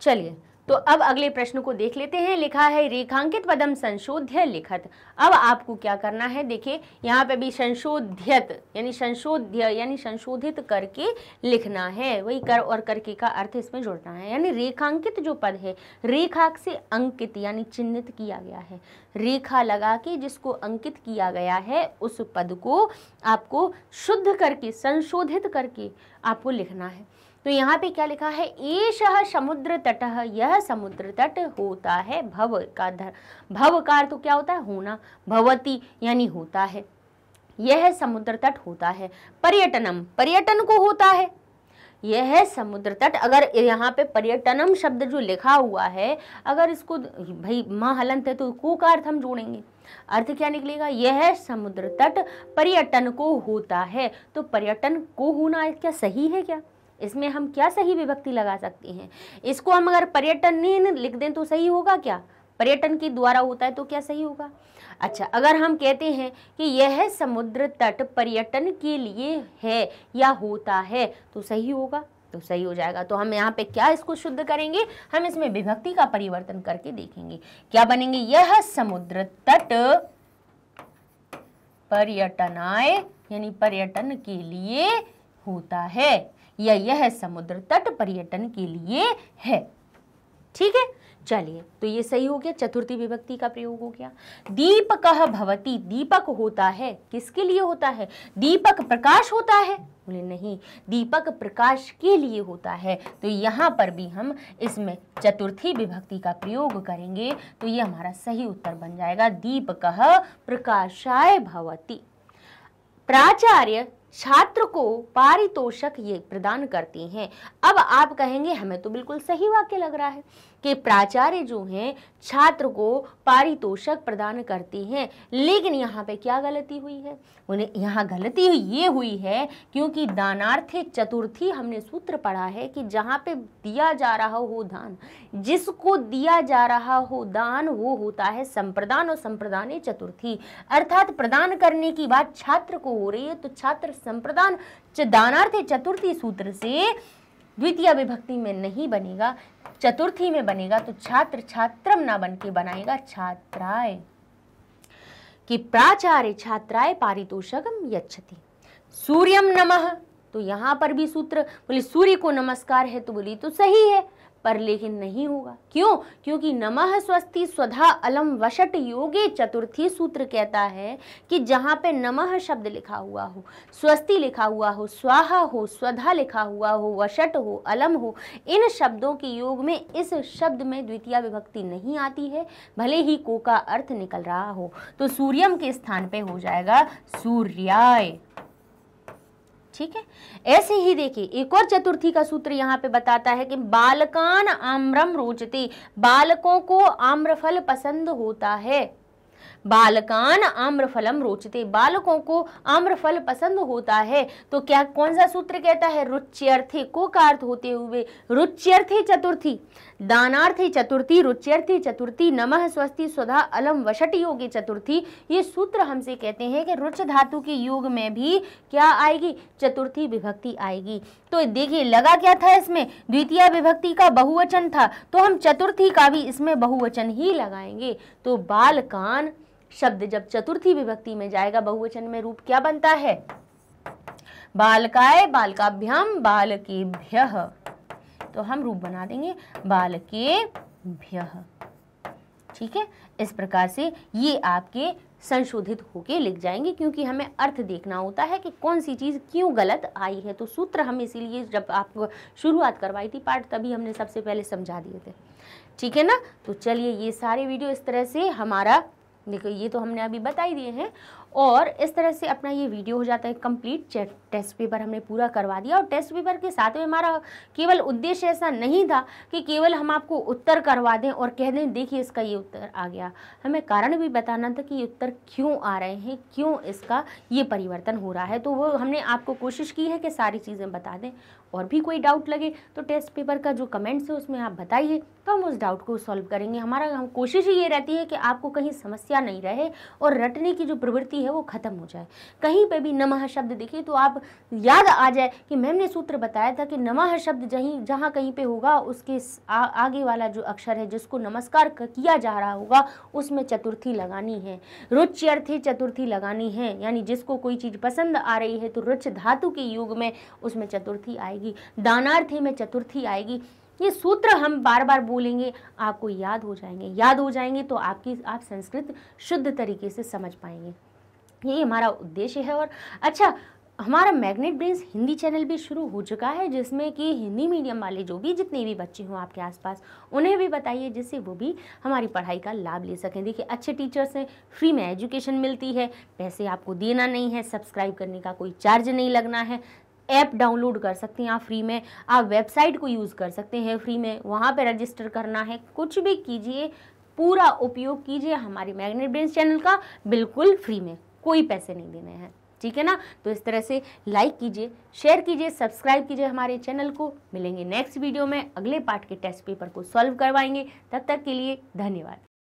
चलिए तो अब अगले प्रश्न को देख लेते हैं लिखा है रेखांकित पदम संशोध्य लिखत अब आपको क्या करना है देखिए यहाँ पे भी संशोध्यत यानी संशोध्य यानी संशोधित करके लिखना है वही कर और करके का अर्थ इसमें जोड़ना है यानी रेखांकित जो पद है रेखा से अंकित यानी चिन्हित किया गया है रेखा लगा के जिसको अंकित किया गया है उस पद को आपको शुद्ध करके संशोधित करके आपको लिखना है तो यहाँ पे क्या लिखा है ईश समुद्र तट यह समुद्र तट होता है भव का धर भव का तो क्या होता है होना भवती यानी होता है यह समुद्र तट होता है पर्यटनम पर्यटन को होता है यह है समुद्र तट अगर यहाँ पे पर्यटनम शब्द जो लिखा हुआ है अगर इसको भाई माँ हलंत है तो को का अर्थ हम जोड़ेंगे अर्थ क्या निकलेगा यह समुद्र तट पर्यटन को होता है तो पर्यटन को होना क्या सही है क्या इसमें हम क्या सही विभक्ति लगा सकते हैं इसको हम अगर पर्यटन नहीं लिख दें तो सही होगा क्या पर्यटन के द्वारा होता है तो क्या सही होगा अच्छा अगर हम कहते हैं कि यह समुद्र तट पर्यटन के लिए है या होता है तो सही होगा तो सही हो जाएगा तो हम यहाँ पे क्या इसको शुद्ध करेंगे हम इसमें विभक्ति का परिवर्तन करके देखेंगे क्या बनेंगे यह समुद्र तट पर्यटनाय यानी पर्यटन के लिए होता है या यह समुद्र तट पर्यटन के लिए है ठीक है चलिए तो ये सही हो गया चतुर्थी विभक्ति का प्रयोग हो गया दीपक भवती दीपक होता है किसके लिए होता है दीपक प्रकाश होता है बोले नहीं दीपक प्रकाश के लिए होता है तो यहाँ पर भी हम इसमें चतुर्थी विभक्ति का प्रयोग करेंगे तो ये हमारा सही उत्तर बन जाएगा दीपक प्रकाशाय भवती प्राचार्य छात्र को पारितोषक ये प्रदान करती हैं अब आप कहेंगे हमें तो बिल्कुल सही वाक्य लग रहा है कि प्राचार्य जो हैं छात्र को पारितोषक प्रदान करते हैं लेकिन यहाँ पे क्या गलती हुई है उन्हें यहाँ गलती ये हुई है क्योंकि दानार्थे चतुर्थी हमने सूत्र पढ़ा है कि जहाँ पे दिया जा रहा हो दान जिसको दिया जा रहा हो दान वो होता है संप्रदान और संप्रदाने चतुर्थी अर्थात प्रदान करने की बात छात्र को हो रही है तो छात्र संप्रदान दानार्थ चतुर्थी सूत्र से द्वितीय विभक्ति में नहीं बनेगा चतुर्थी में बनेगा तो छात्र छात्रम ना बन के बनाएगा छात्राए कि प्राचार्य छात्राए पारितोषकम यछति सूर्यम नमः तो यहाँ पर भी सूत्र बोली सूर्य को नमस्कार है तो बोली तो सही है पर लेकिन नहीं होगा क्यों क्योंकि नमः स्वस्ति स्वधा अलम वशट योगे चतुर्थी सूत्र कहता है कि जहाँ पे नमः शब्द लिखा हुआ हो स्वस्ति लिखा हुआ हो स्वाहा हो स्वधा लिखा हुआ हो वशट हो अलम हो इन शब्दों के योग में इस शब्द में द्वितीय विभक्ति नहीं आती है भले ही को का अर्थ निकल रहा हो तो सूर्यम के स्थान पर हो जाएगा सूर्याय ठीक है ऐसे ही देखिए एक और चतुर्थी का सूत्र यहाँ पे बताता है कि बालकान आम्रम रोचते बालकों को आम्रफल पसंद होता है बालकान आम्रफलम रोचते बालकों को आम्रफल पसंद होता है तो क्या कौन सा सूत्र कहता है रुच्यर्थे को का अर्थ होते हुए रुच्यर्थे चतुर्थी दानार्थी चतुर्थी रुच्यर्थी चतुर्थी नमः स्वस्ति स्वधा अलम वशट योगी चतुर्थी ये सूत्र हमसे कहते हैं कि रुच धातु के योग में भी क्या आएगी चतुर्थी विभक्ति आएगी तो देखिए लगा क्या था इसमें द्वितीय विभक्ति का बहुवचन था तो हम चतुर्थी का भी इसमें बहुवचन ही लगाएंगे तो बालकान शब्द जब चतुर्थी विभक्ति में जाएगा बहुवचन में रूप क्या बनता है बालकाय बालकाभ्याम बालकेभ्य तो हम रूप बना देंगे बाल बालकेभ्य ठीक है इस प्रकार से ये आपके संशोधित होके लिख जाएंगे क्योंकि हमें अर्थ देखना होता है कि कौन सी चीज़ क्यों गलत आई है तो सूत्र हम इसीलिए जब आप शुरुआत करवाई थी पाठ तभी हमने सबसे पहले समझा दिए थे ठीक है ना तो चलिए ये सारे वीडियो इस तरह से हमारा देखो ये तो हमने अभी बता ही दिए हैं और इस तरह से अपना ये वीडियो हो जाता है कंप्लीट टेस्ट पेपर हमने पूरा करवा दिया और टेस्ट पेपर के साथ में हमारा केवल उद्देश्य ऐसा नहीं था कि केवल हम आपको उत्तर करवा दें और कह दें देखिए इसका ये उत्तर आ गया हमें कारण भी बताना था कि ये उत्तर क्यों आ रहे हैं क्यों इसका ये परिवर्तन हो रहा है तो वो हमने आपको कोशिश की है कि सारी चीज़ें बता दें और भी कोई डाउट लगे तो टेस्ट पेपर का जो कमेंट्स है उसमें आप बताइए तो हम उस डाउट को सॉल्व करेंगे हमारा हम कोशिश ये रहती है कि आपको कहीं समस्या नहीं रहे और रटने की जो प्रवृत्ति है वो ख़त्म हो जाए कहीं पर भी नमः शब्द देखिए तो आप याद आ जाए कि मैम ने सूत्र बताया था कि नमः शब्द जहीं जहाँ कहीं पर होगा उसके आ, आगे वाला जो अक्षर है जिसको नमस्कार किया जा रहा होगा उसमें चतुर्थी लगानी है रुचि चतुर्थी लगानी है यानी जिसको कोई चीज़ पसंद आ रही है तो रुच धातु के युग में उसमें चतुर्थी आएगी दानार्थी में चतुर्थी आएगी ये सूत्र हम बार बार बोलेंगे आपको याद हो जाएंगे याद हो जाएंगे तो आपकी आप संस्कृत शुद्ध तरीके से समझ पाएंगे यही हमारा उद्देश्य है और अच्छा हमारा मैग्नेट ब्रेन्स हिंदी चैनल भी शुरू हो चुका है जिसमें कि हिंदी मीडियम वाले जो भी जितने भी बच्चे हों आपके आसपास उन्हें भी बताइए जिससे वो भी हमारी पढ़ाई का लाभ ले सकें देखिए अच्छे टीचर्स हैं फ्री में एजुकेशन मिलती है पैसे आपको देना नहीं है सब्सक्राइब करने का कोई चार्ज नहीं लगना है ऐप डाउनलोड कर सकते हैं आप फ्री में आप वेबसाइट को यूज़ कर सकते हैं फ्री में वहाँ पर रजिस्टर करना है कुछ भी कीजिए पूरा उपयोग कीजिए हमारे मैग्नेट ब्रेन चैनल का बिल्कुल फ्री में कोई पैसे नहीं देने हैं ठीक है ना तो इस तरह से लाइक कीजिए शेयर कीजिए सब्सक्राइब कीजिए हमारे चैनल को मिलेंगे नेक्स्ट वीडियो में अगले पार्ट के टेस्ट पेपर को सॉल्व करवाएंगे तब तक के लिए धन्यवाद